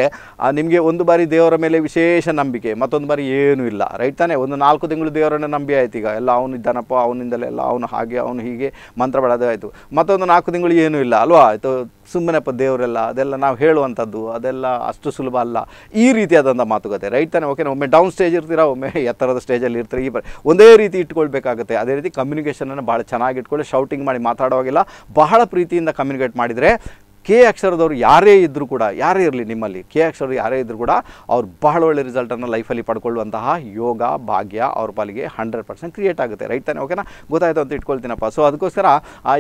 ನಿಮಗೆ ಒಂದು ಬಾರಿ ದೇವರ ಮೇಲೆ ವಿಶೇಷ ನಂಬಿಕೆ ಮತ್ತೊಂದು ಬಾರಿ ಏನೂ ಇಲ್ಲ ರೈಟ್ ತಾನೇ ಒಂದು ನಾಲ್ಕು ತಿಂಗಳು ದೇವರನ್ನ ನಂಬಿ ಆಯ್ತು ಈಗ ಎಲ್ಲ ಅವನು ಇದ್ದಾನಪ್ಪ ಅವನಿಂದಲೇ ಎಲ್ಲ ಅವನು ಹಾಗೆ ಅವನು ಹೀಗೆ ಮಂತ್ರ ಬಡೋದೇ ಆಯಿತು ಮತ್ತೊಂದು ನಾಲ್ಕು ತಿಂಗಳು ಏನೂ ಇಲ್ಲ ಅಲ್ವಾ ಆಯಿತು ಸುಮ್ಮನೆಪ್ಪ ದೇವರೆಲ್ಲ ಅದೆಲ್ಲ ನಾವು ಹೇಳುವಂಥದ್ದು ಅದೆಲ್ಲ ಅಷ್ಟು ಸುಲಭ ಅಲ್ಲ ಈ ರೀತಿಯಾದಂಥ ಮಾತುಕತೆ ರೈಟ್ ತಾನೆ ಓಕೆ ಒಮ್ಮೆ ಡೌನ್ ಸ್ಟೇಜ್ ಇರ್ತೀರಾ ಒಮ್ಮೆ ಎತ್ತರದ ಸ್ಟೇಜಲ್ಲಿ ಇರ್ತೀರಿ ಈ ಒಂದೇ ರೀತಿ ಇಟ್ಕೊಳ್ಬೇಕಾಗುತ್ತೆ ಅದೇ ರೀತಿ ಕಮ್ಯುನಿಕೇಷನನ್ನು ಭಾಳ ಚೆನ್ನಾಗಿ ಇಟ್ಕೊಳ್ಳಿ ಶೌಟಿಂಗ್ ಮಾಡಿ ಮಾತಾಡೋವಾಗಿಲ್ಲ ಬಹಳ ಪ್ರೀತಿಯಿಂದ ಕಮ್ಯುನಿಕೇಟ್ ಮಾಡಿದರೆ ಕೆ ಅಕ್ಷರದವರು ಯಾರೇ ಇದ್ದರೂ ಕೂಡ ಯಾರೇ ಇರಲಿ ನಿಮ್ಮಲ್ಲಿ ಕೆ ಅಕ್ಷರ ಯಾರೇ ಇದ್ದರೂ ಕೂಡ ಅವ್ರು ಬಹಳ ಒಳ್ಳೆ ರಿಸಲ್ಟನ್ನು ಲೈಫಲ್ಲಿ ಪಡ್ಕೊಳ್ಳುವಂತಹ ಯೋಗ ಭಾಗ್ಯ ಅವ್ರ ಪಾಲಿಗೆ ಹಂಡ್ರೆಡ್ ಪರ್ಸೆಂಟ್ ಕ್ರಿಯೇಟ್ ಆಗುತ್ತೆ ರೈಟ್ ತಾನೆ ಓಕೆನಾ ಗೊತ್ತಾಯ್ತು ಅಂತ ಇಟ್ಕೊಳ್ತೀನಪ್ಪ ಸೊ ಅದಕ್ಕೋಸ್ಕರ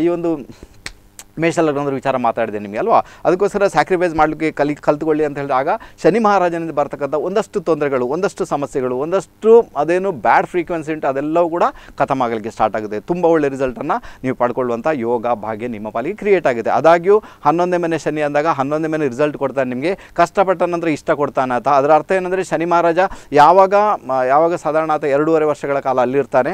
ಈ ಒಂದು ಮೇಷಲಗ್ನದ್ರ ವಿಚಾರ ಮಾತಾಡಿದೆ ನಿಮಗೆ ಅಲ್ವಾ ಅದಕ್ಕೋಸ್ಕರ ಸ್ಯಾಕ್ರಿಫೈಸ್ ಮಾಡಲಿಕ್ಕೆ ಕಲಿ ಕಲ್ತುಕೊಳ್ಳಿ ಅಂತ ಹೇಳಿದಾಗ ಶನಿ ಮಹಾರಾಜನಿಂದ ಬರ್ತಕ್ಕಂಥ ಒಂದಷ್ಟು ತೊಂದರೆಗಳು ಒಂದಷ್ಟು ಸಮಸ್ಯೆಗಳು ಒಂದಷ್ಟು ಅದೇನು ಬ್ಯಾಡ್ ಫ್ರೀಕ್ವೆನ್ಸಿ ಉಂಟು ಅದೆಲ್ಲವೂ ಕೂಡ ಖತಮ ಆಗಲಿಕ್ಕೆ ಸ್ಟಾರ್ಟ್ ಆಗುತ್ತೆ ತುಂಬ ಒಳ್ಳೆ ರಿಸಲ್ಟನ್ನು ನೀವು ಪಡ್ಕೊಳ್ಳುವಂಥ ಯೋಗ ಭಾಗ್ಯ ನಿಮ್ಮ ಪಾಲಿಗೆ ಕ್ರಿಯೇಟ್ ಆಗುತ್ತೆ ಆದಾಗ್ಯೂ ಹನ್ನೊಂದೇ ಮನೆ ಶನಿ ಅಂದಾಗ ಹನ್ನೊಂದೇ ಮನೆ ರಿಸಲ್ಟ್ ಕೊಡ್ತಾನೆ ನಿಮಗೆ ಕಷ್ಟಪಟ್ಟ ಇಷ್ಟ ಕೊಡ್ತಾನೆ ಅಂತ ಅದರ ಅರ್ಥ ಏನಂದರೆ ಶನಿ ಮಹಾರಾಜ ಯಾವಾಗ ಯಾವಾಗ ಸಾಧಾರಣ ಆತ ಎರಡೂವರೆ ವರ್ಷಗಳ ಕಾಲ ಅಲ್ಲಿರ್ತಾನೆ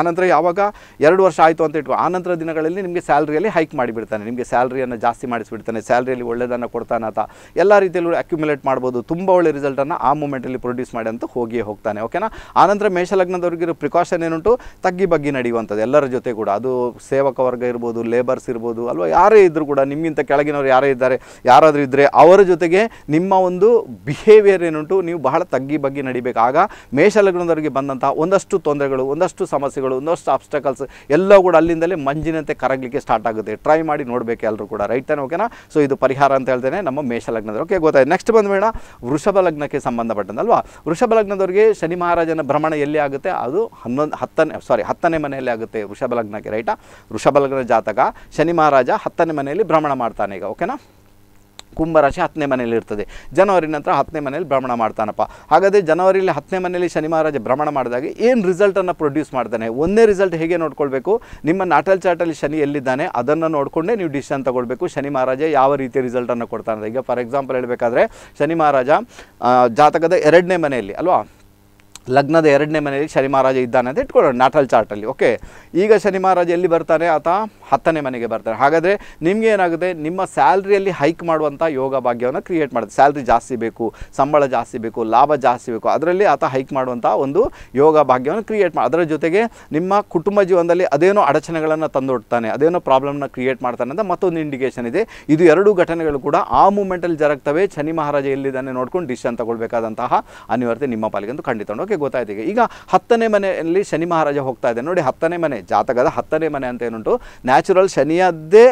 ಆನಂತರ ಯಾವಾಗ ಎರಡು ವರ್ಷ ಆಯಿತು ಅಂತ ಇಟ್ಕೊ ಆನಂತರ ದಿನಗಳಲ್ಲಿ ನಿಮಗೆ ಸ್ಯಾಲ್ರಿಯಲ್ಲಿ ಹೈಕ್ ಮಾಡಿಬಿಡ್ತಾನೆ ನಿಮಗೆ ಸ್ಯಾಲ್ರಿಯನ್ನು ಜಾಸ್ತಿ ಮಾಡಿಸ್ಬಿಡ್ತಾನೆ ಸ್ಯಾಲ್ರಿಯಲ್ಲಿ ಒಳ್ಳೆಯದನ್ನು ಕೊಡ್ತಾನೆ ಅಂತ ಎಲ್ಲ ರೀತಿಯಲ್ಲೂ ಅಕ್ಯುಮುಲೇಟ್ ಮಾಡ್ಬೋದು ತುಂಬ ಒಳ್ಳೆ ರಿಸಲ್ಟನ್ನು ಆ ಮೂಮೆಂಟಲ್ಲಿ ಪ್ರೊಡ್ಯೂಸ್ ಮಾಡಿ ಅಂತ ಹೋಗಿ ಹೋಗ್ತಾನೆ ಓಕೆನಾ ಆನಂತರ ಮೇಷಲಗ್ನದವ್ರಿಗಿರೋ ಪ್ರಿಕಾಷನ್ ಏನುಂಟು ತಗ್ಗಿ ಬಗ್ಗಿ ನಡೆಯುವಂಥದ್ದು ಎಲ್ಲರ ಜೊತೆ ಕೂಡ ಅದು ಸೇವಕ ವರ್ಗ ಇರ್ಬೋದು ಲೇಬರ್ಸ್ ಇರ್ಬೋದು ಅಲ್ವಾ ಯಾರೇ ಇದ್ದರೂ ಕೂಡ ನಿಮ್ಮಿಂತ ಕೆಳಗಿನವ್ರು ಯಾರೇ ಇದ್ದಾರೆ ಯಾರಾದರೂ ಇದ್ದರೆ ಅವರ ಜೊತೆಗೆ ನಿಮ್ಮ ಒಂದು ಬಿಹೇವಿಯರ್ ಏನುಂಟು ನೀವು ಬಹಳ ತಗ್ಗಿ ಬಗ್ಗಿ ನಡಿಬೇಕು ಆಗ ಮೇಷಲಗ್ನದವರಿಗೆ ಬಂದಂಥ ಒಂದಷ್ಟು ತೊಂದರೆಗಳು ಒಂದಷ್ಟು ಸಮಸ್ಯೆಗಳು ಸಮಸ್ಯೆಗಳು ಒಂದಷ್ಟು ಆಬ್ಸ್ಟಕಲ್ಸ್ ಎಲ್ಲ ಕೂಡ ಅಲ್ಲಿಂದಲೇ ಮಂಜಿನಂತೆ ಕರಗಲಿಕ್ಕೆ ಸ್ಟಾರ್ಟ್ ಆಗುತ್ತೆ ಟ್ರೈ ಮಾಡಿ ನೋಡಬೇಕು ಎಲ್ಲರೂ ಕೂಡ ರೈಟ್ ತಾನೆ ಓಕೆನಾ ಸೊ ಇದು ಪರಿಹಾರ ಅಂತ ಹೇಳ್ತೇನೆ ನಮ್ಮ ಮೇಷ ಲಗ್ನದ ಓಕೆ ಗೊತ್ತಾಯ್ತು ನೆಕ್ಸ್ಟ್ ಬಂದ್ಬೇಡ ವೃಷಭ ಲಗ್ನಕ್ಕೆ ಅಲ್ವಾ ವೃಷಭ ಲಗ್ನದವರಿಗೆ ಶನಿ ಮಹಾರಾಜನ ಭ್ರಮಣ ಎಲ್ಲಿ ಆಗುತ್ತೆ ಅದು ಹನ್ನೊಂದು ಹತ್ತನೇ ಸಾರಿ ಹತ್ತನೇ ಮನೆಯಲ್ಲಿ ಆಗುತ್ತೆ ವೃಷಭ ಲಗ್ನಕ್ಕೆ ರೈಟಾ ವೃಷಭ ಲಗ್ನ ಜಾತಕ ಶನಿ ಮಹಾರಾಜ ಹತ್ತನೇ ಮನೆಯಲ್ಲಿ ಭ್ರಮಣ ಮಾಡ್ತಾನೆ ಈಗ ಓಕೆನಾ ಕುಂಭರಾಶಿ ಹತ್ತನೇ ಮನೆಯಲ್ಲಿ ಇರ್ತದೆ ಜನವರಿ ನಂತರ ಹತ್ತನೇ ಮನೆಯಲ್ಲಿ ಭ್ರಮಣ ಮಾಡ್ತಾನಪ್ಪ ಹಾಗಾದರೆ ಜನವರಿಯಲ್ಲಿ ಹತ್ತನೇ ಮನೆಯಲ್ಲಿ ಶನಿ ಮಹಾರಾಜ ಭ್ರಮಣ ಮಾಡಿದಾಗ ಏನು ರಿಸಲ್ಟನ್ನು ಪ್ರೊಡ್ಯೂಸ್ ಮಾಡ್ತಾನೆ ಒಂದೇ ರಿಸಲ್ಟ್ ಹೇಗೆ ನೋಡ್ಕೊಳ್ಬೇಕು ನಿಮ್ಮ ನಾಟಲ್ ಚಾರ್ಟಲ್ಲಿ ಶನಿ ಎಲ್ಲಿದ್ದಾನೆ ಅದನ್ನು ನೋಡಿಕೊಂಡೇ ನೀವು ಡಿಸಿಷನ್ ತೊಗೊಳ್ಬೇಕು ಶನಿ ಮಹಾರಾಜ ಯಾವ ರೀತಿಯ ರಿಸಲ್ಟನ್ನು ಕೊಡ್ತಾನೆ ಈಗ ಫಾರ್ ಎಕ್ಸಾಂಪಲ್ ಹೇಳಬೇಕಾದ್ರೆ ಶನಿ ಮಹಾರಾಜ ಜಾತಕದ ಎರಡನೇ ಮನೆಯಲ್ಲಿ ಅಲ್ವಾ ಲಗ್ನದ ಎರಡನೇ ಮನೆಯಲ್ಲಿ ಶನಿ ಮಹಾರಾಜ ಇದ್ದಾನೆ ಅಂತ ಇಟ್ಕೊಳ್ಳೋಣ ನಾಟಲ್ ಚಾರ್ಟಲ್ಲಿ ಓಕೆ ಈಗ ಶನಿ ಮಹಾರಾಜ ಎಲ್ಲಿ ಬರ್ತಾನೆ ಆತ ಹತ್ತನೇ ಮನೆಗೆ ಬರ್ತಾರೆ ಹಾಗಾದರೆ ನಿಮಗೆ ಏನಾಗುತ್ತೆ ನಿಮ್ಮ ಸ್ಯಾಲ್ರಿಯಲ್ಲಿ ಹೈಕ್ ಮಾಡುವಂಥ ಯೋಗ ಭಾಗ್ಯವನ್ನು ಕ್ರಿಯೇಟ್ ಮಾಡುತ್ತೆ ಸ್ಯಾಲ್ರಿ ಜಾಸ್ತಿ ಬೇಕು ಸಂಬಳ ಜಾಸ್ತಿ ಬೇಕು ಲಾಭ ಜಾಸ್ತಿ ಬೇಕು ಅದರಲ್ಲಿ ಆತ ಹೈಕ್ ಮಾಡುವಂಥ ಒಂದು ಯೋಗ ಭಾಗ್ಯವನ್ನು ಕ್ರಿಯೇಟ್ ಮಾಡಿ ಅದರ ಜೊತೆಗೆ ನಿಮ್ಮ ಕುಟುಂಬ ಜೀವನದಲ್ಲಿ ಅದೇನೋ ಅಡಚಣೆಗಳನ್ನು ತಂದೊಡ್ತಾನೆ ಅದೇನೋ ಪ್ರಾಬ್ಲಮ್ನ ಕ್ರಿಯೇಟ್ ಮಾಡ್ತಾನೆ ಅಂತ ಮತ್ತೊಂದು ಇಂಡಿಕೇಷನ್ ಇದೆ ಇದು ಎರಡು ಘಟನೆಗಳು ಕೂಡ ಆ ಮೂಮೆಂಟಲ್ಲಿ ಜರಗ್ತವೆ ಶನಿ ಮಹಾರಾಜ ಎಲ್ಲಿದ್ದಾನೆ ನೋಡ್ಕೊಂಡು ಡಿಸಿಷನ್ ತಗೊಳ್ಬೇಕಾದಂತಹ ಅನಿವಾರ್ಯತೆ ನಿಮ್ಮ ಪಾಲಿಗೆ ಅಂತ ಖಂಡಿತ ಓಕೆ ಗೊತ್ತಾಯ್ತು ಈಗ ಹತ್ತನೇ ಮನೆಯಲ್ಲಿ ಶನಿ ಮಹಾರಾಜ ಹೋಗ್ತಾ ಇದೆ ನೋಡಿ ಹತ್ತನೇ ಮನೆ ಜಾತಕದ ಹತ್ತನೇ ಮನೆ ಅಂತ ಏನುಂಟು ನ್ಯಾಚುರಲ್ ಶನಿಯದ್ದೇ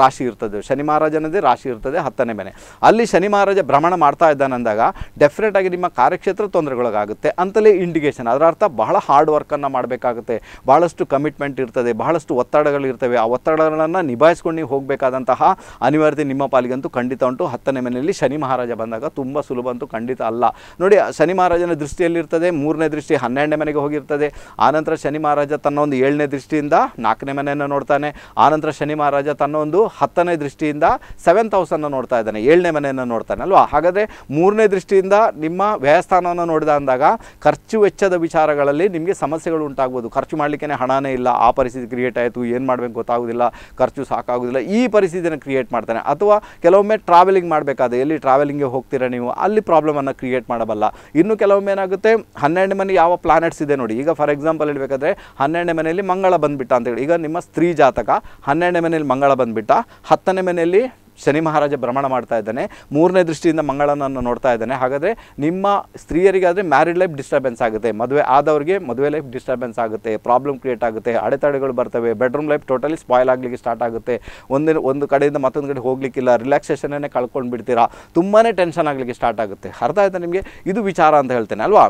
ರಾಶಿ ಇರ್ತದೆ ಶನಿ ಮಹಾರಾಜನದ್ದೇ ರಾಶಿ ಇರ್ತದೆ ಹತ್ತನೇ ಮನೆ ಅಲ್ಲಿ ಶನಿ ಮಹಾರಾಜ ಭ್ರಮಣ ಮಾಡ್ತಾ ಇದ್ದಾನಂದಾಗ ಡೆಫಿನೆಟಾಗಿ ನಿಮ್ಮ ಕಾರ್ಯಕ್ಷೇತ್ರ ತೊಂದರೆಗೊಳಗಾಗುತ್ತೆ ಅಂತಲೇ ಇಂಡಿಕೇಶನ್ ಅದರ ಅರ್ಥ ಬಹಳ ಹಾರ್ಡ್ ವರ್ಕನ್ನು ಮಾಡಬೇಕಾಗುತ್ತೆ ಬಹಳಷ್ಟು ಕಮಿಟ್ಮೆಂಟ್ ಇರ್ತದೆ ಬಹಳಷ್ಟು ಒತ್ತಡಗಳಿರ್ತವೆ ಆ ಒತ್ತಡಗಳನ್ನು ನಿಭಾಯಿಸ್ಕೊಂಡು ನೀವು ಹೋಗಬೇಕಾದಂತಹ ಅನಿವಾರ್ಯತೆ ನಿಮ್ಮ ಪಾಲಿಗಂತೂ ಖಂಡಿತ ಉಂಟು ಹತ್ತನೇ ಮನೆಯಲ್ಲಿ ಶನಿ ಮಹಾರಾಜ ಬಂದಾಗ ತುಂಬ ಸುಲಭ ಅಂತೂ ಖಂಡಿತ ಅಲ್ಲ ನೋಡಿ ಶನಿ ಮಹಾರಾಜನ ದೃಷ್ಟಿಯಲ್ಲಿರ್ತದೆ ಮೂರನೇ ದೃಷ್ಟಿ ಹನ್ನೆರಡನೇ ಮನೆಗೆ ಹೋಗಿರ್ತದೆ ಆನಂತರ ಶನಿ ಮಹಾರಾಜ ತನ್ನ ಒಂದು ಏಳನೇ ದೃಷ್ಟಿಯಿಂದ ನಾಲ್ಕನೇ ಮನೆಯನ್ನು ನೋಡ್ತಾನೆ ಆನಂತರ ಶನಿ ಮಹಾರಾಜ ತನ್ನೊಂದು ಹತ್ತನೇ ದೃಷ್ಟಿಯಿಂದ ಸೆವೆಂತ್ ಹೌಸನ್ನು ನೋಡ್ತಾ ಇದ್ದಾನೆ ಏಳನೇ ಮನೆಯನ್ನು ನೋಡ್ತಾನೆ ಅಲ್ವಾ ಹಾಗಾದರೆ ಮೂರನೇ ದೃಷ್ಟಿಯಿಂದ ನಿಮ್ಮ ವ್ಯಯಸ್ಥಾನವನ್ನು ನೋಡಿದ ಅಂದಾಗ ಖರ್ಚು ವೆಚ್ಚದ ವಿಚಾರಗಳಲ್ಲಿ ನಿಮಗೆ ಸಮಸ್ಯೆಗಳು ಉಂಟಾಗ್ಬೋದು ಖರ್ಚು ಮಾಡಲಿಕ್ಕೆ ಹಣನೇ ಇಲ್ಲ ಆ ಪರಿಸ್ಥಿತಿ ಕ್ರಿಯೇಟ್ ಆಯಿತು ಏನು ಮಾಡಬೇಕು ಗೊತ್ತಾಗೋದಿಲ್ಲ ಖರ್ಚು ಸಾಕಾಗೋದಿಲ್ಲ ಈ ಪರಿಸ್ಥಿತಿಯನ್ನು ಕ್ರಿಯೇಟ್ ಮಾಡ್ತಾನೆ ಅಥವಾ ಕೆಲವೊಮ್ಮೆ ಟ್ರಾವೆಲಿಂಗ್ ಮಾಡಬೇಕಾದ್ರೆ ಎಲ್ಲಿ ಟ್ರಾವೆಲಿಂಗ್ಗೆ ಹೋಗ್ತೀರಾ ನೀವು ಅಲ್ಲಿ ಪ್ರಾಬ್ಲಮನ್ನು ಕ್ರಿಯೇಟ್ ಮಾಡಬಲ್ಲ ಇನ್ನು ಕೆಲವೊಮ್ಮೆ ಏನಾಗುತ್ತೆ ಹನ್ನೆರಡು ಮನೆ ಯಾವ ಪ್ಲಾನೆಟ್ಸ್ ಇದೆ ನೋಡಿ ಈಗ ಫಾರ್ ಎಕ್ಸಾಂಪಲ್ ಹೇಳಬೇಕಾದ್ರೆ ಹನ್ನೆರಡನೇ ಮನೆಯಲ್ಲಿ ಮಂಗಳ ಬಂದುಬಿಟ್ಟ ಅಂತೇಳಿ ಈಗ ನಿಮ್ಮ ಸ್ತ್ರೀ ಜಾತಕ ಹನ್ನೆರಡನೇ ಮನೆಯಲ್ಲಿ ಮಂಗಳ ಬಂದುಬಿಟ್ಟ ಹತ್ತನೇ ಮನೆಯಲ್ಲಿ ಶನಿ ಮಹಾರಾಜ ಭ್ರಮಣ ಮಾಡ್ತಾ ಇದ್ದಾನೆ ಮೂರನೇ ದೃಷ್ಟಿಯಿಂದ ಮಂಗಳನನ್ನು ನೋಡ್ತಾ ಇದ್ದಾನೆ ಹಾಗಾದರೆ ನಿಮ್ಮ ಸ್ತ್ರೀಯರಿಗಾದರೆ ಮ್ಯಾರಿಡ್ ಲೈಫ್ ಡಿಸ್ಟರ್ಬೆನ್ಸ್ ಆಗುತ್ತೆ ಮದುವೆ ಆದವರಿಗೆ ಮದುವೆ ಲೈಫ್ ಡಿಸ್ಟರ್ಬೆನ್ಸ್ ಆಗುತ್ತೆ ಪ್ರಾಬ್ಲಮ್ ಕ್ರಿಯೇಟ್ ಆಗುತ್ತೆ ಅಡೆತಡೆಗಳು ಬರ್ತವೆ ಬೆಡ್ರೂಮ್ ಲೈಫ್ ಟೋಟಲಿ ಸ್ಪಾಯ್ಲ್ ಆಗಲಿಕ್ಕೆ ಸ್ಟಾರ್ಟ್ ಆಗುತ್ತೆ ಒಂದಿನ ಒಂದು ಕಡೆಯಿಂದ ಮತ್ತೊಂದು ಕಡೆ ಹೋಗಲಿಕ್ಕಿಲ್ಲ ರಿಲ್ಯಾಕ್ಸೇಷನ್ನೇ ಕಳ್ಕೊಂಡು ಬಿಡ್ತೀರಾ ತುಂಬಾ ಟೆನ್ಷನ್ ಆಗಲಿಕ್ಕೆ ಸ್ಟಾರ್ಟ್ ಆಗುತ್ತೆ ಅರ್ಥ ಆಯಿತಾ ನಿಮಗೆ ಇದು ವಿಚಾರ ಅಂತ ಹೇಳ್ತೇನೆ ಅಲ್ವಾ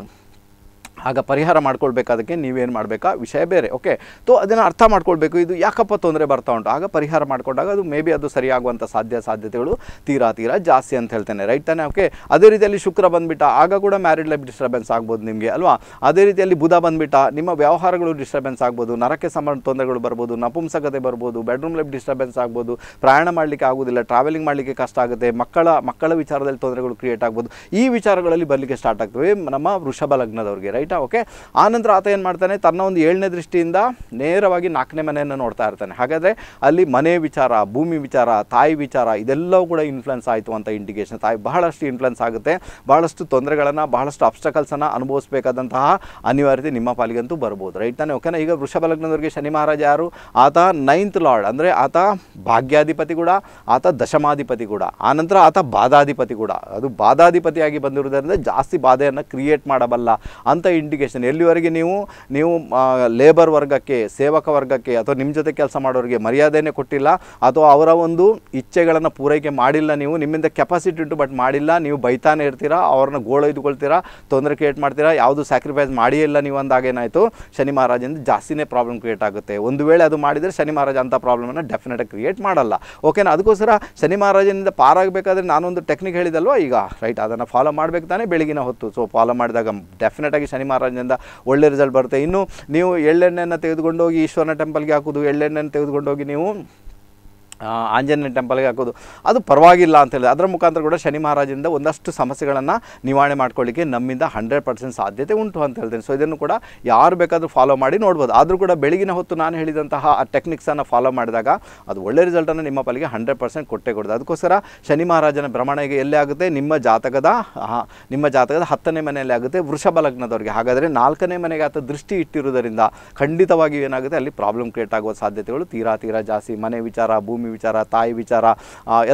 ಆಗ ಪರಿಹಾರ ಮಾಡ್ಕೊಳ್ಬೇಕಾದಕ್ಕೆ ನೀವೇನು ಮಾಡಬೇಕಾ ವಿಷಯ ಬೇರೆ ಓಕೆ ತೋ ಅದನ್ನು ಅರ್ಥ ಮಾಡ್ಕೊಳ್ಬೇಕು ಇದು ಯಾಕಪ್ಪ ತೊಂದರೆ ಬರ್ತಾ ಉಂಟು ಆಗ ಪರಿಹಾರ ಮಾಡಿಕೊಂಡಾಗ ಅದು ಮೇ ಬಿ ಅದು ಸರಿಯಾಗುವಂಥ ಸಾಧ್ಯ ಸಾಧ್ಯತೆಗಳು ತೀರಾ ತೀರಾ ಜಾಸ್ತಿ ಅಂತ ಹೇಳ್ತೇನೆ ರೈಟ್ ತಾನೆ ಓಕೆ ಅದೇ ರೀತಿಯಲ್ಲಿ ಶುಕ್ರ ಬಂದುಬಿಟ್ಟ ಆಗ ಕೂಡ ಮ್ಯಾರಿಡ್ ಲೈಫ್ ಡಿಸ್ಟರ್ಬೆನ್ಸ್ ಆಗ್ಬೋದು ನಿಮಗೆ ಅಲ್ವಾ ಅದೇ ರೀತಿಯಲ್ಲಿ ಬುಧ ಬಂದುಬಿಟ್ಟ ನಿಮ್ಮ ವ್ಯವಹಾರಗಳು ಡಿಸ್ಟರ್ಬೆನ್ಸ್ ಆಗ್ಬೋದು ನರಕ್ಕೆ ಸಂಬಂಧ ತೊಂದರೆಗಳು ಬರ್ಬೋದು ನಪುಂಸಕತೆ ಬರ್ಬೋದು ಬೆಡ್ರೂಮ್ ಲೈಫ್ ಡಿಸ್ಟರ್ಬೆನ್ಸ್ ಆಗ್ಬೋದು ಪ್ರಯಾಣ ಮಾಡಲಿಕ್ಕೆ ಆಗೋದಿಲ್ಲ ಟ್ರಾವೆಲಿಂಗ್ ಮಾಡಲಿಕ್ಕೆ ಕಷ್ಟ ಆಗುತ್ತೆ ಮಕ್ಕಳ ಮಕ್ಕಳ ವಿಚಾರದಲ್ಲಿ ತೊಂದರೆಗಳು ಕ್ರಿಯೇಟ್ ಆಗ್ಬೋದು ಈ ವಿಚಾರಗಳಲ್ಲಿ ಬರಲಿಕ್ಕೆ ಸ್ಟಾರ್ಟ್ ಆಗ್ತವೆ ನಮ್ಮ ವೃಷಭ ಲಗ್ನದವರಿಗೆ ರೈಟ್ ಓಕೆ ಆನಂತರ ಆತ ಏನು ಮಾಡ್ತಾನೆ ತನ್ನ ಒಂದು ಏಳನೇ ದೃಷ್ಟಿಯಿಂದ ನೇರವಾಗಿ ನಾಲ್ಕನೇ ಮನೆಯನ್ನು ನೋಡ್ತಾ ಇರ್ತಾನೆ ಹಾಗಾದರೆ ಅಲ್ಲಿ ಮನೆ ವಿಚಾರ ಭೂಮಿ ವಿಚಾರ ತಾಯಿ ವಿಚಾರ ಇದೆಲ್ಲವೂ ಕೂಡ ಇನ್ಫ್ಲುಯೆನ್ಸ್ ಆಯಿತು ಅಂತ ಇಂಡಿಕೇಶನ್ ತಾಯಿ ಬಹಳಷ್ಟು ಇನ್ಫ್ಲುಯೆನ್ಸ್ ಆಗುತ್ತೆ ಬಹಳಷ್ಟು ತೊಂದರೆಗಳನ್ನು ಬಹಳಷ್ಟು ಅಬ್ಸ್ಟಕಲ್ಸನ್ನು ಅನುಭವಿಸಬೇಕಾದಂತಹ ಅನಿವಾರ್ಯತೆ ನಿಮ್ಮ ಪಾಲಿಗಂತೂ ಬರ್ಬೋದು ರೈಟ್ ತಾನೆ ಓಕೆನಾ ಈಗ ವೃಷಭ ಲಗ್ನದವರಿಗೆ ಶನಿ ಮಹಾರಾಜ ಯಾರು ಆತ ನೈನ್ತ್ ಲಾರ್ಡ್ ಅಂದರೆ ಆತ ಭಾಗ್ಯಾಧಿಪತಿ ಕೂಡ ಆತ ದಶಮಾಧಿಪತಿ ಕೂಡ ಆನಂತರ ಆತ ಬಾದಾಧಿಪತಿ ಕೂಡ ಅದು ಬಾದಾಧಿಪತಿಯಾಗಿ ಬಂದಿರುವುದರಿಂದ ಜಾಸ್ತಿ ಬಾಧೆಯನ್ನು ಕ್ರಿಯೇಟ್ ಮಾಡಬಲ್ಲ ಅಂತ ಇಂಡಿಕೇಶನ್ ಎಲ್ಲಿವರೆಗೆ ನೀವು ನೀವು ಲೇಬರ್ ವರ್ಗಕ್ಕೆ ಸೇವಕ ವರ್ಗಕ್ಕೆ ಅಥವಾ ನಿಮ್ಮ ಜೊತೆ ಕೆಲಸ ಮಾಡೋರಿಗೆ ಮರ್ಯಾದೆನೇ ಕೊಟ್ಟಿಲ್ಲ ಅಥವಾ ಅವರ ಒಂದು ಇಚ್ಛೆಗಳನ್ನು ಪೂರೈಕೆ ಮಾಡಿಲ್ಲ ನೀವು ನಿಮ್ಮಿಂದ ಕೆಪಾಸಿಟಿ ಉಂಟು ಬಟ್ ಮಾಡಿಲ್ಲ ನೀವು ಬೈತಾನೆ ಇರ್ತೀರಾ ಅವ್ರನ್ನ ಗೋಳೊಯ್ದುಕೊಳ್ತೀರಾ ತೊಂದರೆ ಕ್ರಿಯೇಟ್ ಮಾಡ್ತೀರಾ ಯಾವುದು ಸ್ಯಾಕ್ರಿಫೈಸ್ ಮಾಡಿಯೇ ಇಲ್ಲ ನೀವು ಅಂದಾಗ ಏನಾಯಿತು ಶನಿ ಮಹಾರಾಜಿಂದ ಜಾಸ್ತಿನೇ ಪ್ರಾಬ್ಲಮ್ ಕ್ರಿಯೇಟ್ ಆಗುತ್ತೆ ಒಂದು ವೇಳೆ ಅದು ಮಾಡಿದರೆ ಶನಿ ಮಹಾರಾಜ ಅಂಥ ಪ್ರಾಬ್ಲಮನ್ನು ಡೆಫಿನೆಟಾಗಿ ಕ್ರಿಯೇಟ್ ಮಾಡಲ್ಲ ಓಕೆನಾ ಅದಕ್ಕೋಸ್ಕರ ಶನಿ ಮಹಾರಾಜನಿಂದ ಪಾರಾಗಬೇಕಾದ್ರೆ ನಾನೊಂದು ಟೆಕ್ನಿಕ್ ಹೇಳಿದಲ್ವ ಈಗ ರೈಟ್ ಅದನ್ನು ಫಾಲೋ ಮಾಡಬೇಕು ತಾನೇ ಬೆಳಗಿನ ಹೊತ್ತು ಸೊ ಫಾಲೋ ಮಾಡಿದಾಗ ಡೆಫಿನೆಟಾಗಿ ಶನಿ ಮಹಾರಾಜನಿಂದ ಒಳ್ಳೆ ರಿಸಲ್ಟ್ ಬರುತ್ತೆ ಇನ್ನು ನೀವು ಎಳ್ಳೆಣ್ಣೆಯನ್ನು ತೆಗೆದುಕೊಂಡೋಗಿ ಈಶ್ವರನ ಟೆಂಪಲ್ಗೆ ಹಾಕೋದು ಎಳ್ಳೆಣ್ಣೆಯನ್ನು ತೆಗೆದುಕೊಂಡೋಗಿ ನೀವು ಆಂಜನೇಯ ಟೆಂಪಲ್ಗೆ ಹಾಕೋದು ಅದು ಪರವಾಗಿಲ್ಲ ಅಂತ ಹೇಳಿದೆ ಅದರ ಮುಖಾಂತರ ಕೂಡ ಶನಿ ಮಹಾರಾಜನಿಂದ ಒಂದಷ್ಟು ಸಮಸ್ಯೆಗಳನ್ನು ನಿವಾರಣೆ ಮಾಡ್ಕೊಳ್ಳಿಕ್ಕೆ ನಮ್ಮಿಂದ ಹಂಡ್ರೆಡ್ ಪರ್ಸೆಂಟ್ ಸಾಧ್ಯತೆ ಉಂಟು ಅಂತ ಹೇಳ್ತೇನೆ ಸೊ ಇದನ್ನು ಕೂಡ ಯಾರು ಬೇಕಾದರೂ ಫಾಲೋ ಮಾಡಿ ನೋಡ್ಬೋದು ಆದರೂ ಕೂಡ ಬೆಳಗಿನ ಹೊತ್ತು ನಾನು ಹೇಳಿದಂತಹ ಆ ಟೆಕ್ನಿಕ್ಸನ್ನು ಫಾಲೋ ಮಾಡಿದಾಗ ಅದು ಒಳ್ಳೆ ರಿಸಲ್ಟನ್ನು ನಿಮ್ಮ ಪಾಲಿಗೆ ಹಂಡ್ರೆಡ್ ಪರ್ಸೆಂಟ್ ಕೊಟ್ಟೆ ಕೊಡೋದು ಅದಕ್ಕೋಸ್ಕರ ಶನಿ ಮಹಾರಾಜನ ಭ್ರಮಣೆಗೆ ಎಲ್ಲೇ ಆಗುತ್ತೆ ನಿಮ್ಮ ಜಾತಕದ ನಿಮ್ಮ ಜಾತಕದ ಹತ್ತನೇ ಮನೆಯಲ್ಲಿ ಆಗುತ್ತೆ ವೃಷಭ ಲಗ್ನದವ್ರಿಗೆ ಹಾಗಾದರೆ ನಾಲ್ಕನೇ ಮನೆಗೆ ಆತ ದೃಷ್ಟಿ ಇಟ್ಟಿರುವುದರಿಂದ ಖಂಡಿತವಾಗಿ ಏನಾಗುತ್ತೆ ಅಲ್ಲಿ ಪ್ರಾಬ್ಲಮ್ ಕ್ರಿಯೇಟ್ ಆಗುವ ಸಾಧ್ಯತೆಗಳು ತೀರಾ ತೀರಾ ಜಾಸ್ತಿ ಮನೆ ವಿಚಾರ ಭೂಮಿ ವಿಚಾರ ತಾಯಿ ವಿಚಾರ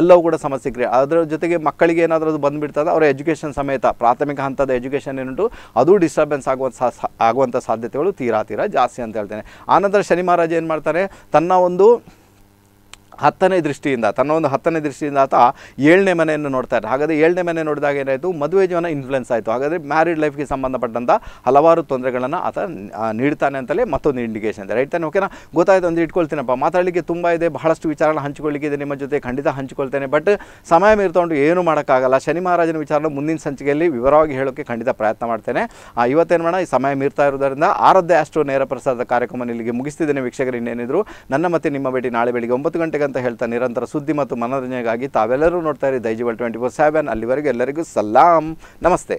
ಎಲ್ಲವೂ ಕೂಡ ಸಮಸ್ಯೆ ಕ್ರಿಯೆ ಅದರ ಜೊತೆಗೆ ಮಕ್ಕಳಿಗೆ ಏನಾದರೂ ಅದು ಬಂದುಬಿಡ್ತದೆ ಅವರ ಎಜುಕೇಷನ್ ಸಮೇತ ಪ್ರಾಥಮಿಕ ಹಂತದ ಎಜುಕೇಷನ್ ಏನುಂಟು ಅದು ಡಿಸ್ಟರ್ಬೆನ್ಸ್ ಆಗುವಂಥ ಆಗುವಂಥ ಸಾಧ್ಯತೆಗಳು ತೀರಾ ತೀರಾ ಜಾಸ್ತಿ ಅಂತ ಹೇಳ್ತೇನೆ ಆನಂತರ ಶನಿ ಮಹಾರಾಜ ಏನು ಮಾಡ್ತಾರೆ ತನ್ನ ಒಂದು ಹತ್ತನೇ ದೃಷ್ಟಿಯಿಂದ ತನ್ನ ಒಂದು ಹತ್ತನೇ ದೃಷ್ಟಿಯಿಂದ ಆತ ಏಳನೇ ಮನೆಯನ್ನು ನೋಡ್ತಾ ಇದ್ದಾರೆ ಹಾಗಾದರೆ ಏಳನೇ ಮನೆ ನೋಡಿದಾಗ ಏನಾಯಿತು ಮದುವೆ ಜೀವನ ಇನ್ಫ್ಲುಯೆನ್ಸ್ ಆಯಿತು ಹಾಗಾದರೆ ಮ್ಯಾರಿಡ್ ಲೈಫ್ಗೆ ಸಂಬಂಧಪಟ್ಟಂಥ ಹಲವಾರು ತೊಂದರೆಗಳನ್ನು ಆತ ನೀಡ್ತಾನೆ ಅಂತಲೇ ಮತ್ತೊಂದು ಇಂಡಿಕೇಶನ್ ಇದೆ ರೈಟ್ ತಾನೆ ಓಕೆನಾ ಗೊತ್ತಾಯ್ತು ಒಂದು ಇಟ್ಕೊಳ್ತೀನಪ್ಪ ಮಾತಾಡಲಿಕ್ಕೆ ತುಂಬ ಇದೆ ಬಹಳಷ್ಟು ವಿಚಾರಗಳನ್ನ ಇದೆ ನಿಮ್ಮ ಜೊತೆ ಖಂಡಿತ ಹಂಚಿಕೊಳ್ತೇನೆ ಬಟ್ ಸಮಯ ಮೀರ್ತೊಂಡು ಏನು ಮಾಡೋಕ್ಕಾಗಲ್ಲ ಶನಿ ಮಹಾರಾಜನ ವಿಚಾರ ಮುಂದಿನ ಸಂಚಿಕೆಯಲ್ಲಿ ವಿವರವಾಗಿ ಹೇಳೋಕ್ಕೆ ಖಂಡಿತ ಪ್ರಯತ್ನ ಮಾಡ್ತೇನೆ ಆ ಇವತ್ತೇನು ಮಾಡೋಣ ಈ ಸಮಯ ಮೀರ್ತಾ ಇರೋದರಿಂದ ಆರಾಧ್ಯ ಅಷ್ಟು ನೇರ ಪ್ರಸಾದ ಕಾರ್ಯಕ್ರಮ ಇಲ್ಲಿಗೆ ಮುಗಿಸ್ತಿದ್ದೇನೆ ವೀಕ್ಷಕರು ಇನ್ನೇನಿದ್ರು ನನ್ನ ಮತ್ತೆ ನಿಮ್ಮ ಭೇಟಿ ನಾಳೆ ಬೆಳಿಗ್ಗೆ ಒಂಬತ್ತು ಗಂಟೆಗೆ ಅಂತ ಹೇಳ್ತಾ ನಿರಂತರ ಸುದ್ದಿ ಮತ್ತು ಮನೋರಂಜನೆಗಾಗಿ ತಾವೆಲ್ಲರೂ ನೋಡ್ತಾ ಇರಿ ದೈಜಿವಲ್ ಟ್ವೆಂಟಿ ಫೋರ್ ಸೆವೆನ್ ಅಲ್ಲಿವರೆಗೂ ಎಲ್ಲರಿಗೂ ಸಲಾಂ ನಮಸ್ತೆ